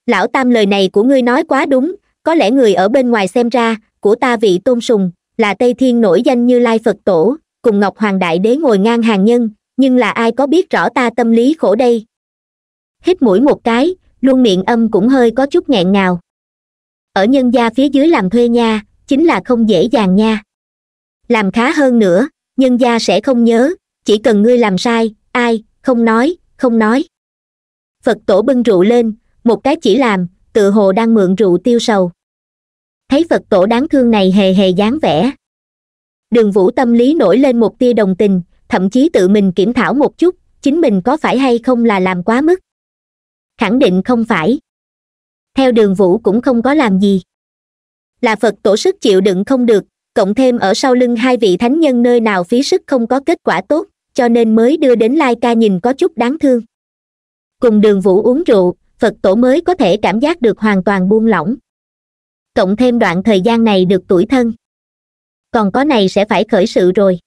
lão tam lời này của ngươi nói quá đúng có lẽ người ở bên ngoài xem ra của ta vị tôn sùng là tây thiên nổi danh như lai phật tổ cùng ngọc hoàng đại đế ngồi ngang hàng nhân nhưng là ai có biết rõ ta tâm lý khổ đây hít mũi một cái luôn miệng âm cũng hơi có chút nghẹn ngào ở nhân gia phía dưới làm thuê nha chính là không dễ dàng nha làm khá hơn nữa nhân gia sẽ không nhớ chỉ cần ngươi làm sai ai không nói không nói phật tổ bưng rượu lên một cái chỉ làm tự hồ đang mượn rượu tiêu sầu thấy phật tổ đáng thương này hề hề dáng vẻ đường vũ tâm lý nổi lên một tia đồng tình thậm chí tự mình kiểm thảo một chút chính mình có phải hay không là làm quá mức khẳng định không phải theo đường vũ cũng không có làm gì là phật tổ sức chịu đựng không được cộng thêm ở sau lưng hai vị thánh nhân nơi nào phí sức không có kết quả tốt cho nên mới đưa đến lai ca nhìn có chút đáng thương cùng đường vũ uống rượu phật tổ mới có thể cảm giác được hoàn toàn buông lỏng cộng thêm đoạn thời gian này được tuổi thân còn có này sẽ phải khởi sự rồi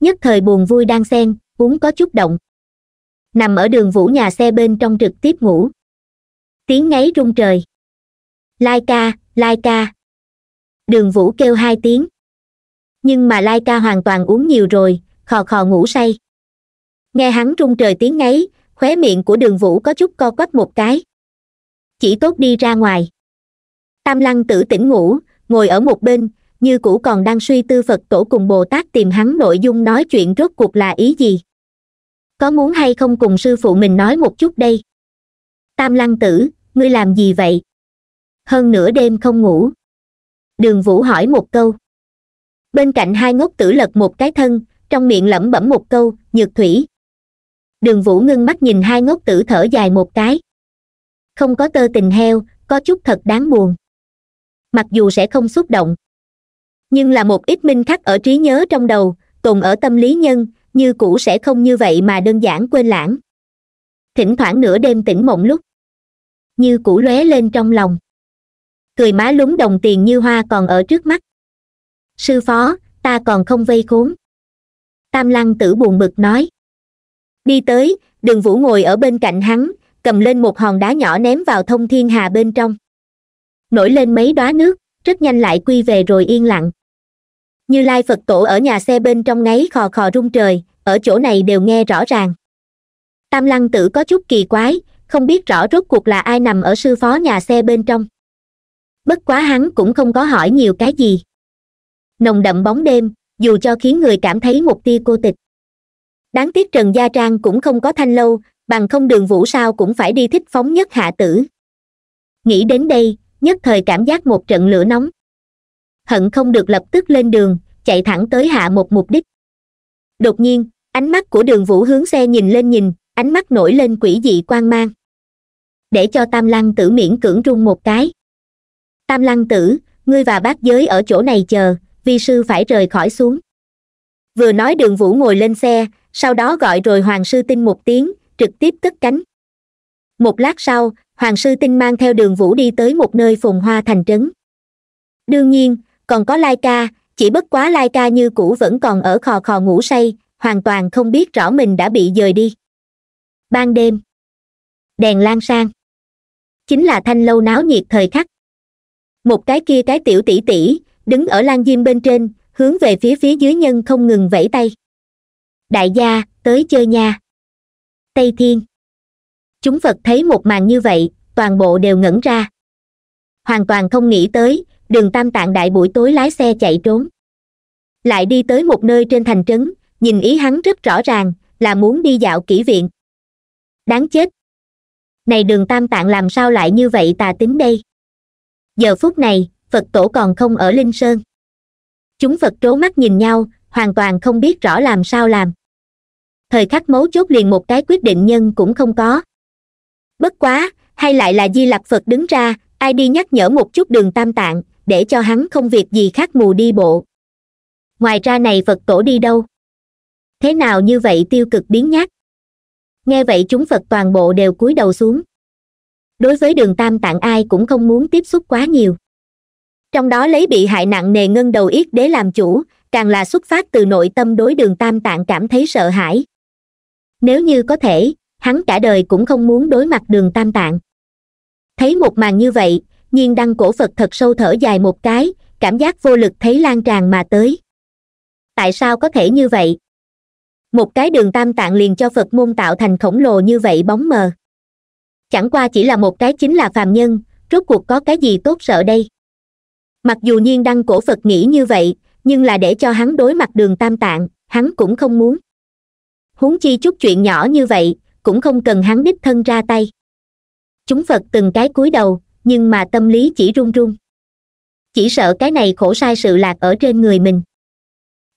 nhất thời buồn vui đang xen uống có chút động nằm ở đường vũ nhà xe bên trong trực tiếp ngủ tiếng ngáy rung trời lai ca lai ca đường vũ kêu hai tiếng nhưng mà lai ca hoàn toàn uống nhiều rồi khò khò ngủ say nghe hắn rung trời tiếng ngáy khóe miệng của đường vũ có chút co quắp một cái chỉ tốt đi ra ngoài tam lăng tử tỉnh ngủ ngồi ở một bên như cũ còn đang suy tư phật tổ cùng bồ tát tìm hắn nội dung nói chuyện rốt cuộc là ý gì có muốn hay không cùng sư phụ mình nói một chút đây tam lăng tử ngươi làm gì vậy hơn nửa đêm không ngủ đường vũ hỏi một câu bên cạnh hai ngốc tử lật một cái thân trong miệng lẩm bẩm một câu nhược thủy đường vũ ngưng mắt nhìn hai ngốc tử thở dài một cái không có tơ tình heo có chút thật đáng buồn mặc dù sẽ không xúc động nhưng là một ít minh khắc ở trí nhớ trong đầu tồn ở tâm lý nhân như cũ sẽ không như vậy mà đơn giản quên lãng thỉnh thoảng nửa đêm tỉnh mộng lúc như cũ lóe lên trong lòng cười má lúng đồng tiền như hoa còn ở trước mắt sư phó ta còn không vây khốn tam lăng tử buồn bực nói đi tới đừng vũ ngồi ở bên cạnh hắn cầm lên một hòn đá nhỏ ném vào thông thiên hà bên trong nổi lên mấy đóa nước rất nhanh lại quy về rồi yên lặng như lai phật tổ ở nhà xe bên trong ngáy khò khò rung trời ở chỗ này đều nghe rõ ràng tam lăng tử có chút kỳ quái không biết rõ rốt cuộc là ai nằm ở sư phó nhà xe bên trong bất quá hắn cũng không có hỏi nhiều cái gì nồng đậm bóng đêm dù cho khiến người cảm thấy một tia cô tịch đáng tiếc trần gia trang cũng không có thanh lâu bằng không đường vũ sao cũng phải đi thích phóng nhất hạ tử nghĩ đến đây nhất thời cảm giác một trận lửa nóng hận không được lập tức lên đường chạy thẳng tới hạ một mục đích đột nhiên ánh mắt của đường vũ hướng xe nhìn lên nhìn ánh mắt nổi lên quỷ dị quan mang để cho tam lăng tử miễn cưỡng rung một cái tam lăng tử ngươi và bác giới ở chỗ này chờ vi sư phải rời khỏi xuống vừa nói đường vũ ngồi lên xe sau đó gọi rồi hoàng sư tinh một tiếng trực tiếp cất cánh một lát sau hoàng sư tinh mang theo đường vũ đi tới một nơi phồn hoa thành trấn đương nhiên còn có lai ca chỉ bất quá lai ca như cũ vẫn còn ở khò khò ngủ say hoàn toàn không biết rõ mình đã bị dời đi ban đêm đèn lan sang chính là thanh lâu náo nhiệt thời khắc một cái kia cái tiểu tỷ tỷ đứng ở lan diêm bên trên hướng về phía phía dưới nhân không ngừng vẫy tay đại gia tới chơi nha tây thiên chúng phật thấy một màn như vậy toàn bộ đều ngẩn ra hoàn toàn không nghĩ tới đường tam tạng đại buổi tối lái xe chạy trốn lại đi tới một nơi trên thành trấn nhìn ý hắn rất rõ ràng là muốn đi dạo kỹ viện đáng chết này đường tam tạng làm sao lại như vậy tà tính đây giờ phút này phật tổ còn không ở linh sơn chúng phật trố mắt nhìn nhau hoàn toàn không biết rõ làm sao làm thời khắc mấu chốt liền một cái quyết định nhân cũng không có bất quá hay lại là di lặc phật đứng ra ai đi nhắc nhở một chút đường tam tạng để cho hắn không việc gì khác mù đi bộ ngoài ra này phật tổ đi đâu thế nào như vậy tiêu cực biến nhát nghe vậy chúng phật toàn bộ đều cúi đầu xuống đối với đường tam tạng ai cũng không muốn tiếp xúc quá nhiều trong đó lấy bị hại nặng nề ngân đầu yết đế làm chủ càng là xuất phát từ nội tâm đối đường tam tạng cảm thấy sợ hãi nếu như có thể hắn cả đời cũng không muốn đối mặt đường tam tạng thấy một màn như vậy nhiên đăng cổ phật thật sâu thở dài một cái cảm giác vô lực thấy lan tràn mà tới tại sao có thể như vậy một cái đường tam tạng liền cho phật môn tạo thành khổng lồ như vậy bóng mờ chẳng qua chỉ là một cái chính là phàm nhân rốt cuộc có cái gì tốt sợ đây mặc dù nhiên đăng cổ phật nghĩ như vậy nhưng là để cho hắn đối mặt đường tam tạng hắn cũng không muốn huống chi chút chuyện nhỏ như vậy cũng không cần hắn đích thân ra tay chúng phật từng cái cúi đầu nhưng mà tâm lý chỉ run run chỉ sợ cái này khổ sai sự lạc ở trên người mình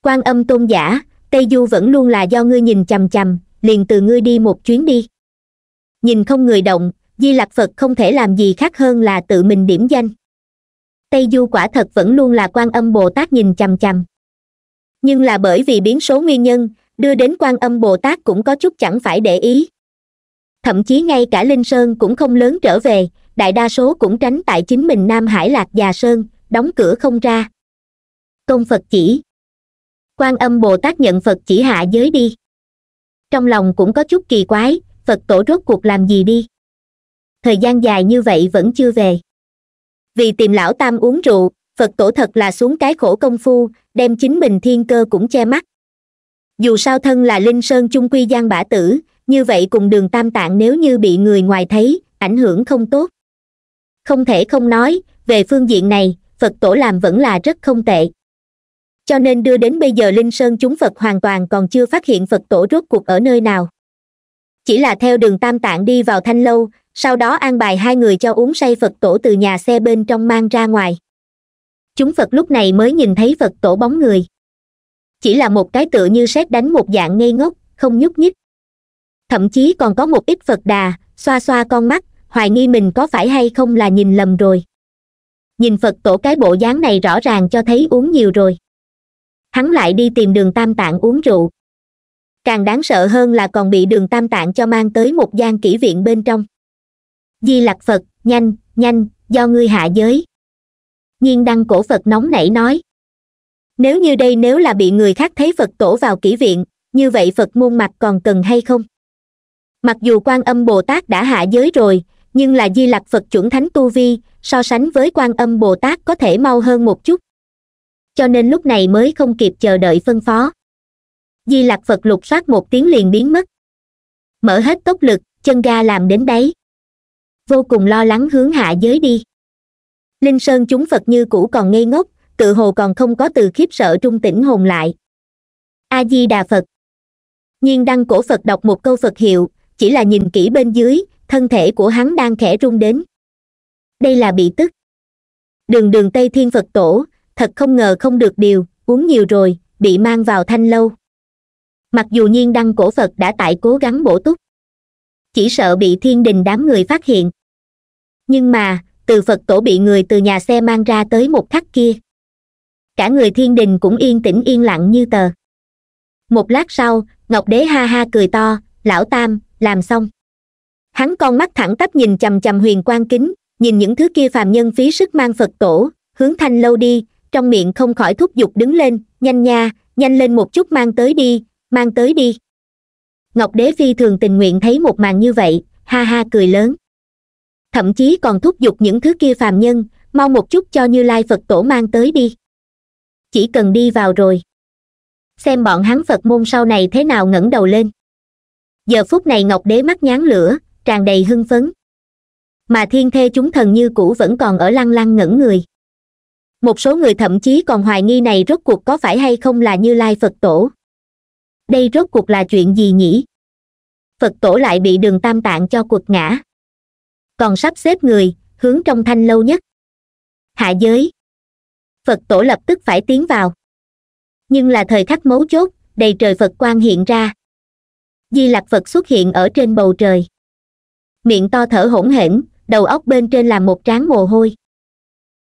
quan âm tôn giả tây du vẫn luôn là do ngươi nhìn chằm chằm liền từ ngươi đi một chuyến đi nhìn không người động di lặc phật không thể làm gì khác hơn là tự mình điểm danh tây du quả thật vẫn luôn là quan âm bồ tát nhìn chằm chằm nhưng là bởi vì biến số nguyên nhân đưa đến quan âm bồ tát cũng có chút chẳng phải để ý thậm chí ngay cả linh sơn cũng không lớn trở về đại đa số cũng tránh tại chính mình nam hải lạc già sơn đóng cửa không ra công phật chỉ quan âm bồ tát nhận phật chỉ hạ giới đi trong lòng cũng có chút kỳ quái phật tổ rốt cuộc làm gì đi thời gian dài như vậy vẫn chưa về vì tìm lão tam uống rượu phật tổ thật là xuống cái khổ công phu đem chính mình thiên cơ cũng che mắt dù sao thân là linh sơn chung quy giang bả tử như vậy cùng đường tam tạng nếu như bị người ngoài thấy ảnh hưởng không tốt không thể không nói về phương diện này phật tổ làm vẫn là rất không tệ cho nên đưa đến bây giờ linh sơn chúng phật hoàn toàn còn chưa phát hiện phật tổ rốt cuộc ở nơi nào chỉ là theo đường tam tạng đi vào thanh lâu sau đó an bài hai người cho uống say phật tổ từ nhà xe bên trong mang ra ngoài chúng phật lúc này mới nhìn thấy phật tổ bóng người chỉ là một cái tựa như sét đánh một dạng ngây ngốc không nhúc nhích thậm chí còn có một ít phật đà xoa xoa con mắt hoài nghi mình có phải hay không là nhìn lầm rồi nhìn phật tổ cái bộ dáng này rõ ràng cho thấy uống nhiều rồi hắn lại đi tìm đường tam tạng uống rượu càng đáng sợ hơn là còn bị đường tam tạng cho mang tới một gian kỹ viện bên trong di lặc phật nhanh nhanh do ngươi hạ giới nhiên đăng cổ phật nóng nảy nói nếu như đây nếu là bị người khác thấy phật tổ vào kỹ viện như vậy phật muôn mặt còn cần hay không mặc dù quan âm bồ tát đã hạ giới rồi nhưng là di lặc phật chuẩn thánh tu vi so sánh với quan âm bồ tát có thể mau hơn một chút cho nên lúc này mới không kịp chờ đợi phân phó di lạc phật lục soát một tiếng liền biến mất mở hết tốc lực chân ga làm đến đấy vô cùng lo lắng hướng hạ giới đi linh sơn chúng phật như cũ còn ngây ngốc tự hồ còn không có từ khiếp sợ trung tỉnh hồn lại a di đà phật nhiên đăng cổ phật đọc một câu phật hiệu chỉ là nhìn kỹ bên dưới thân thể của hắn đang khẽ rung đến đây là bị tức đường đường tây thiên phật tổ thật không ngờ không được điều uống nhiều rồi bị mang vào thanh lâu mặc dù nhiên đăng cổ phật đã tại cố gắng bổ túc chỉ sợ bị thiên đình đám người phát hiện nhưng mà từ phật tổ bị người từ nhà xe mang ra tới một khắc kia cả người thiên đình cũng yên tĩnh yên lặng như tờ một lát sau ngọc đế ha ha cười to lão tam làm xong hắn con mắt thẳng tắp nhìn c h huyền quan kính nhìn những thứ kia phàm nhân phí sức mang phật tổ hướng thanh lâu đi trong miệng không khỏi thúc giục đứng lên nhanh nha nhanh lên một chút mang tới đi mang tới đi ngọc đế phi thường tình nguyện thấy một màn như vậy ha ha cười lớn thậm chí còn thúc giục những thứ kia phàm nhân mau một chút cho như lai phật tổ mang tới đi chỉ cần đi vào rồi xem bọn hắn phật môn sau này thế nào ngẩng đầu lên giờ phút này ngọc đế mắt nhán lửa tràn đầy hưng phấn mà thiên thê chúng thần như cũ vẫn còn ở lăng lăng ngẩn người một số người thậm chí còn hoài nghi này rốt cuộc có phải hay không là như lai phật tổ đây rốt cuộc là chuyện gì nhỉ phật tổ lại bị đường tam tạng cho quật ngã còn sắp xếp người hướng trong thanh lâu nhất hạ giới phật tổ lập tức phải tiến vào nhưng là thời khắc mấu chốt đầy trời phật quan hiện ra di lặc phật xuất hiện ở trên bầu trời miệng to thở hỗn hển đầu óc bên trên là một tráng mồ hôi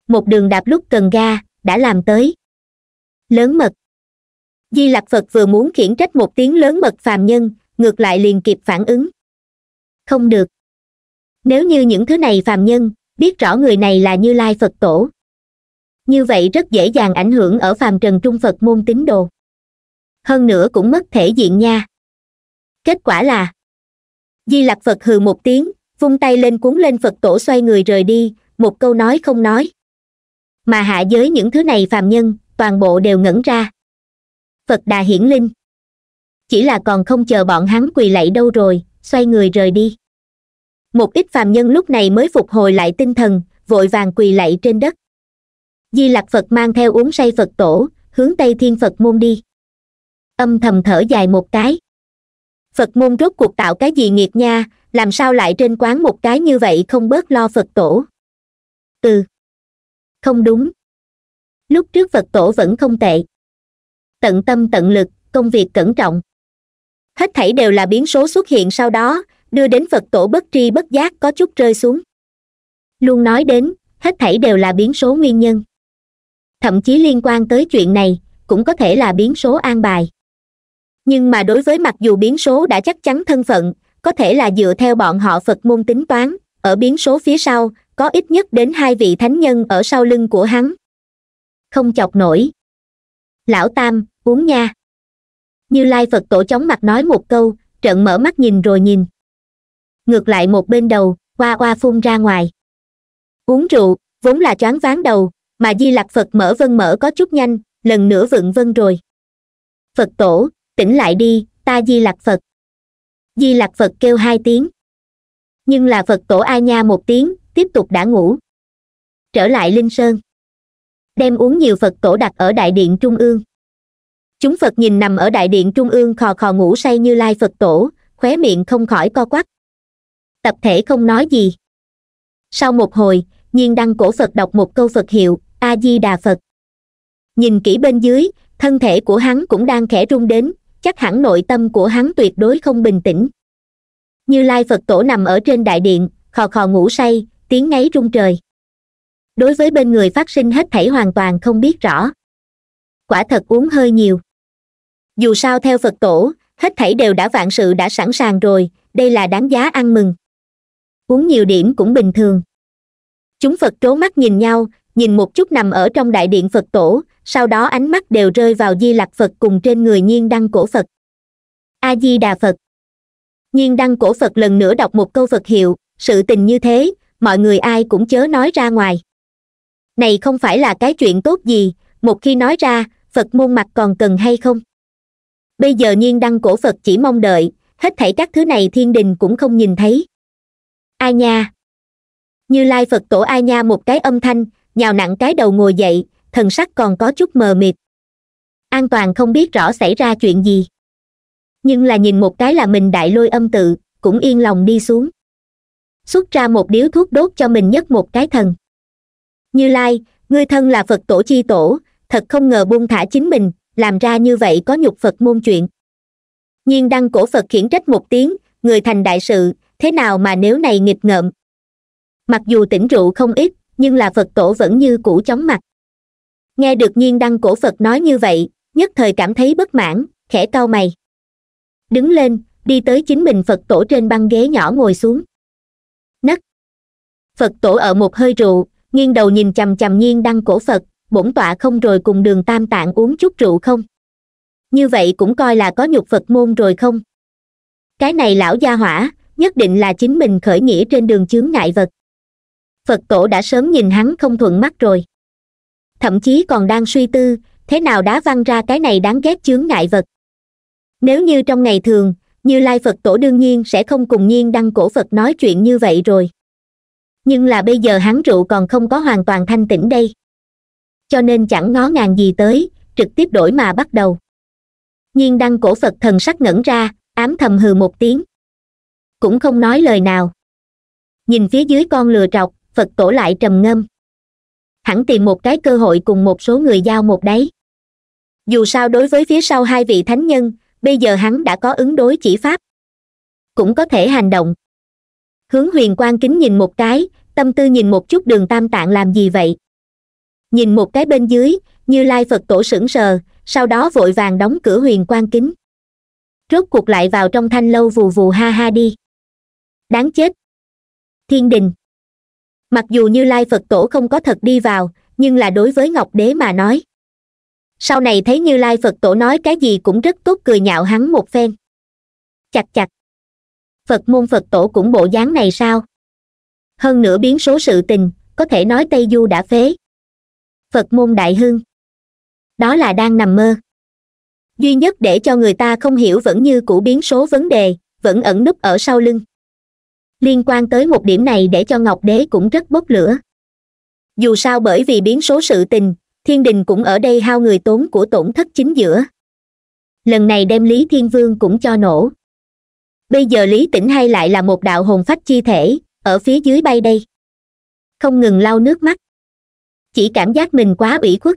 một đường đạp lúc cần ga đã làm tới lớn mật di lạc phật vừa muốn khiển trách một tiếng lớn mật phàm nhân ngược lại liền kịp phản ứng không được nếu như những thứ này phàm nhân biết rõ người này là như lai phật tổ như vậy rất dễ dàng ảnh hưởng ở phàm trần trung phật môn tín đồ hơn nữa cũng mất thể diện nha kết quả là di lạc phật hừ một tiếng vung tay lên cuốn lên phật tổ xoay người rời đi một câu nói không nói mà hạ giới những thứ này phàm nhân toàn bộ đều ngẩn ra phật đà hiển linh chỉ là còn không chờ bọn hắn quỳ lạy đâu rồi xoay người rời đi một ít phàm nhân lúc này mới phục hồi lại tinh thần vội vàng quỳ lạy trên đất di lặc phật mang theo uống say phật tổ hướng tây thiên phật môn đi âm thầm thở dài một cái phật môn rốt cuộc tạo cái gì nghiệp nha làm sao lại trên quán một cái như vậy không bớt lo phật tổ từ không đúng lúc trước phật tổ vẫn không tệ tận tâm tận lực công việc cẩn trọng hết thảy đều là biến số xuất hiện sau đó đưa đến phật tổ bất tri bất giác có chút rơi xuống luôn nói đến hết thảy đều là biến số nguyên nhân thậm chí liên quan tới chuyện này cũng có thể là biến số an bài nhưng mà đối với mặc dù biến số đã chắc chắn thân phận có thể là dựa theo bọn họ phật môn tính toán ở biến số phía sau có ít nhất đến hai vị thánh nhân ở sau lưng của hắn không chọc nổi lão tam uống nha như lai phật tổ chóng mặt nói một câu trận mở mắt nhìn rồi nhìn ngược lại một bên đầu qua qua phun ra ngoài uống rượu vốn là choáng váng đầu mà di lạc phật mở vân mở có chút nhanh lần nữa vựng vân rồi phật tổ tỉnh lại đi ta di lạc phật di lạc phật kêu hai tiếng nhưng là phật tổ a nha một tiếng tiếp tục đã ngủ trở lại linh sơn đem uống nhiều phật tổ đặt ở đại điện trung ương chúng phật nhìn nằm ở đại điện trung ương khò khò ngủ say như lai phật tổ khóe miệng không khỏi co quắp tập thể không nói gì sau một hồi nhiên đăng cổ phật đọc một câu phật hiệu a di đà phật nhìn kỹ bên dưới thân thể của hắn cũng đang khẽ rung đến chắc hẳn nội tâm của hắn tuyệt đối không bình tĩnh như lai phật tổ nằm ở trên đại điện khò khò ngủ say tiếng ngáy rung trời đối với bên người phát sinh hết thảy hoàn toàn không biết rõ quả thật uống hơi nhiều dù sao theo phật tổ hết thảy đều đã vạn sự đã sẵn sàng rồi đây là đáng giá ăn mừng uống nhiều điểm cũng bình thường chúng phật trố mắt nhìn nhau nhìn một chút nằm ở trong đại điện phật tổ sau đó ánh mắt đều rơi vào di lạc phật cùng trên người nhiên đăng cổ phật a di đà phật nhiên đăng cổ phật lần nữa đọc một câu phật hiệu sự tình như thế mọi người ai cũng chớ nói ra ngoài này không phải là cái chuyện tốt gì một khi nói ra phật môn mặt còn cần hay không bây giờ nhiên đăng cổ phật chỉ mong đợi hết thảy các thứ này thiên đình cũng không nhìn thấy ai nha như lai phật tổ ai nha một cái âm thanh nhào nặng cái đầu ngồi dậy thần sắc còn có chút mờ mịt an toàn không biết rõ xảy ra chuyện gì nhưng là nhìn một cái là mình đại lôi âm tự cũng yên lòng đi xuống xuất ra một điếu thuốc đốt cho mình nhất một cái thần như lai ngươi thân là phật tổ chi tổ thật không ngờ buông thả chính mình làm ra như vậy có nhục phật môn chuyện nhiên đăng cổ phật khiển trách một tiếng người thành đại sự thế nào mà nếu này nghịch ngợm mặc dù tỉnh rượu không ít nhưng là phật tổ vẫn như cũ chóng mặt nghe được nhiên đăng cổ phật nói như vậy nhất thời cảm thấy bất mãn khẽ cau mày đứng lên đi tới chính mình phật tổ trên băng ghế nhỏ ngồi xuống phật tổ ở một hơi rượu nghiêng đầu nhìn chằm chằm nhiên đăng cổ phật bổn tọa không rồi cùng đường tam tạng uống chút rượu không như vậy cũng coi là có nhục phật môn rồi không cái này lão gia hỏa nhất định là chính mình khởi nghĩa trên đường chướng ngại vật phật tổ đã sớm nhìn hắn không thuận mắt rồi thậm chí còn đang suy tư thế nào đã văng ra cái này đáng ghét chướng ngại vật nếu như trong ngày thường như lai phật tổ đương nhiên sẽ không cùng nhiên đăng cổ phật nói chuyện như vậy rồi nhưng là bây giờ hắn rượu còn không có hoàn toàn thanh tĩnh đây cho nên chẳng ngó ngàng gì tới trực tiếp đổi mà bắt đầu nhiên đăng cổ phật thần sắc ngẩn ra ám thầm hừ một tiếng cũng không nói lời nào nhìn phía dưới con lừa trọc phật tổ lại trầm ngâm hẳn tìm một cái cơ hội cùng một số người giao một đấy dù sao đối với phía sau hai vị thánh nhân bây giờ hắn đã có ứng đối chỉ pháp cũng có thể hành động hướng huyền quan kính nhìn một cái tâm tư nhìn một chút đường tam tạng làm gì vậy nhìn một cái bên dưới như lai phật tổ sững sờ sau đó vội vàng đóng cửa huyền quan kính rốt cuộc lại vào trong thanh lâu vù vù ha ha đi đáng chết thiên đình mặc dù như lai phật tổ không có thật đi vào nhưng là đối với ngọc đế mà nói sau này thấy như lai phật tổ nói cái gì cũng rất tốt cười nhạo hắn một phen chặt chặt phật môn phật tổ cũng bộ dáng này sao hơn nữa biến số sự tình có thể nói tây du đã phế phật môn đại hưng đó là đang nằm mơ duy nhất để cho người ta không hiểu vẫn như cũ biến số vấn đề vẫn ẩn núp ở sau lưng liên quan tới một điểm này để cho ngọc đế cũng rất bốc lửa dù sao bởi vì biến số sự tình thiên đình cũng ở đây hao người tốn của tổn thất chính giữa lần này đem lý thiên vương cũng cho nổ bây giờ lý tĩnh hay lại là một đạo hồn phách chi thể ở phía dưới bay đây không ngừng lau nước mắt chỉ cảm giác mình quá ủy khuất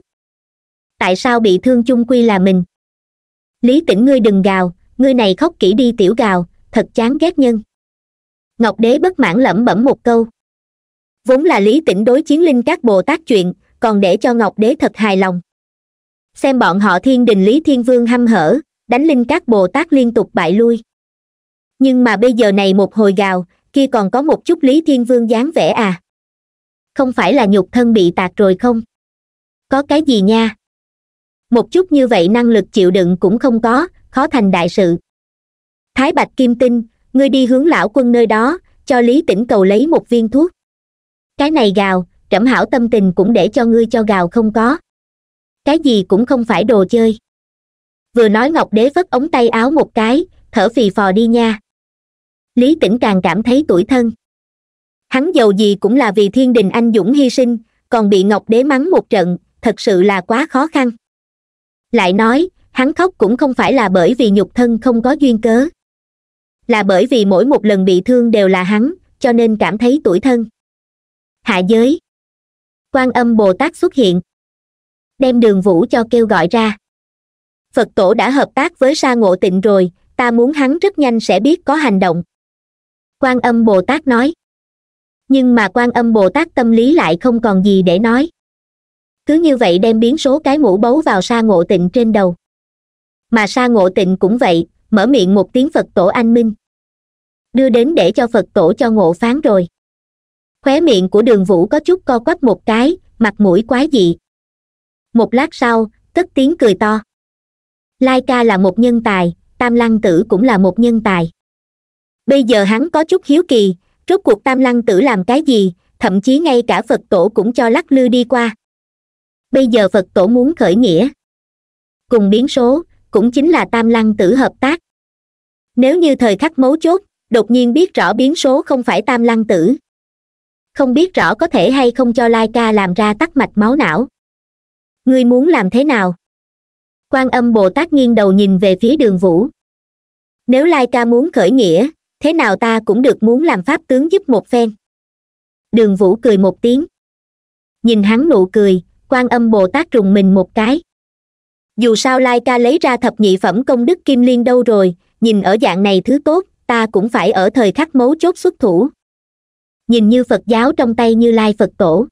tại sao bị thương chung quy là mình lý tĩnh ngươi đừng gào ngươi này khóc kỹ đi tiểu gào thật chán ghét nhân ngọc đế bất mãn lẩm bẩm một câu vốn là lý tĩnh đối chiến linh các bồ tát chuyện còn để cho ngọc đế thật hài lòng xem bọn họ thiên đình lý thiên vương hăm hở đánh linh các bồ tát liên tục bại lui nhưng mà bây giờ này một hồi gào kia còn có một chút lý thiên vương dáng vẻ à không phải là nhục thân bị tạc rồi không có cái gì nha một chút như vậy năng lực chịu đựng cũng không có khó thành đại sự thái bạch kim tinh ngươi đi hướng lão quân nơi đó cho lý tĩnh cầu lấy một viên thuốc cái này gào trẫm hảo tâm tình cũng để cho ngươi cho gào không có cái gì cũng không phải đồ chơi vừa nói ngọc đế vất ống tay áo một cái thở phì phò đi nha lý tĩnh càng cảm thấy tuổi thân hắn giàu gì cũng là vì thiên đình anh dũng hy sinh còn bị ngọc đế mắng một trận thật sự là quá khó khăn lại nói hắn khóc cũng không phải là bởi vì nhục thân không có duyên cớ là bởi vì mỗi một lần bị thương đều là hắn cho nên cảm thấy tuổi thân hạ giới quan âm bồ tát xuất hiện đem đường vũ cho kêu gọi ra phật tổ đã hợp tác với sa ngộ tịnh rồi ta muốn hắn rất nhanh sẽ biết có hành động quan âm bồ tát nói nhưng mà quan âm bồ tát tâm lý lại không còn gì để nói cứ như vậy đem biến số cái mũ bấu vào sa ngộ tịnh trên đầu mà sa ngộ tịnh cũng vậy mở miệng một tiếng phật tổ anh minh đưa đến để cho phật tổ cho ngộ phán rồi khóe miệng của đường vũ có chút co quắp một cái mặt mũi quái dị một lát sau cất tiếng cười to lai ca là một nhân tài tam lăng tử cũng là một nhân tài bây giờ hắn có chút hiếu kỳ rốt cuộc tam lăng tử làm cái gì thậm chí ngay cả phật tổ cũng cho lắc lư đi qua bây giờ phật tổ muốn khởi nghĩa cùng biến số cũng chính là tam lăng tử hợp tác nếu như thời khắc mấu chốt đột nhiên biết rõ biến số không phải tam lăng tử không biết rõ có thể hay không cho lai ca làm ra tắc mạch máu não ngươi muốn làm thế nào quan âm bồ tát nghiêng đầu nhìn về phía đường vũ nếu lai ca muốn khởi nghĩa thế nào ta cũng được muốn làm pháp tướng giúp một phen đường vũ cười một tiếng nhìn hắn nụ cười quan âm bồ tát rùng mình một cái dù sao lai ca lấy ra thập nhị phẩm công đức kim liên đâu rồi nhìn ở dạng này thứ tốt ta cũng phải ở thời khắc mấu chốt xuất thủ nhìn như phật giáo trong tay như lai phật tổ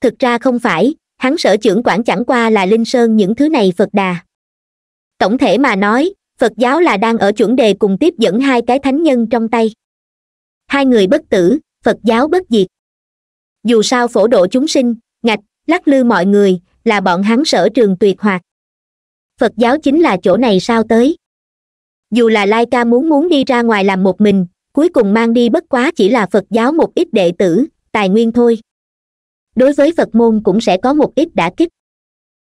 thực ra không phải hắn sở trưởng quản chẳng qua là linh sơn những thứ này phật đà tổng thể mà nói phật giáo là đang ở chuẩn đề cùng tiếp dẫn hai cái thánh nhân trong tay hai người bất tử phật giáo bất diệt dù sao phổ độ chúng sinh ngạch lắc lư mọi người là bọn hắn sở trường tuyệt hoạt phật giáo chính là chỗ này sao tới dù là lai ca muốn muốn đi ra ngoài làm một mình cuối cùng mang đi bất quá chỉ là phật giáo một ít đệ tử tài nguyên thôi đối với phật môn cũng sẽ có một ít đã kích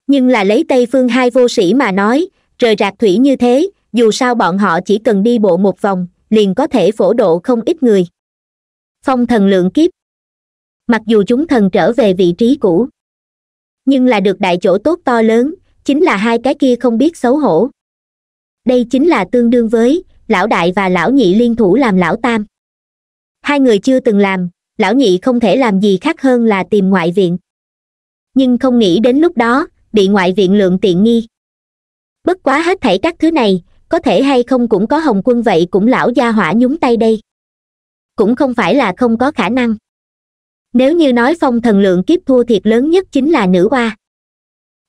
nhưng là lấy tây phương hai vô sĩ mà nói rời rạc thủy như thế dù sao bọn họ chỉ cần đi bộ một vòng liền có thể phổ độ không ít người phong thần lượng kiếp mặc dù chúng thần trở về vị trí cũ nhưng là được đại chỗ tốt to lớn chính là hai cái kia không biết xấu hổ đây chính là tương đương với lão đại và lão nhị liên thủ làm lão tam hai người chưa từng làm lão nhị không thể làm gì khác hơn là tìm ngoại viện nhưng không nghĩ đến lúc đó bị ngoại viện lượng tiện nghi bất quá hết thảy các thứ này có thể hay không cũng có hồng quân vậy cũng lão gia hỏa nhúng tay đây cũng không phải là không có khả năng nếu như nói phong thần lượng kiếp thua thiệt lớn nhất chính là nữ hoa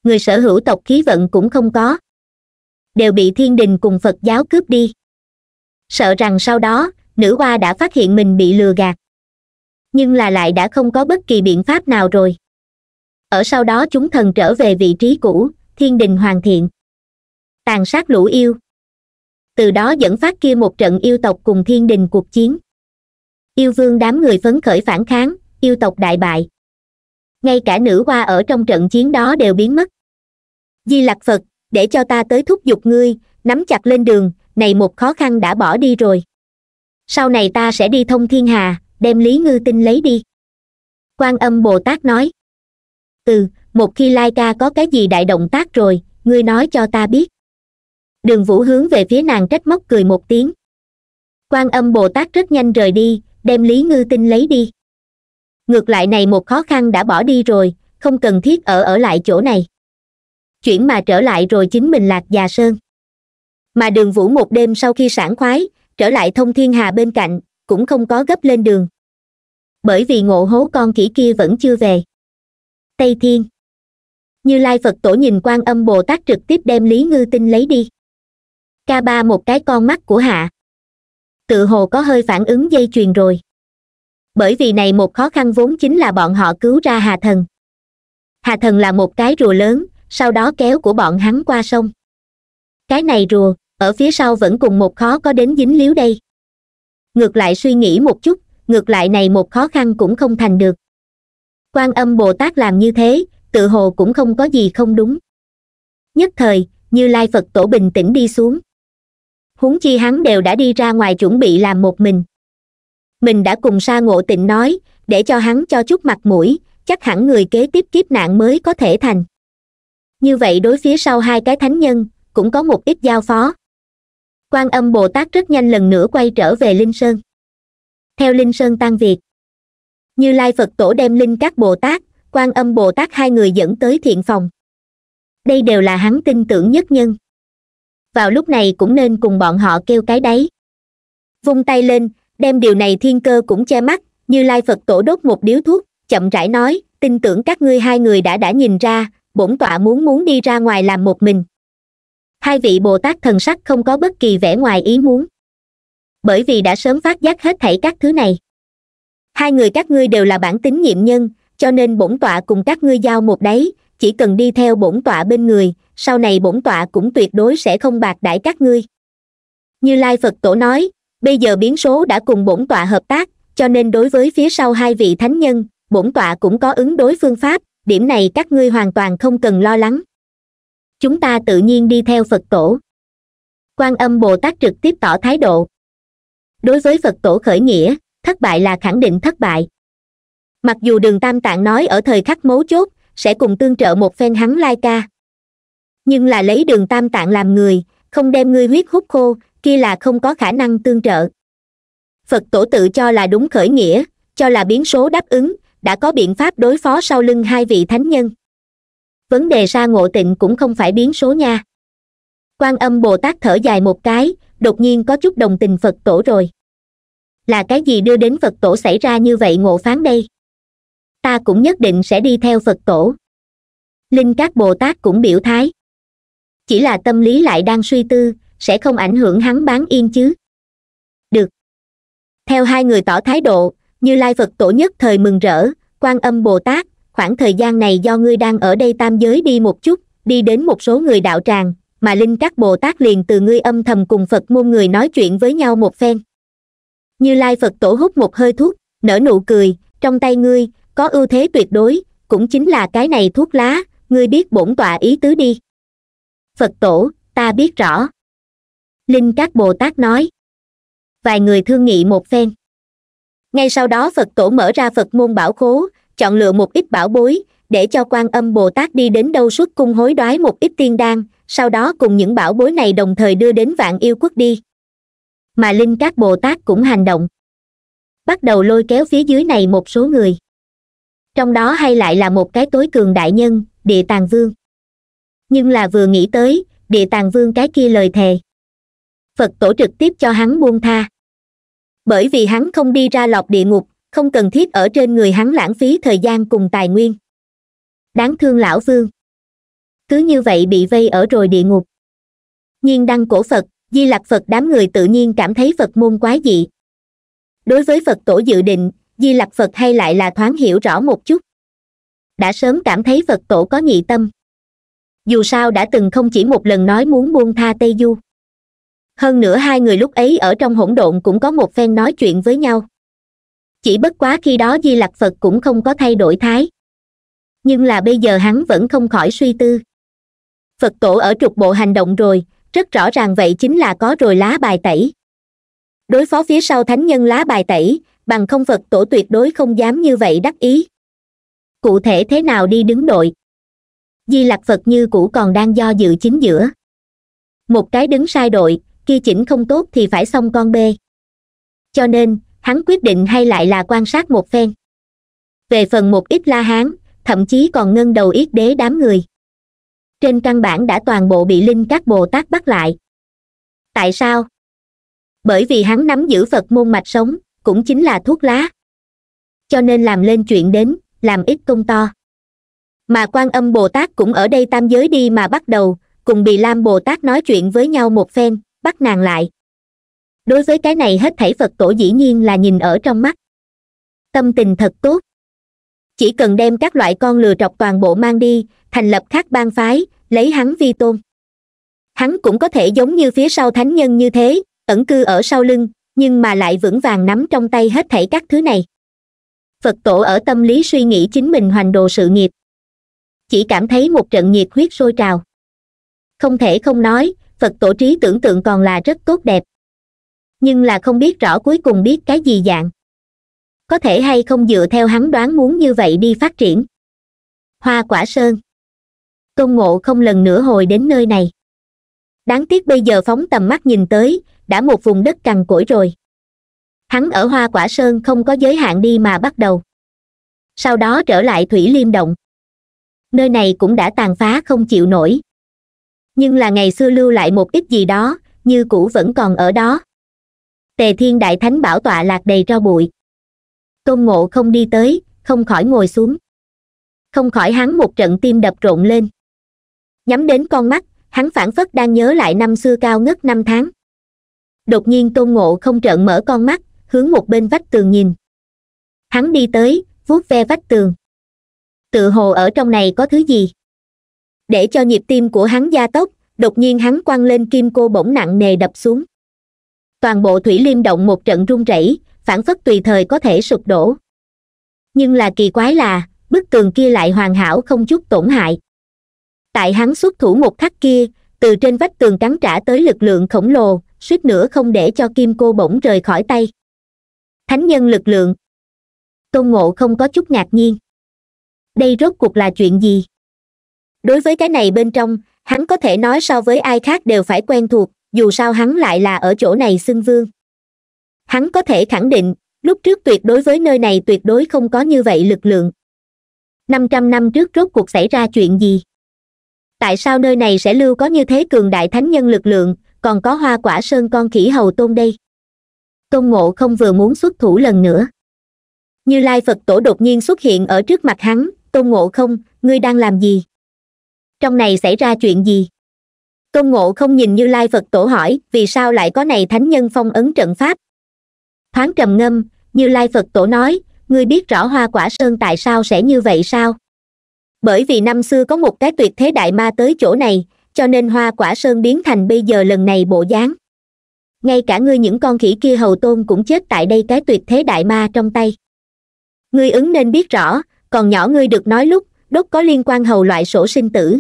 người sở hữu tộc khí vận cũng không có đều bị thiên đình cùng phật giáo cướp đi sợ rằng sau đó nữ hoa đã phát hiện mình bị lừa gạt nhưng là lại đã không có bất kỳ biện pháp nào rồi ở sau đó chúng thần trở về vị trí cũ thiên đình hoàn thiện tàn sát lũ yêu từ đó dẫn phát kia một trận yêu tộc cùng thiên đình cuộc chiến yêu vương đám người phấn khởi phản kháng yêu tộc đại bại ngay cả nữ hoa ở trong trận chiến đó đều biến mất di lặc phật để cho ta tới thúc giục ngươi nắm chặt lên đường này một khó khăn đã bỏ đi rồi sau này ta sẽ đi thông thiên hà đem lý ngư tinh lấy đi quan âm bồ tát nói ừ một khi lai ca có cái gì đại động tác rồi ngươi nói cho ta biết đường vũ hướng về phía nàng trách móc cười một tiếng quan âm bồ tát rất nhanh rời đi đem lý ngư tinh lấy đi ngược lại này một khó khăn đã bỏ đi rồi không cần thiết ở ở lại chỗ này chuyển mà trở lại rồi chính mình lạc già sơn mà đường vũ một đêm sau khi sảng khoái trở lại thông thiên hà bên cạnh cũng không có gấp lên đường bởi vì ngộ hố con kỹ kia vẫn chưa về tây thiên như lai phật tổ nhìn quan âm bồ tát trực tiếp đem lý ngư tinh lấy đi ca ba một cái con mắt của hạ tự hồ có hơi phản ứng dây chuyền rồi bởi vì này một khó khăn vốn chính là bọn họ cứu ra hà thần hà thần là một cái rùa lớn sau đó kéo của bọn hắn qua sông cái này rùa ở phía sau vẫn cùng một khó có đến dính líu đây ngược lại suy nghĩ một chút ngược lại này một khó khăn cũng không thành được quan âm bồ tát làm như thế tự hồ cũng không có gì không đúng nhất thời như lai phật tổ bình tĩnh đi xuống huống chi hắn đều đã đi ra ngoài chuẩn bị làm một mình mình đã cùng sa ngộ tịnh nói để cho hắn cho chút mặt mũi chắc hẳn người kế tiếp kiếp nạn mới có thể thành như vậy đối phía sau hai cái thánh nhân cũng có một ít giao phó quan âm bồ tát rất nhanh lần nữa quay trở về linh sơn theo linh sơn tan việt như lai phật tổ đem linh các bồ tát quan âm bồ tát hai người dẫn tới thiện phòng đây đều là hắn tin tưởng nhất nhân vào lúc này cũng nên cùng bọn họ kêu cái đấy vung tay lên đem điều này thiên cơ cũng che mắt như lai phật tổ đốt một điếu thuốc chậm rãi nói tin tưởng các ngươi hai người đã đã nhìn ra bổn tọa muốn muốn đi ra ngoài làm một mình hai vị bồ tát thần sắc không có bất kỳ vẻ ngoài ý muốn bởi vì đã sớm phát giác hết thảy các thứ này hai người các ngươi đều là bản tính nhiệm nhân cho nên bổn tọa cùng các ngươi giao một đấy chỉ cần đi theo bổn tọa bên người sau này bổn tọa cũng tuyệt đối sẽ không bạc đãi các ngươi như lai phật tổ nói bây giờ biến số đã cùng bổn tọa hợp tác cho nên đối với phía sau hai vị thánh nhân bổn tọa cũng có ứng đối phương pháp điểm này các ngươi hoàn toàn không cần lo lắng chúng ta tự nhiên đi theo phật tổ quan âm bồ tát trực tiếp tỏ thái độ đối với phật tổ khởi nghĩa thất bại là khẳng định thất bại mặc dù đường tam tạng nói ở thời khắc mấu chốt sẽ cùng tương trợ một phen hắn lai ca nhưng là lấy đường tam tạng làm người không đem ngươi huyết hút khô kia là không có khả năng tương trợ phật tổ tự cho là đúng khởi nghĩa cho là biến số đáp ứng đã có biện pháp đối phó sau lưng hai vị thánh nhân vấn đề ra ngộ tịnh cũng không phải biến số nha quan âm bồ tát thở dài một cái đột nhiên có chút đồng tình phật tổ rồi là cái gì đưa đến phật tổ xảy ra như vậy ngộ phán đây ta cũng nhất định sẽ đi theo phật tổ linh các bồ tát cũng biểu thái chỉ là tâm lý lại đang suy tư sẽ không ảnh hưởng hắn bán yên chứ được theo hai người tỏ thái độ như lai phật tổ nhất thời mừng rỡ quan âm bồ tát khoảng thời gian này do ngươi đang ở đây tam giới đi một chút đi đến một số người đạo tràng mà linh các bồ tát liền từ ngươi âm thầm cùng phật môn người nói chuyện với nhau một phen như lai phật tổ hút một hơi thuốc nở nụ cười trong tay ngươi có ưu thế tuyệt đối cũng chính là cái này thuốc lá ngươi biết bổn tọa ý tứ đi phật tổ ta biết rõ linh các bồ tát nói vài người thương nghị một phen ngay sau đó phật tổ mở ra phật môn bảo khố chọn lựa một ít bảo bối để cho quan âm bồ tát đi đến đâu suốt cung hối đoái một ít tiên đan sau đó cùng những bảo bối này đồng thời đưa đến vạn yêu quốc đi mà linh các bồ tát cũng hành động bắt đầu lôi kéo phía dưới này một số người trong đó hay lại là một cái tối cường đại nhân địa tàng vương nhưng là vừa nghĩ tới địa tàng vương cái kia lời thề phật tổ trực tiếp cho hắn buông tha bởi vì hắn không đi ra lọt địa ngục không cần thiết ở trên người hắn lãng phí thời gian cùng tài nguyên đáng thương lão vương cứ như vậy bị vây ở rồi địa ngục nhiên đăng cổ phật di lặc phật đám người tự nhiên cảm thấy phật môn quái dị đối với phật tổ dự định di lặc phật hay lại là thoáng hiểu rõ một chút đã sớm cảm thấy phật tổ có nhị tâm dù sao đã từng không chỉ một lần nói muốn buông tha tây du hơn nữa hai người lúc ấy ở trong hỗn độn cũng có một phen nói chuyện với nhau chỉ bất quá khi đó di lặc phật cũng không có thay đổi thái nhưng là bây giờ hắn vẫn không khỏi suy tư phật tổ ở trục bộ hành động rồi rất rõ ràng vậy chính là có rồi lá bài tẩy đối phó phía sau thánh nhân lá bài tẩy bằng không phật tổ tuyệt đối không dám như vậy đắc ý cụ thể thế nào đi đứng đội di lạc phật như cũ còn đang do dự chính giữa một cái đứng sai đội kia chỉnh không tốt thì phải xong con bê cho nên hắn quyết định hay lại là quan sát một phen về phần một ít la hán thậm chí còn ngân đầu yết đế đám người trên căn bản đã toàn bộ bị linh các bồ tát bắt lại tại sao bởi vì hắn nắm giữ phật môn mạch sống cũng chính là thuốc lá cho nên làm lên chuyện đến làm ít công to mà quan âm bồ tát cũng ở đây tam giới đi mà bắt đầu cùng bì lam bồ tát nói chuyện với nhau một phen bắt nàng lại đối với cái này hết thảy phật tổ dĩ nhiên là nhìn ở trong mắt tâm tình thật tốt chỉ cần đem các loại con lừa trọc toàn bộ mang đi thành lập khác bang phái lấy hắn vi tôn hắn cũng có thể giống như phía sau thánh nhân như thế ẩn cư ở sau lưng nhưng mà lại vững vàng nắm trong tay hết thảy các thứ này phật tổ ở tâm lý suy nghĩ chính mình hoành đồ sự nghiệp chỉ cảm thấy một trận nhiệt huyết sôi trào không thể không nói phật tổ trí tưởng tượng còn là rất tốt đẹp nhưng là không biết rõ cuối cùng biết cái gì dạng có thể hay không dựa theo hắn đoán muốn như vậy đi phát triển hoa quả sơn tôn ngộ không lần nữa hồi đến nơi này đáng tiếc bây giờ phóng tầm mắt nhìn tới đã một vùng đất cằn cỗi rồi hắn ở hoa quả sơn không có giới hạn đi mà bắt đầu sau đó trở lại thủy liêm động nơi này cũng đã tàn phá không chịu nổi nhưng là ngày xưa lưu lại một ít gì đó như cũ vẫn còn ở đó tề thiên đại thánh bảo tọa lạc đầy tro bụi tôn ngộ không đi tới không khỏi ngồi xuống không khỏi hắn một trận tim đập rộn lên nhắm đến con mắt hắn phản phất đang nhớ lại năm xưa cao ngất năm tháng đột nhiên tôn ngộ không trợn mở con mắt hướng một bên vách tường nhìn hắn đi tới vuốt ve vách tường tự hồ ở trong này có thứ gì để cho nhịp tim của hắn gia tốc đột nhiên hắn quăng lên kim cô bỗng nặng nề đập xuống toàn bộ thủy liêm động một trận rung rẩy phản phất tùy thời có thể sụp đổ nhưng là kỳ quái là bức tường kia lại hoàn hảo không chút tổn hại tại hắn xuất thủ một khắc kia từ trên vách tường cắn trả tới lực lượng khổng lồ suýt nữa không để cho kim cô bỗng rời khỏi tay thánh nhân lực lượng tôn ngộ không có chút ngạc nhiên đây rốt cuộc là chuyện gì đối với cái này bên trong hắn có thể nói so với ai khác đều phải quen thuộc dù sao hắn lại là ở chỗ này xưng vương hắn có thể khẳng định lúc trước tuyệt đối với nơi này tuyệt đối không có như vậy lực lượng năm trăm năm trước rốt cuộc xảy ra chuyện gì tại sao nơi này sẽ lưu có như thế cường đại thánh nhân lực lượng còn có hoa quả sơn con khỉ hầu tôn đây tôn ngộ không vừa muốn xuất thủ lần nữa như lai phật tổ đột nhiên xuất hiện ở trước mặt hắn tôn ngộ không ngươi đang làm gì trong này xảy ra chuyện gì tôn ngộ không nhìn như lai phật tổ hỏi vì sao lại có này thánh nhân phong ấn trận pháp thoáng trầm ngâm như lai phật tổ nói ngươi biết rõ hoa quả sơn tại sao sẽ như vậy sao bởi vì năm xưa có một cái tuyệt thế đại ma tới chỗ này cho nên hoa quả sơn biến thành bây giờ lần này bộ dáng ngay cả ngươi những con khỉ kia hầu tôn cũng chết tại đây cái tuyệt thế đại ma trong tay ngươi ứng nên biết rõ còn nhỏ ngươi được nói lúc đốt có liên quan hầu loại sổ sinh tử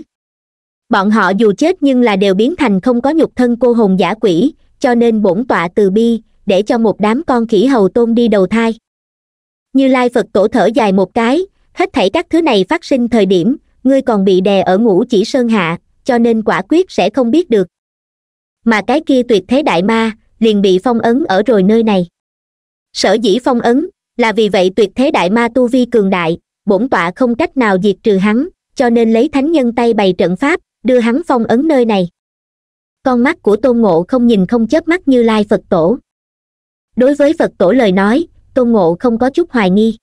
bọn họ dù chết nhưng là đều biến thành không có nhục thân cô hồn giả quỷ cho nên bổn tọa từ bi để cho một đám con khỉ hầu tôn đi đầu thai như lai phật tổ thở dài một cái hết thảy các thứ này phát sinh thời điểm ngươi còn bị đè ở ngũ chỉ sơn hạ cho nên quả quyết sẽ không biết được mà cái kia tuyệt thế đại ma liền bị phong ấn ở rồi nơi này sở dĩ phong ấn là vì vậy tuyệt thế đại ma tu vi cường đại bổn tọa không cách nào diệt trừ hắn cho nên lấy thánh nhân tay bày trận pháp đưa hắn phong ấn nơi này con mắt của tôn ngộ không nhìn không chớp mắt như lai phật tổ đối với phật tổ lời nói tôn ngộ không có chút hoài nghi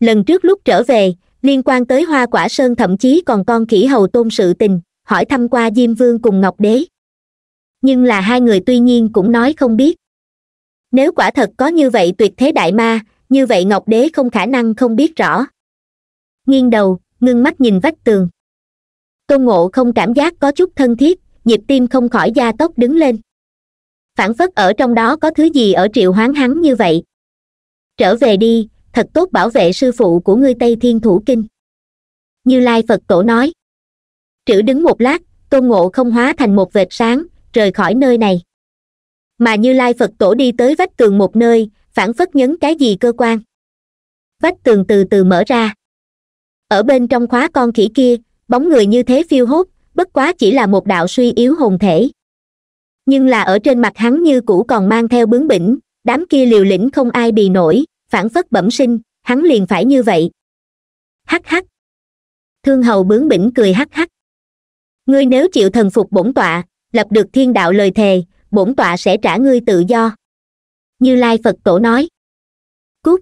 lần trước lúc trở về liên quan tới hoa quả sơn thậm chí còn con khỉ hầu tôn sự tình hỏi thăm qua diêm vương cùng ngọc đế nhưng là hai người tuy nhiên cũng nói không biết nếu quả thật có như vậy tuyệt thế đại ma như vậy ngọc đế không khả năng không biết rõ nghiêng đầu ngưng mắt nhìn vách tường tôn ngộ không cảm giác có chút thân thiết nhịp tim không khỏi da tốc đứng lên phản phất ở trong đó có thứ gì ở triệu hoán hắn như vậy trở về đi thật tốt bảo vệ sư phụ của ngươi tây thiên thủ kinh như lai phật tổ nói trữ đứng một lát tôn ngộ không hóa thành một vệt sáng rời khỏi nơi này mà như lai phật tổ đi tới vách tường một nơi phản phất nhấn cái gì cơ quan vách tường từ từ mở ra ở bên trong khóa con khỉ kia bóng người như thế phiêu hốt bất quá chỉ là một đạo suy yếu hồn thể nhưng là ở trên mặt hắn như cũ còn mang theo bướng bỉnh đám kia liều lĩnh không ai bì nổi phản phất bẩm sinh hắn liền phải như vậy hắc hắc thương hầu bướng bỉnh cười hắc hắc ngươi nếu chịu thần phục bổn tọa lập được thiên đạo lời thề bổn tọa sẽ trả ngươi tự do như lai phật tổ nói cút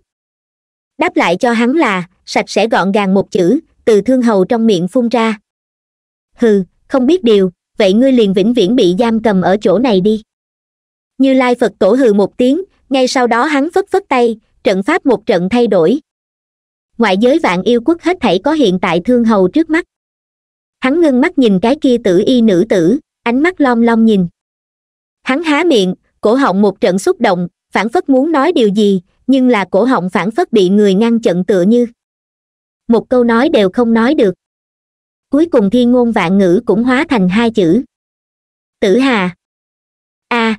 đáp lại cho hắn là sạch sẽ gọn gàng một chữ từ thương hầu trong miệng phun ra hừ không biết điều vậy ngươi liền vĩnh viễn bị giam cầm ở chỗ này đi như lai phật tổ hừ một tiếng ngay sau đó hắn phất phất tay trận pháp một trận thay đổi ngoại giới vạn yêu quốc hết thảy có hiện tại thương hầu trước mắt hắn ngưng mắt nhìn cái kia tử y nữ tử ánh mắt lom lom nhìn hắn há miệng cổ họng một trận xúc động phản phất muốn nói điều gì nhưng là cổ họng phản phất bị người ngăn chặn tựa như một câu nói đều không nói được cuối cùng thiên ngôn vạn ngữ cũng hóa thành hai chữ tử hà a à.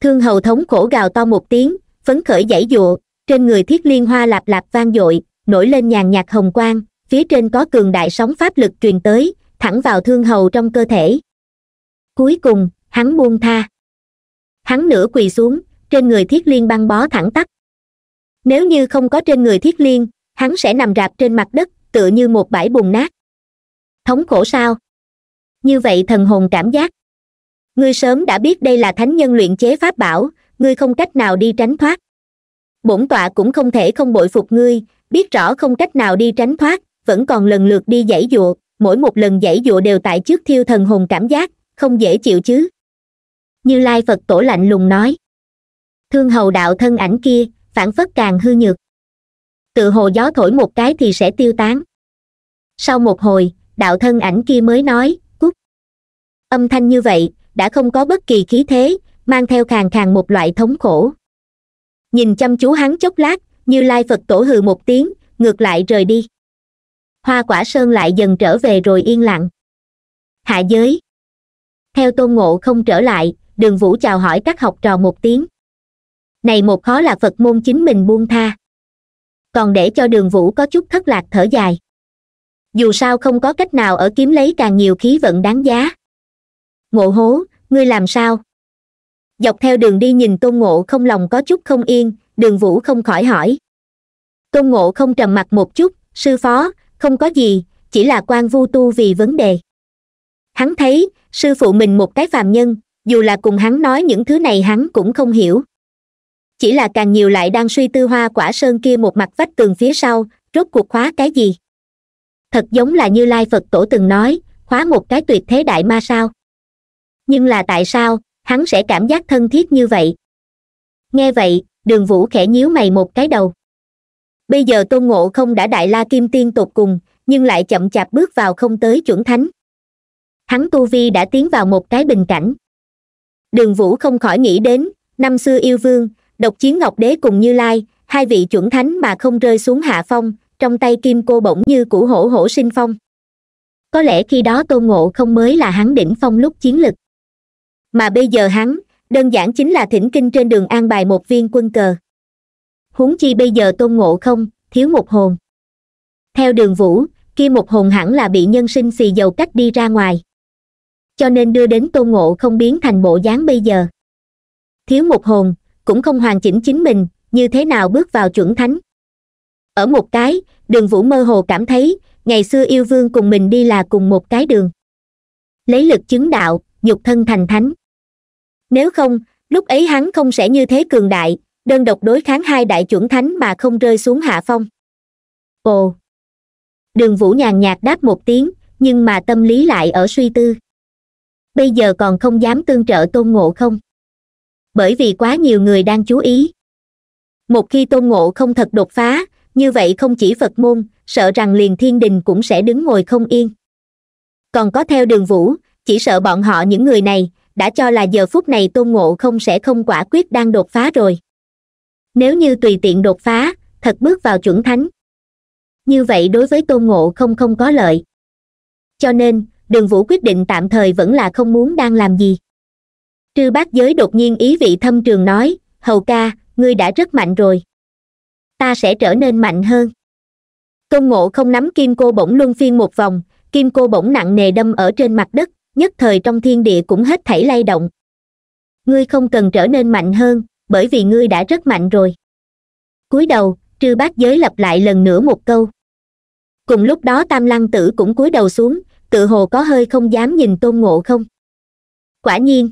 thương hầu thống khổ gào to một tiếng phấn khởi dãy dụa trên người thiết liên hoa lạp lạp vang dội nổi lên nhàn nhạt hồng quang phía trên có cường đại sóng pháp lực truyền tới thẳng vào thương hầu trong cơ thể cuối cùng hắn buông tha hắn nửa quỳ xuống trên người thiết liên băng bó thẳng tắt nếu như không có trên người thiết liên hắn sẽ nằm rạp trên mặt đất tựa như một bãi bùn nát thống khổ sao như vậy thần hồn cảm giác ngươi sớm đã biết đây là thánh nhân luyện chế pháp bảo ngươi không cách nào đi tránh thoát bổn tọa cũng không thể không bội phục ngươi biết rõ không cách nào đi tránh thoát vẫn còn lần lượt đi giải dụa mỗi một lần giải dụa đều tại trước thiêu thần hồn cảm giác không dễ chịu chứ như lai phật tổ lạnh lùng nói thương hầu đạo thân ảnh kia phản phất càng hư nhược tự hồ gió thổi một cái thì sẽ tiêu tán sau một hồi đạo thân ảnh kia mới nói cút âm thanh như vậy đã không có bất kỳ khí thế mang theo khàn khàn một loại thống khổ nhìn chăm chú hắn chốc lát như lai phật tổ hừ một tiếng ngược lại rời đi hoa quả sơn lại dần trở về rồi yên lặng hạ giới theo tôn ngộ không trở lại đường vũ chào hỏi các học trò một tiếng này một khó là phật môn chính mình buông tha còn để cho đường vũ có chút thất lạc thở dài dù sao không có cách nào ở kiếm lấy càng nhiều khí vận đáng giá ngộ hố ngươi làm sao dọc theo đường đi nhìn tôn ngộ không lòng có chút không yên đường vũ không khỏi hỏi tôn ngộ không trầm mặt một chút sư phó không có gì chỉ là quan vu tu vì vấn đề hắn thấy sư phụ mình một cái phàm nhân dù là cùng hắn nói những thứ này hắn cũng không hiểu chỉ là càng nhiều lại đang suy tư hoa quả sơn kia một mặt vách tường phía sau rốt cuộc khóa cái gì thật giống là như lai phật tổ từng nói khóa một cái tuyệt thế đại ma sao nhưng là tại sao hắn sẽ cảm giác thân thiết như vậy nghe vậy đường vũ khẽ nhíu mày một cái đầu bây giờ tôn ngộ không đã đại la kim tiên tột cùng nhưng lại chậm chạp bước vào không tới chuẩn thánh hắn tu vi đã tiến vào một cái bình cảnh đường vũ không khỏi nghĩ đến năm xưa yêu vương độc chiến ngọc đế cùng như lai hai vị chuẩn thánh mà không rơi xuống hạ phong trong tay kim cô bỗng như củ hổ hổ sinh phong có lẽ khi đó tôn ngộ không mới là hắn đỉnh phong lúc chiến lực mà bây giờ hắn đơn giản chính là thỉnh kinh trên đường an bài một viên quân cờ huống chi bây giờ tôn ngộ không thiếu một hồn theo đường vũ kia một hồn hẳn là bị nhân sinh xì dầu cách đi ra ngoài cho nên đưa đến tôn ngộ không biến thành bộ dáng bây giờ thiếu một hồn cũng không hoàn chỉnh chính mình như thế nào bước vào chuẩn thánh ở một cái đường vũ mơ hồ cảm thấy ngày xưa yêu vương cùng mình đi là cùng một cái đường lấy lực chứng đạo nhục thân thành thánh nếu không lúc ấy hắn không sẽ như thế cường đại đơn độc đối kháng hai đại chuẩn thánh mà không rơi xuống hạ phong ồ đường vũ nhàn nhạt đáp một tiếng nhưng mà tâm lý lại ở suy tư bây giờ còn không dám tương trợ tôn ngộ không bởi vì quá nhiều người đang chú ý một khi tôn ngộ không thật đột phá như vậy không chỉ phật môn sợ rằng liền thiên đình cũng sẽ đứng ngồi không yên còn có theo đường vũ chỉ sợ bọn họ những người này đã cho là giờ phút này tôn ngộ không sẽ không quả quyết đang đột phá rồi nếu như tùy tiện đột phá thật bước vào chuẩn thánh như vậy đối với tôn ngộ không không có lợi cho nên đường vũ quyết định tạm thời vẫn là không muốn đang làm gì trư bác giới đột nhiên ý vị thâm trường nói hầu ca ngươi đã rất mạnh rồi ta sẽ trở nên mạnh hơn công ngộ không nắm kim cô bổng luân phiên một vòng kim cô bổng nặng nề đâm ở trên mặt đất nhất thời trong thiên địa cũng hết thảy lay động ngươi không cần trở nên mạnh hơn bởi vì ngươi đã rất mạnh rồi Cuối đầu trư bác giới lặp lại lần nữa một câu cùng lúc đó tam lăng tử cũng cúi đầu xuống tự hồ có hơi không dám nhìn tôn ngộ không quả nhiên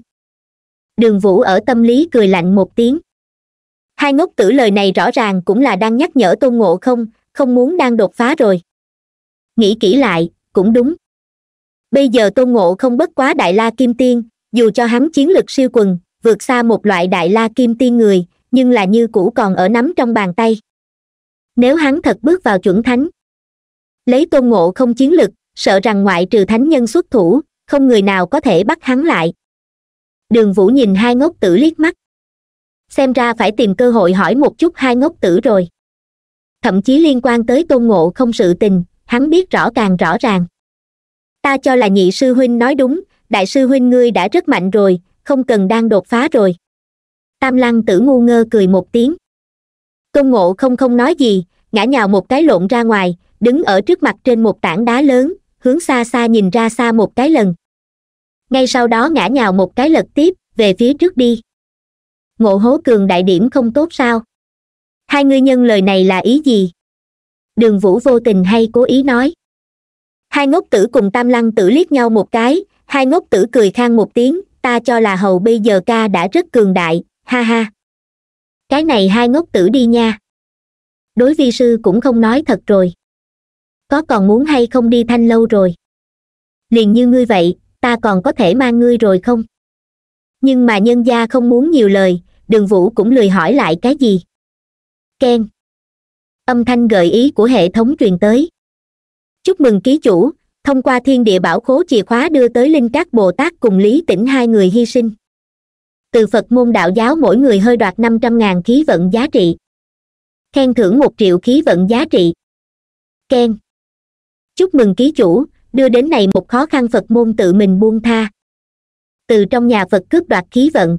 đường vũ ở tâm lý cười lạnh một tiếng hai ngốc tử lời này rõ ràng cũng là đang nhắc nhở tôn ngộ không không muốn đang đột phá rồi nghĩ kỹ lại cũng đúng bây giờ tôn ngộ không bất quá đại la kim tiên dù cho hắn chiến lực siêu quần vượt xa một loại đại la kim tiên người nhưng là như cũ còn ở nắm trong bàn tay nếu hắn thật bước vào chuẩn thánh lấy tôn ngộ không chiến lực sợ rằng ngoại trừ thánh nhân xuất thủ không người nào có thể bắt hắn lại đường vũ nhìn hai ngốc tử liếc mắt xem ra phải tìm cơ hội hỏi một chút hai ngốc tử rồi thậm chí liên quan tới tôn ngộ không sự tình hắn biết rõ càng rõ ràng ta cho là nhị sư huynh nói đúng đại sư huynh ngươi đã rất mạnh rồi không cần đang đột phá rồi tam lăng tử ngu ngơ cười một tiếng tôn ngộ không không nói gì ngã nhào một cái lộn ra ngoài đứng ở trước mặt trên một tảng đá lớn hướng xa xa nhìn ra xa một cái lần ngay sau đó ngã nhào một cái lật tiếp về phía trước đi ngộ hố cường đại điểm không tốt sao hai ngươi nhân lời này là ý gì đường vũ vô tình hay cố ý nói hai ngốc tử cùng tam lăng tử liếc nhau một cái hai ngốc tử cười khang một tiếng ta cho là hầu bây giờ ca đã rất cường đại ha ha cái này hai ngốc tử đi nha đối vi sư cũng không nói thật rồi có còn muốn hay không đi thanh lâu rồi liền như ngươi vậy ta còn có thể mang ngươi rồi không nhưng mà nhân gia không muốn nhiều lời đường vũ cũng lười hỏi lại cái gì keng âm thanh gợi ý của hệ thống truyền tới chúc mừng ký chủ thông qua thiên địa bảo khố chìa khóa đưa tới linh các bồ tát cùng lý tĩnh hai người hy sinh từ phật môn đạo giáo mỗi người hơi đoạt năm trăm ngàn khí vận giá trị khen thưởng một triệu khí vận giá trị keng chúc mừng ký chủ đưa đến này một khó khăn phật môn tự mình buông tha từ trong nhà phật cướp đoạt khí vận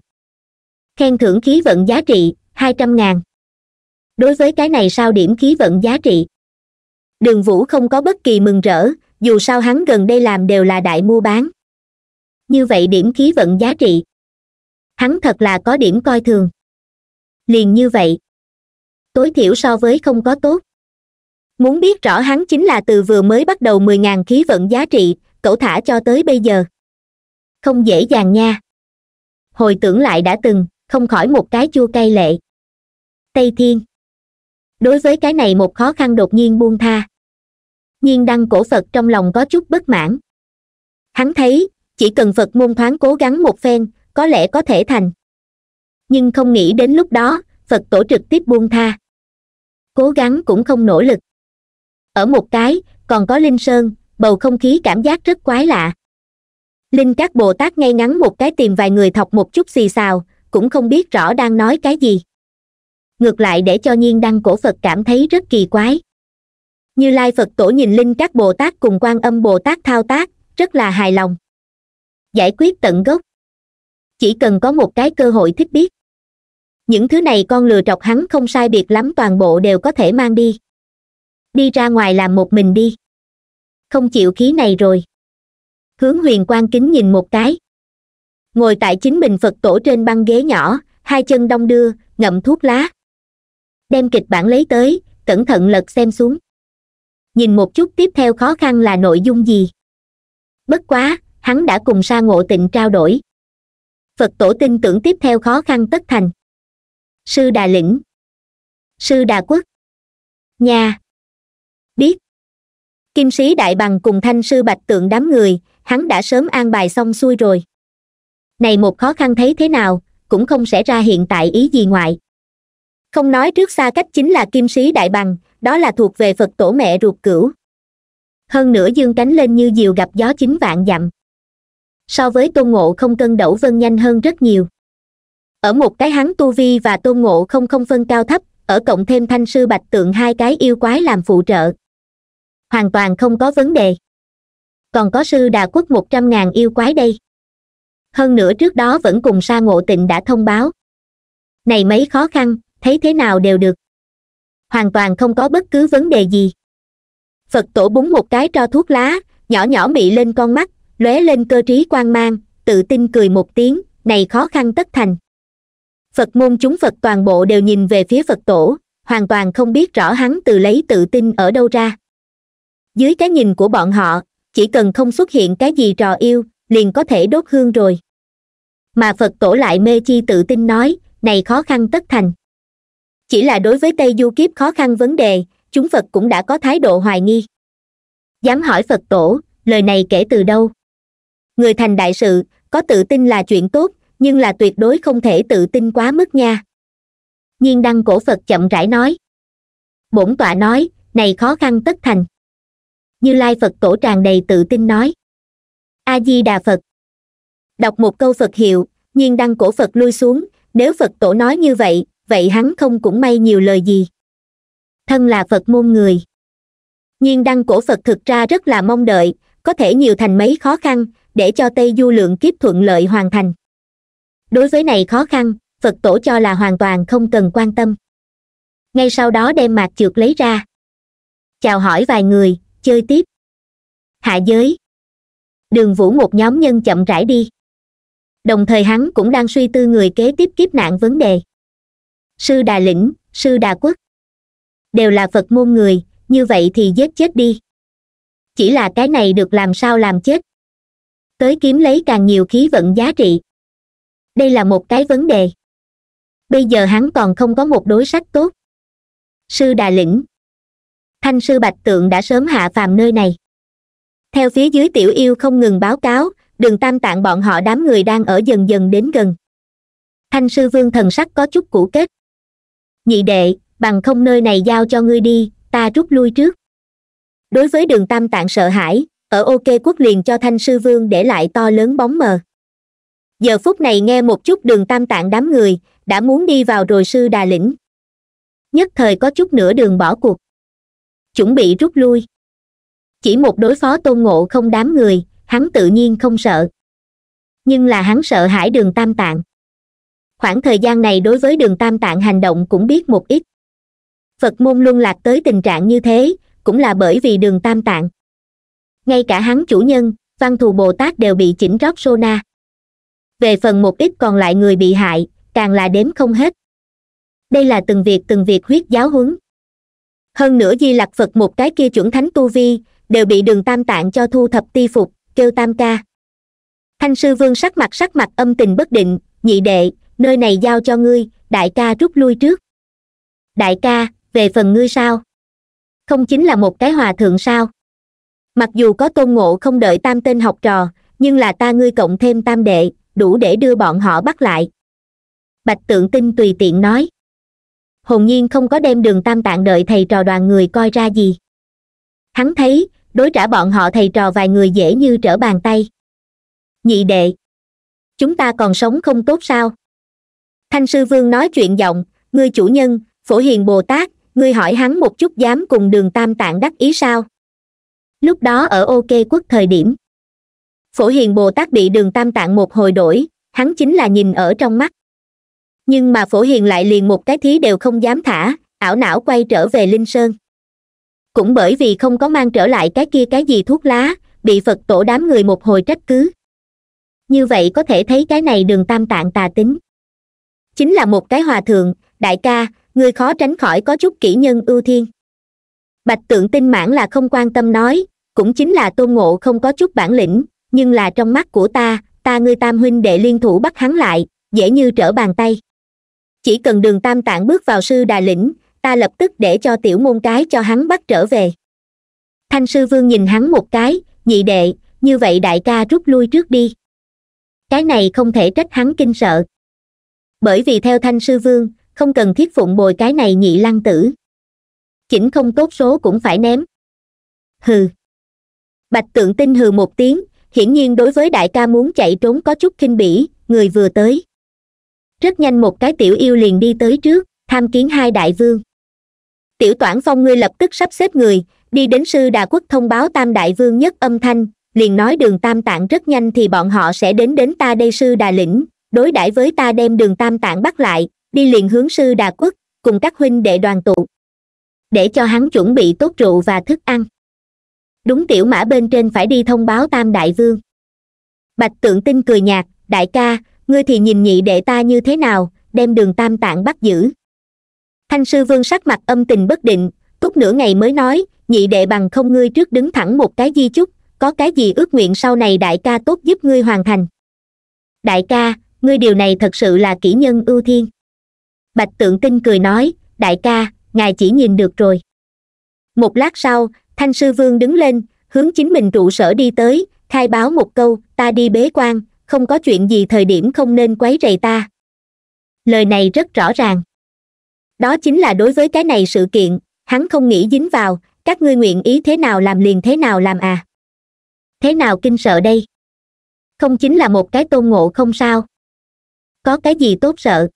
khen thưởng khí vận giá trị hai trăm ngàn đối với cái này sao điểm khí vận giá trị đường vũ không có bất kỳ mừng rỡ dù sao hắn gần đây làm đều là đại mua bán như vậy điểm khí vận giá trị hắn thật là có điểm coi thường liền như vậy tối thiểu so với không có tốt muốn biết rõ hắn chính là từ vừa mới bắt đầu mười ngàn khí vận giá trị cậu thả cho tới bây giờ không dễ dàng nha hồi tưởng lại đã từng không khỏi một cái chua cay lệ tây thiên đối với cái này một khó khăn đột nhiên buông tha nhiên đăng cổ phật trong lòng có chút bất mãn hắn thấy chỉ cần phật môn thoáng cố gắng một phen có lẽ có thể thành nhưng không nghĩ đến lúc đó phật tổ trực tiếp buông tha cố gắng cũng không nỗ lực ở một cái còn có linh sơn bầu không khí cảm giác rất quái lạ linh các bồ tát ngay ngắn một cái tìm vài người thọc một chút xì xào cũng không biết rõ đang nói cái gì ngược lại để cho nhiên đăng cổ phật cảm thấy rất kỳ quái như lai phật tổ nhìn linh các bồ tát cùng quan âm bồ tát thao tác rất là hài lòng giải quyết tận gốc chỉ cần có một cái cơ hội thích biết những thứ này con lừa trọc hắn không sai biệt lắm toàn bộ đều có thể mang đi đi ra ngoài làm một mình đi không chịu khí này rồi hướng huyền Quan kính nhìn một cái ngồi tại chính mình phật tổ trên băng ghế nhỏ hai chân đông đưa ngậm thuốc lá đem kịch bản lấy tới cẩn thận lật xem xuống nhìn một chút tiếp theo khó khăn là nội dung gì bất quá hắn đã cùng sa ngộ tịnh trao đổi phật tổ tin tưởng tiếp theo khó khăn tất thành sư đà lĩnh sư đà quốc nhà biết kim sĩ đại bằng cùng thanh sư bạch tượng đám người hắn đã sớm an bài xong xuôi rồi này một khó khăn thấy thế nào cũng không sẽ ra hiện tại ý gì ngoại không nói trước xa cách chính là kim sĩ đại bằng đó là thuộc về phật tổ mẹ ruột cửu hơn nữa dương cánh lên như diều gặp gió chín vạn dặm so với tôn ngộ không cân đẩu vân nhanh hơn rất nhiều ở một cái hắn tu vi và tôn ngộ không không phân cao thấp ở cộng thêm thanh sư bạch tượng hai cái yêu quái làm phụ trợ hoàn toàn không có vấn đề còn có sư đà quốc một trăm ngàn yêu quái đây hơn nữa trước đó vẫn cùng sa ngộ tịnh đã thông báo này mấy khó khăn thấy thế nào đều được hoàn toàn không có bất cứ vấn đề gì phật tổ búng một cái cho thuốc lá nhỏ nhỏ mị lên con mắt lóe lên cơ trí quan mang tự tin cười một tiếng này khó khăn tất thành phật môn chúng phật toàn bộ đều nhìn về phía phật tổ hoàn toàn không biết rõ hắn từ lấy tự tin ở đâu ra dưới cái nhìn của bọn họ chỉ cần không xuất hiện cái gì trò yêu liền có thể đốt hương rồi mà phật tổ lại mê chi tự tin nói này khó khăn tất thành chỉ là đối với tây du kiếp khó khăn vấn đề chúng phật cũng đã có thái độ hoài nghi dám hỏi phật tổ lời này kể từ đâu người thành đại sự có tự tin là chuyện tốt nhưng là tuyệt đối không thể tự tin quá mức nha nhiên đăng cổ phật chậm rãi nói bổn tọa nói này khó khăn tất thành như lai phật tổ tràn đầy tự tin nói a di đà phật đọc một câu phật hiệu nhiên đăng cổ phật lui xuống nếu phật tổ nói như vậy vậy hắn không cũng may nhiều lời gì thân là phật môn người nhiên đăng cổ phật thực ra rất là mong đợi có thể nhiều thành mấy khó khăn để cho tây du lượng kiếp thuận lợi hoàn thành đối với này khó khăn phật tổ cho là hoàn toàn không cần quan tâm ngay sau đó đem mạc trượt lấy ra chào hỏi vài người chơi tiếp hạ giới đường vũ một nhóm nhân chậm rãi đi đồng thời hắn cũng đang suy tư người kế tiếp kiếp nạn vấn đề sư đà lĩnh sư đà quốc đều là phật môn người như vậy thì giết chết đi chỉ là cái này được làm sao làm chết tới kiếm lấy càng nhiều khí vận giá trị đây là một cái vấn đề bây giờ hắn còn không có một đối sách tốt sư đà lĩnh thanh sư bạch tượng đã sớm hạ phàm nơi này theo phía dưới tiểu yêu không ngừng báo cáo đường tam tạng bọn họ đám người đang ở dần dần đến gần thanh sư vương thần sắc có chút cũ kết nhị đệ bằng không nơi này giao cho ngươi đi ta rút lui trước đối với đường tam tạng sợ hãi ở ok quốc liền cho thanh sư vương để lại to lớn bóng mờ giờ phút này nghe một chút đường tam tạng đám người đã muốn đi vào rồi sư đà lĩnh nhất thời có chút nửa đường bỏ cuộc chuẩn bị rút lui chỉ một đối phó tôn ngộ không đám người hắn tự nhiên không sợ nhưng là hắn sợ hãi đường tam tạng khoảng thời gian này đối với đường tam tạng hành động cũng biết một ít phật môn luân lạc tới tình trạng như thế cũng là bởi vì đường tam tạng ngay cả hắn chủ nhân văn thù bồ tát đều bị chỉnh rót sô na về phần một ít còn lại người bị hại càng là đếm không hết đây là từng việc từng việc huyết giáo huấn hơn nữa di lặc phật một cái kia chuẩn thánh tu vi đều bị đường tam tạng cho thu thập ti phục kêu tam ca thanh sư vương sắc mặt sắc mặt âm tình bất định nhị đệ nơi này giao cho ngươi đại ca rút lui trước đại ca về phần ngươi sao không chính là một cái hòa thượng sao mặc dù có tôn ngộ không đợi tam tên học trò nhưng là ta ngươi cộng thêm tam đệ đủ để đưa bọn họ bắt lại bạch tượng tinh tùy tiện nói hồn nhiên không có đem đường tam tạng đợi thầy trò đoàn người coi ra gì hắn thấy đối trả bọn họ thầy trò vài người dễ như trở bàn tay nhị đệ chúng ta còn sống không tốt sao thanh sư vương nói chuyện giọng ngươi chủ nhân phổ hiền bồ tát ngươi hỏi hắn một chút dám cùng đường tam tạng đắc ý sao lúc đó ở ok quốc thời điểm phổ hiền bồ tát bị đường tam tạng một hồi đổi hắn chính là nhìn ở trong mắt nhưng mà phổ hiền lại liền một cái thí đều không dám thả ảo não quay trở về linh sơn cũng bởi vì không có mang trở lại cái kia cái gì thuốc lá bị phật tổ đám người một hồi trách cứ như vậy có thể thấy cái này đường tam tạng tà tính chính là một cái hòa thượng đại ca người khó tránh khỏi có chút kỹ nhân ưu thiên bạch tượng tinh mãn là không quan tâm nói cũng chính là tôn ngộ không có chút bản lĩnh nhưng là trong mắt của ta ta ngươi tam huynh đệ liên thủ bắt hắn lại dễ như trở bàn tay chỉ cần đường tam tạng bước vào sư đà lĩnh ta lập tức để cho tiểu môn cái cho hắn bắt trở về thanh sư vương nhìn hắn một cái nhị đệ như vậy đại ca rút lui trước đi cái này không thể trách hắn kinh sợ bởi vì theo thanh sư vương không cần thiết phụng bồi cái này nhị lăng tử chỉnh không tốt số cũng phải ném hừ bạch tượng tinh hừ một tiếng hiển nhiên đối với đại ca muốn chạy trốn có chút khinh bỉ người vừa tới rất nhanh một cái tiểu yêu liền đi tới trước tham kiến hai đại vương tiểu toản phong ngươi lập tức sắp xếp người đi đến sư đà quốc thông báo tam đại vương nhất âm thanh liền nói đường tam tạng rất nhanh thì bọn họ sẽ đến đến ta đây sư đà lĩnh đối đãi với ta đem đường tam tạng bắt lại đi liền hướng sư đà quốc cùng các huynh đệ đoàn tụ để cho hắn chuẩn bị tốt rượu và thức ăn đúng tiểu mã bên trên phải đi thông báo tam đại vương bạch tượng tinh cười nhạt đại ca ngươi thì nhìn nhị đệ ta như thế nào đem đường tam tạng bắt giữ thanh sư vương sắc mặt âm tình bất định túc nửa ngày mới nói nhị đệ bằng không ngươi trước đứng thẳng một cái di chúc có cái gì ước nguyện sau này đại ca tốt giúp ngươi hoàn thành đại ca ngươi điều này thật sự là kỹ nhân ưu thiên bạch tượng tinh cười nói đại ca ngài chỉ nhìn được rồi một lát sau thanh sư vương đứng lên hướng chính mình trụ sở đi tới khai báo một câu ta đi bế quan không có chuyện gì thời điểm không nên quấy rầy ta lời này rất rõ ràng đó chính là đối với cái này sự kiện hắn không nghĩ dính vào các ngươi nguyện ý thế nào làm liền thế nào làm à thế nào kinh sợ đây không chính là một cái tôn ngộ không sao có cái gì tốt sợ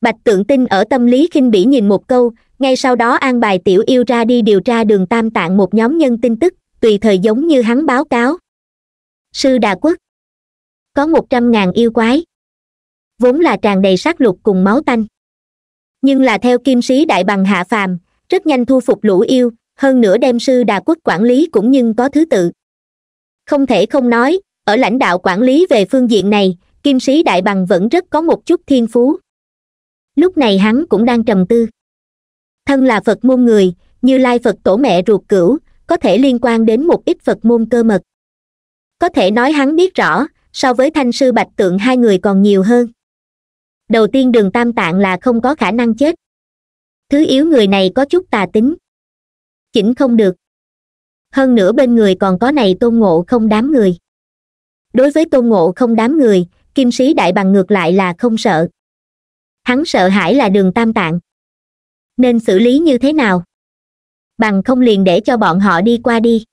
bạch tượng tinh ở tâm lý khinh bỉ nhìn một câu ngay sau đó an bài tiểu yêu ra đi điều tra đường tam tạng một nhóm nhân tin tức tùy thời giống như hắn báo cáo sư đà quốc có một trăm ngàn yêu quái vốn là tràn đầy sát lục cùng máu tanh nhưng là theo kim sĩ đại bằng hạ phàm rất nhanh thu phục lũ yêu hơn nữa đem sư đà quốc quản lý cũng nhưng có thứ tự không thể không nói ở lãnh đạo quản lý về phương diện này kim sĩ đại bằng vẫn rất có một chút thiên phú lúc này hắn cũng đang trầm tư thân là phật môn người như lai phật tổ mẹ ruột cửu có thể liên quan đến một ít phật môn cơ mật có thể nói hắn biết rõ so với thanh sư bạch tượng hai người còn nhiều hơn đầu tiên đường tam tạng là không có khả năng chết thứ yếu người này có chút tà tính chỉnh không được hơn nữa bên người còn có này tôn ngộ không đám người đối với tôn ngộ không đám người kim sĩ đại bằng ngược lại là không sợ hắn sợ hãi là đường tam tạng nên xử lý như thế nào bằng không liền để cho bọn họ đi qua đi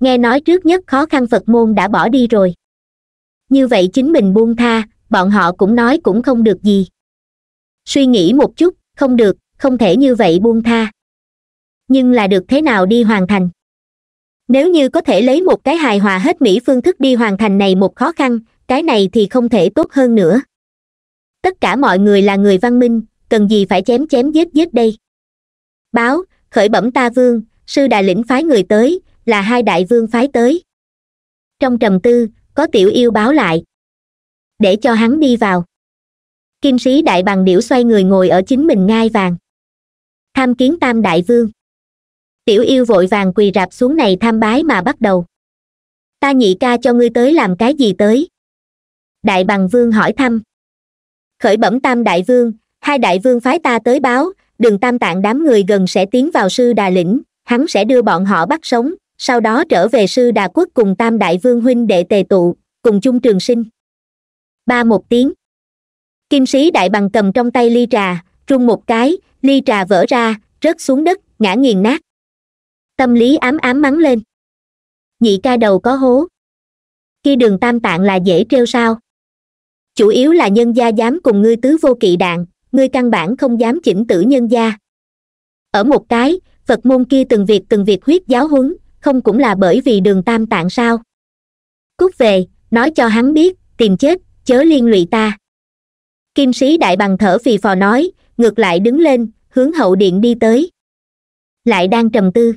nghe nói trước nhất khó khăn phật môn đã bỏ đi rồi như vậy chính mình buông tha bọn họ cũng nói cũng không được gì suy nghĩ một chút không được không thể như vậy buông tha nhưng là được thế nào đi hoàn thành nếu như có thể lấy một cái hài hòa hết mỹ phương thức đi hoàn thành này một khó khăn cái này thì không thể tốt hơn nữa tất cả mọi người là người văn minh cần gì phải chém chém giết giết đây báo khởi bẩm ta vương sư đại lĩnh phái người tới là hai đại vương phái tới trong trầm tư có tiểu yêu báo lại để cho hắn đi vào kim sĩ đại bằng điểu xoay người ngồi ở chính mình ngai vàng tham kiến tam đại vương tiểu yêu vội vàng quỳ rạp xuống này tham bái mà bắt đầu ta nhị ca cho ngươi tới làm cái gì tới đại bằng vương hỏi thăm khởi bẩm tam đại vương hai đại vương phái ta tới báo đường tam tạng đám người gần sẽ tiến vào sư đà lĩnh hắn sẽ đưa bọn họ bắt sống sau đó trở về sư đà quốc cùng tam đại vương huynh đệ tề tụ cùng chung trường sinh ba một tiếng kim sĩ đại bằng cầm trong tay ly trà trung một cái ly trà vỡ ra rớt xuống đất ngã nghiền nát tâm lý ám ám mắng lên nhị ca đầu có hố khi đường tam tạng là dễ treo sao chủ yếu là nhân gia dám cùng ngươi tứ vô kỵ đạn ngươi căn bản không dám chỉnh tử nhân gia ở một cái phật môn kia từng việc từng việc huyết giáo huấn không cũng là bởi vì đường tam tạng sao cút về nói cho hắn biết tìm chết chớ liên lụy ta kim sĩ đại bằng thở phì phò nói ngược lại đứng lên hướng hậu điện đi tới lại đang trầm tư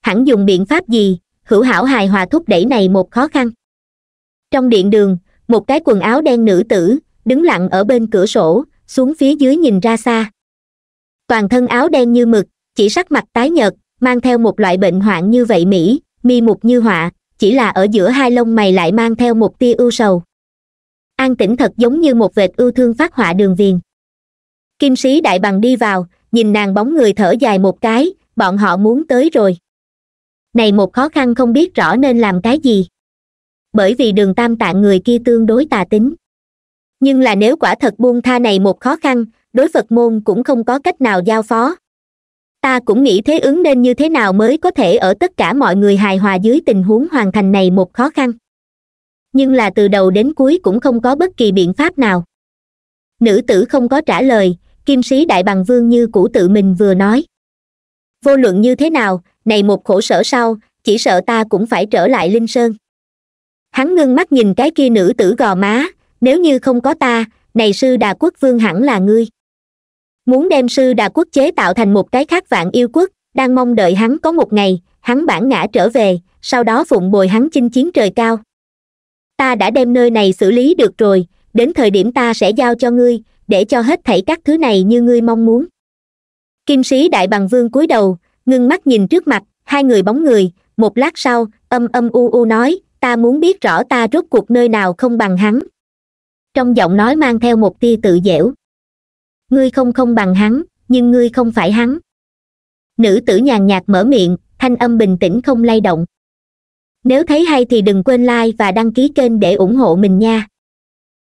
hẳn dùng biện pháp gì hữu hảo hài hòa thúc đẩy này một khó khăn trong điện đường một cái quần áo đen nữ tử đứng lặng ở bên cửa sổ xuống phía dưới nhìn ra xa toàn thân áo đen như mực chỉ sắc mặt tái nhợt mang theo một loại bệnh hoạn như vậy mỹ mi mục như họa chỉ là ở giữa hai lông mày lại mang theo một tia ưu sầu an tĩnh thật giống như một vệt ưu thương phát họa đường viền kim sĩ đại bằng đi vào nhìn nàng bóng người thở dài một cái bọn họ muốn tới rồi này một khó khăn không biết rõ nên làm cái gì bởi vì đường tam tạng người kia tương đối tà tính nhưng là nếu quả thật buông tha này một khó khăn đối phật môn cũng không có cách nào giao phó ta cũng nghĩ thế ứng nên như thế nào mới có thể ở tất cả mọi người hài hòa dưới tình huống hoàn thành này một khó khăn nhưng là từ đầu đến cuối cũng không có bất kỳ biện pháp nào nữ tử không có trả lời kim sĩ đại bằng vương như cũ tự mình vừa nói vô luận như thế nào này một khổ sở sau chỉ sợ ta cũng phải trở lại linh sơn hắn ngưng mắt nhìn cái kia nữ tử gò má nếu như không có ta này sư đà quốc vương hẳn là ngươi muốn đem sư đà quốc chế tạo thành một cái khác vạn yêu quốc đang mong đợi hắn có một ngày hắn bản ngã trở về sau đó phụng bồi hắn chinh chiến trời cao ta đã đem nơi này xử lý được rồi đến thời điểm ta sẽ giao cho ngươi để cho hết thảy các thứ này như ngươi mong muốn kim sĩ đại bằng vương cúi đầu ngưng mắt nhìn trước mặt hai người bóng người một lát sau âm âm u u nói ta muốn biết rõ ta rốt cuộc nơi nào không bằng hắn trong giọng nói mang theo một tia tự dễu ngươi không không bằng hắn nhưng ngươi không phải hắn nữ tử nhàn nhạt mở miệng thanh âm bình tĩnh không lay động nếu thấy hay thì đừng quên like và đăng ký kênh để ủng hộ mình nha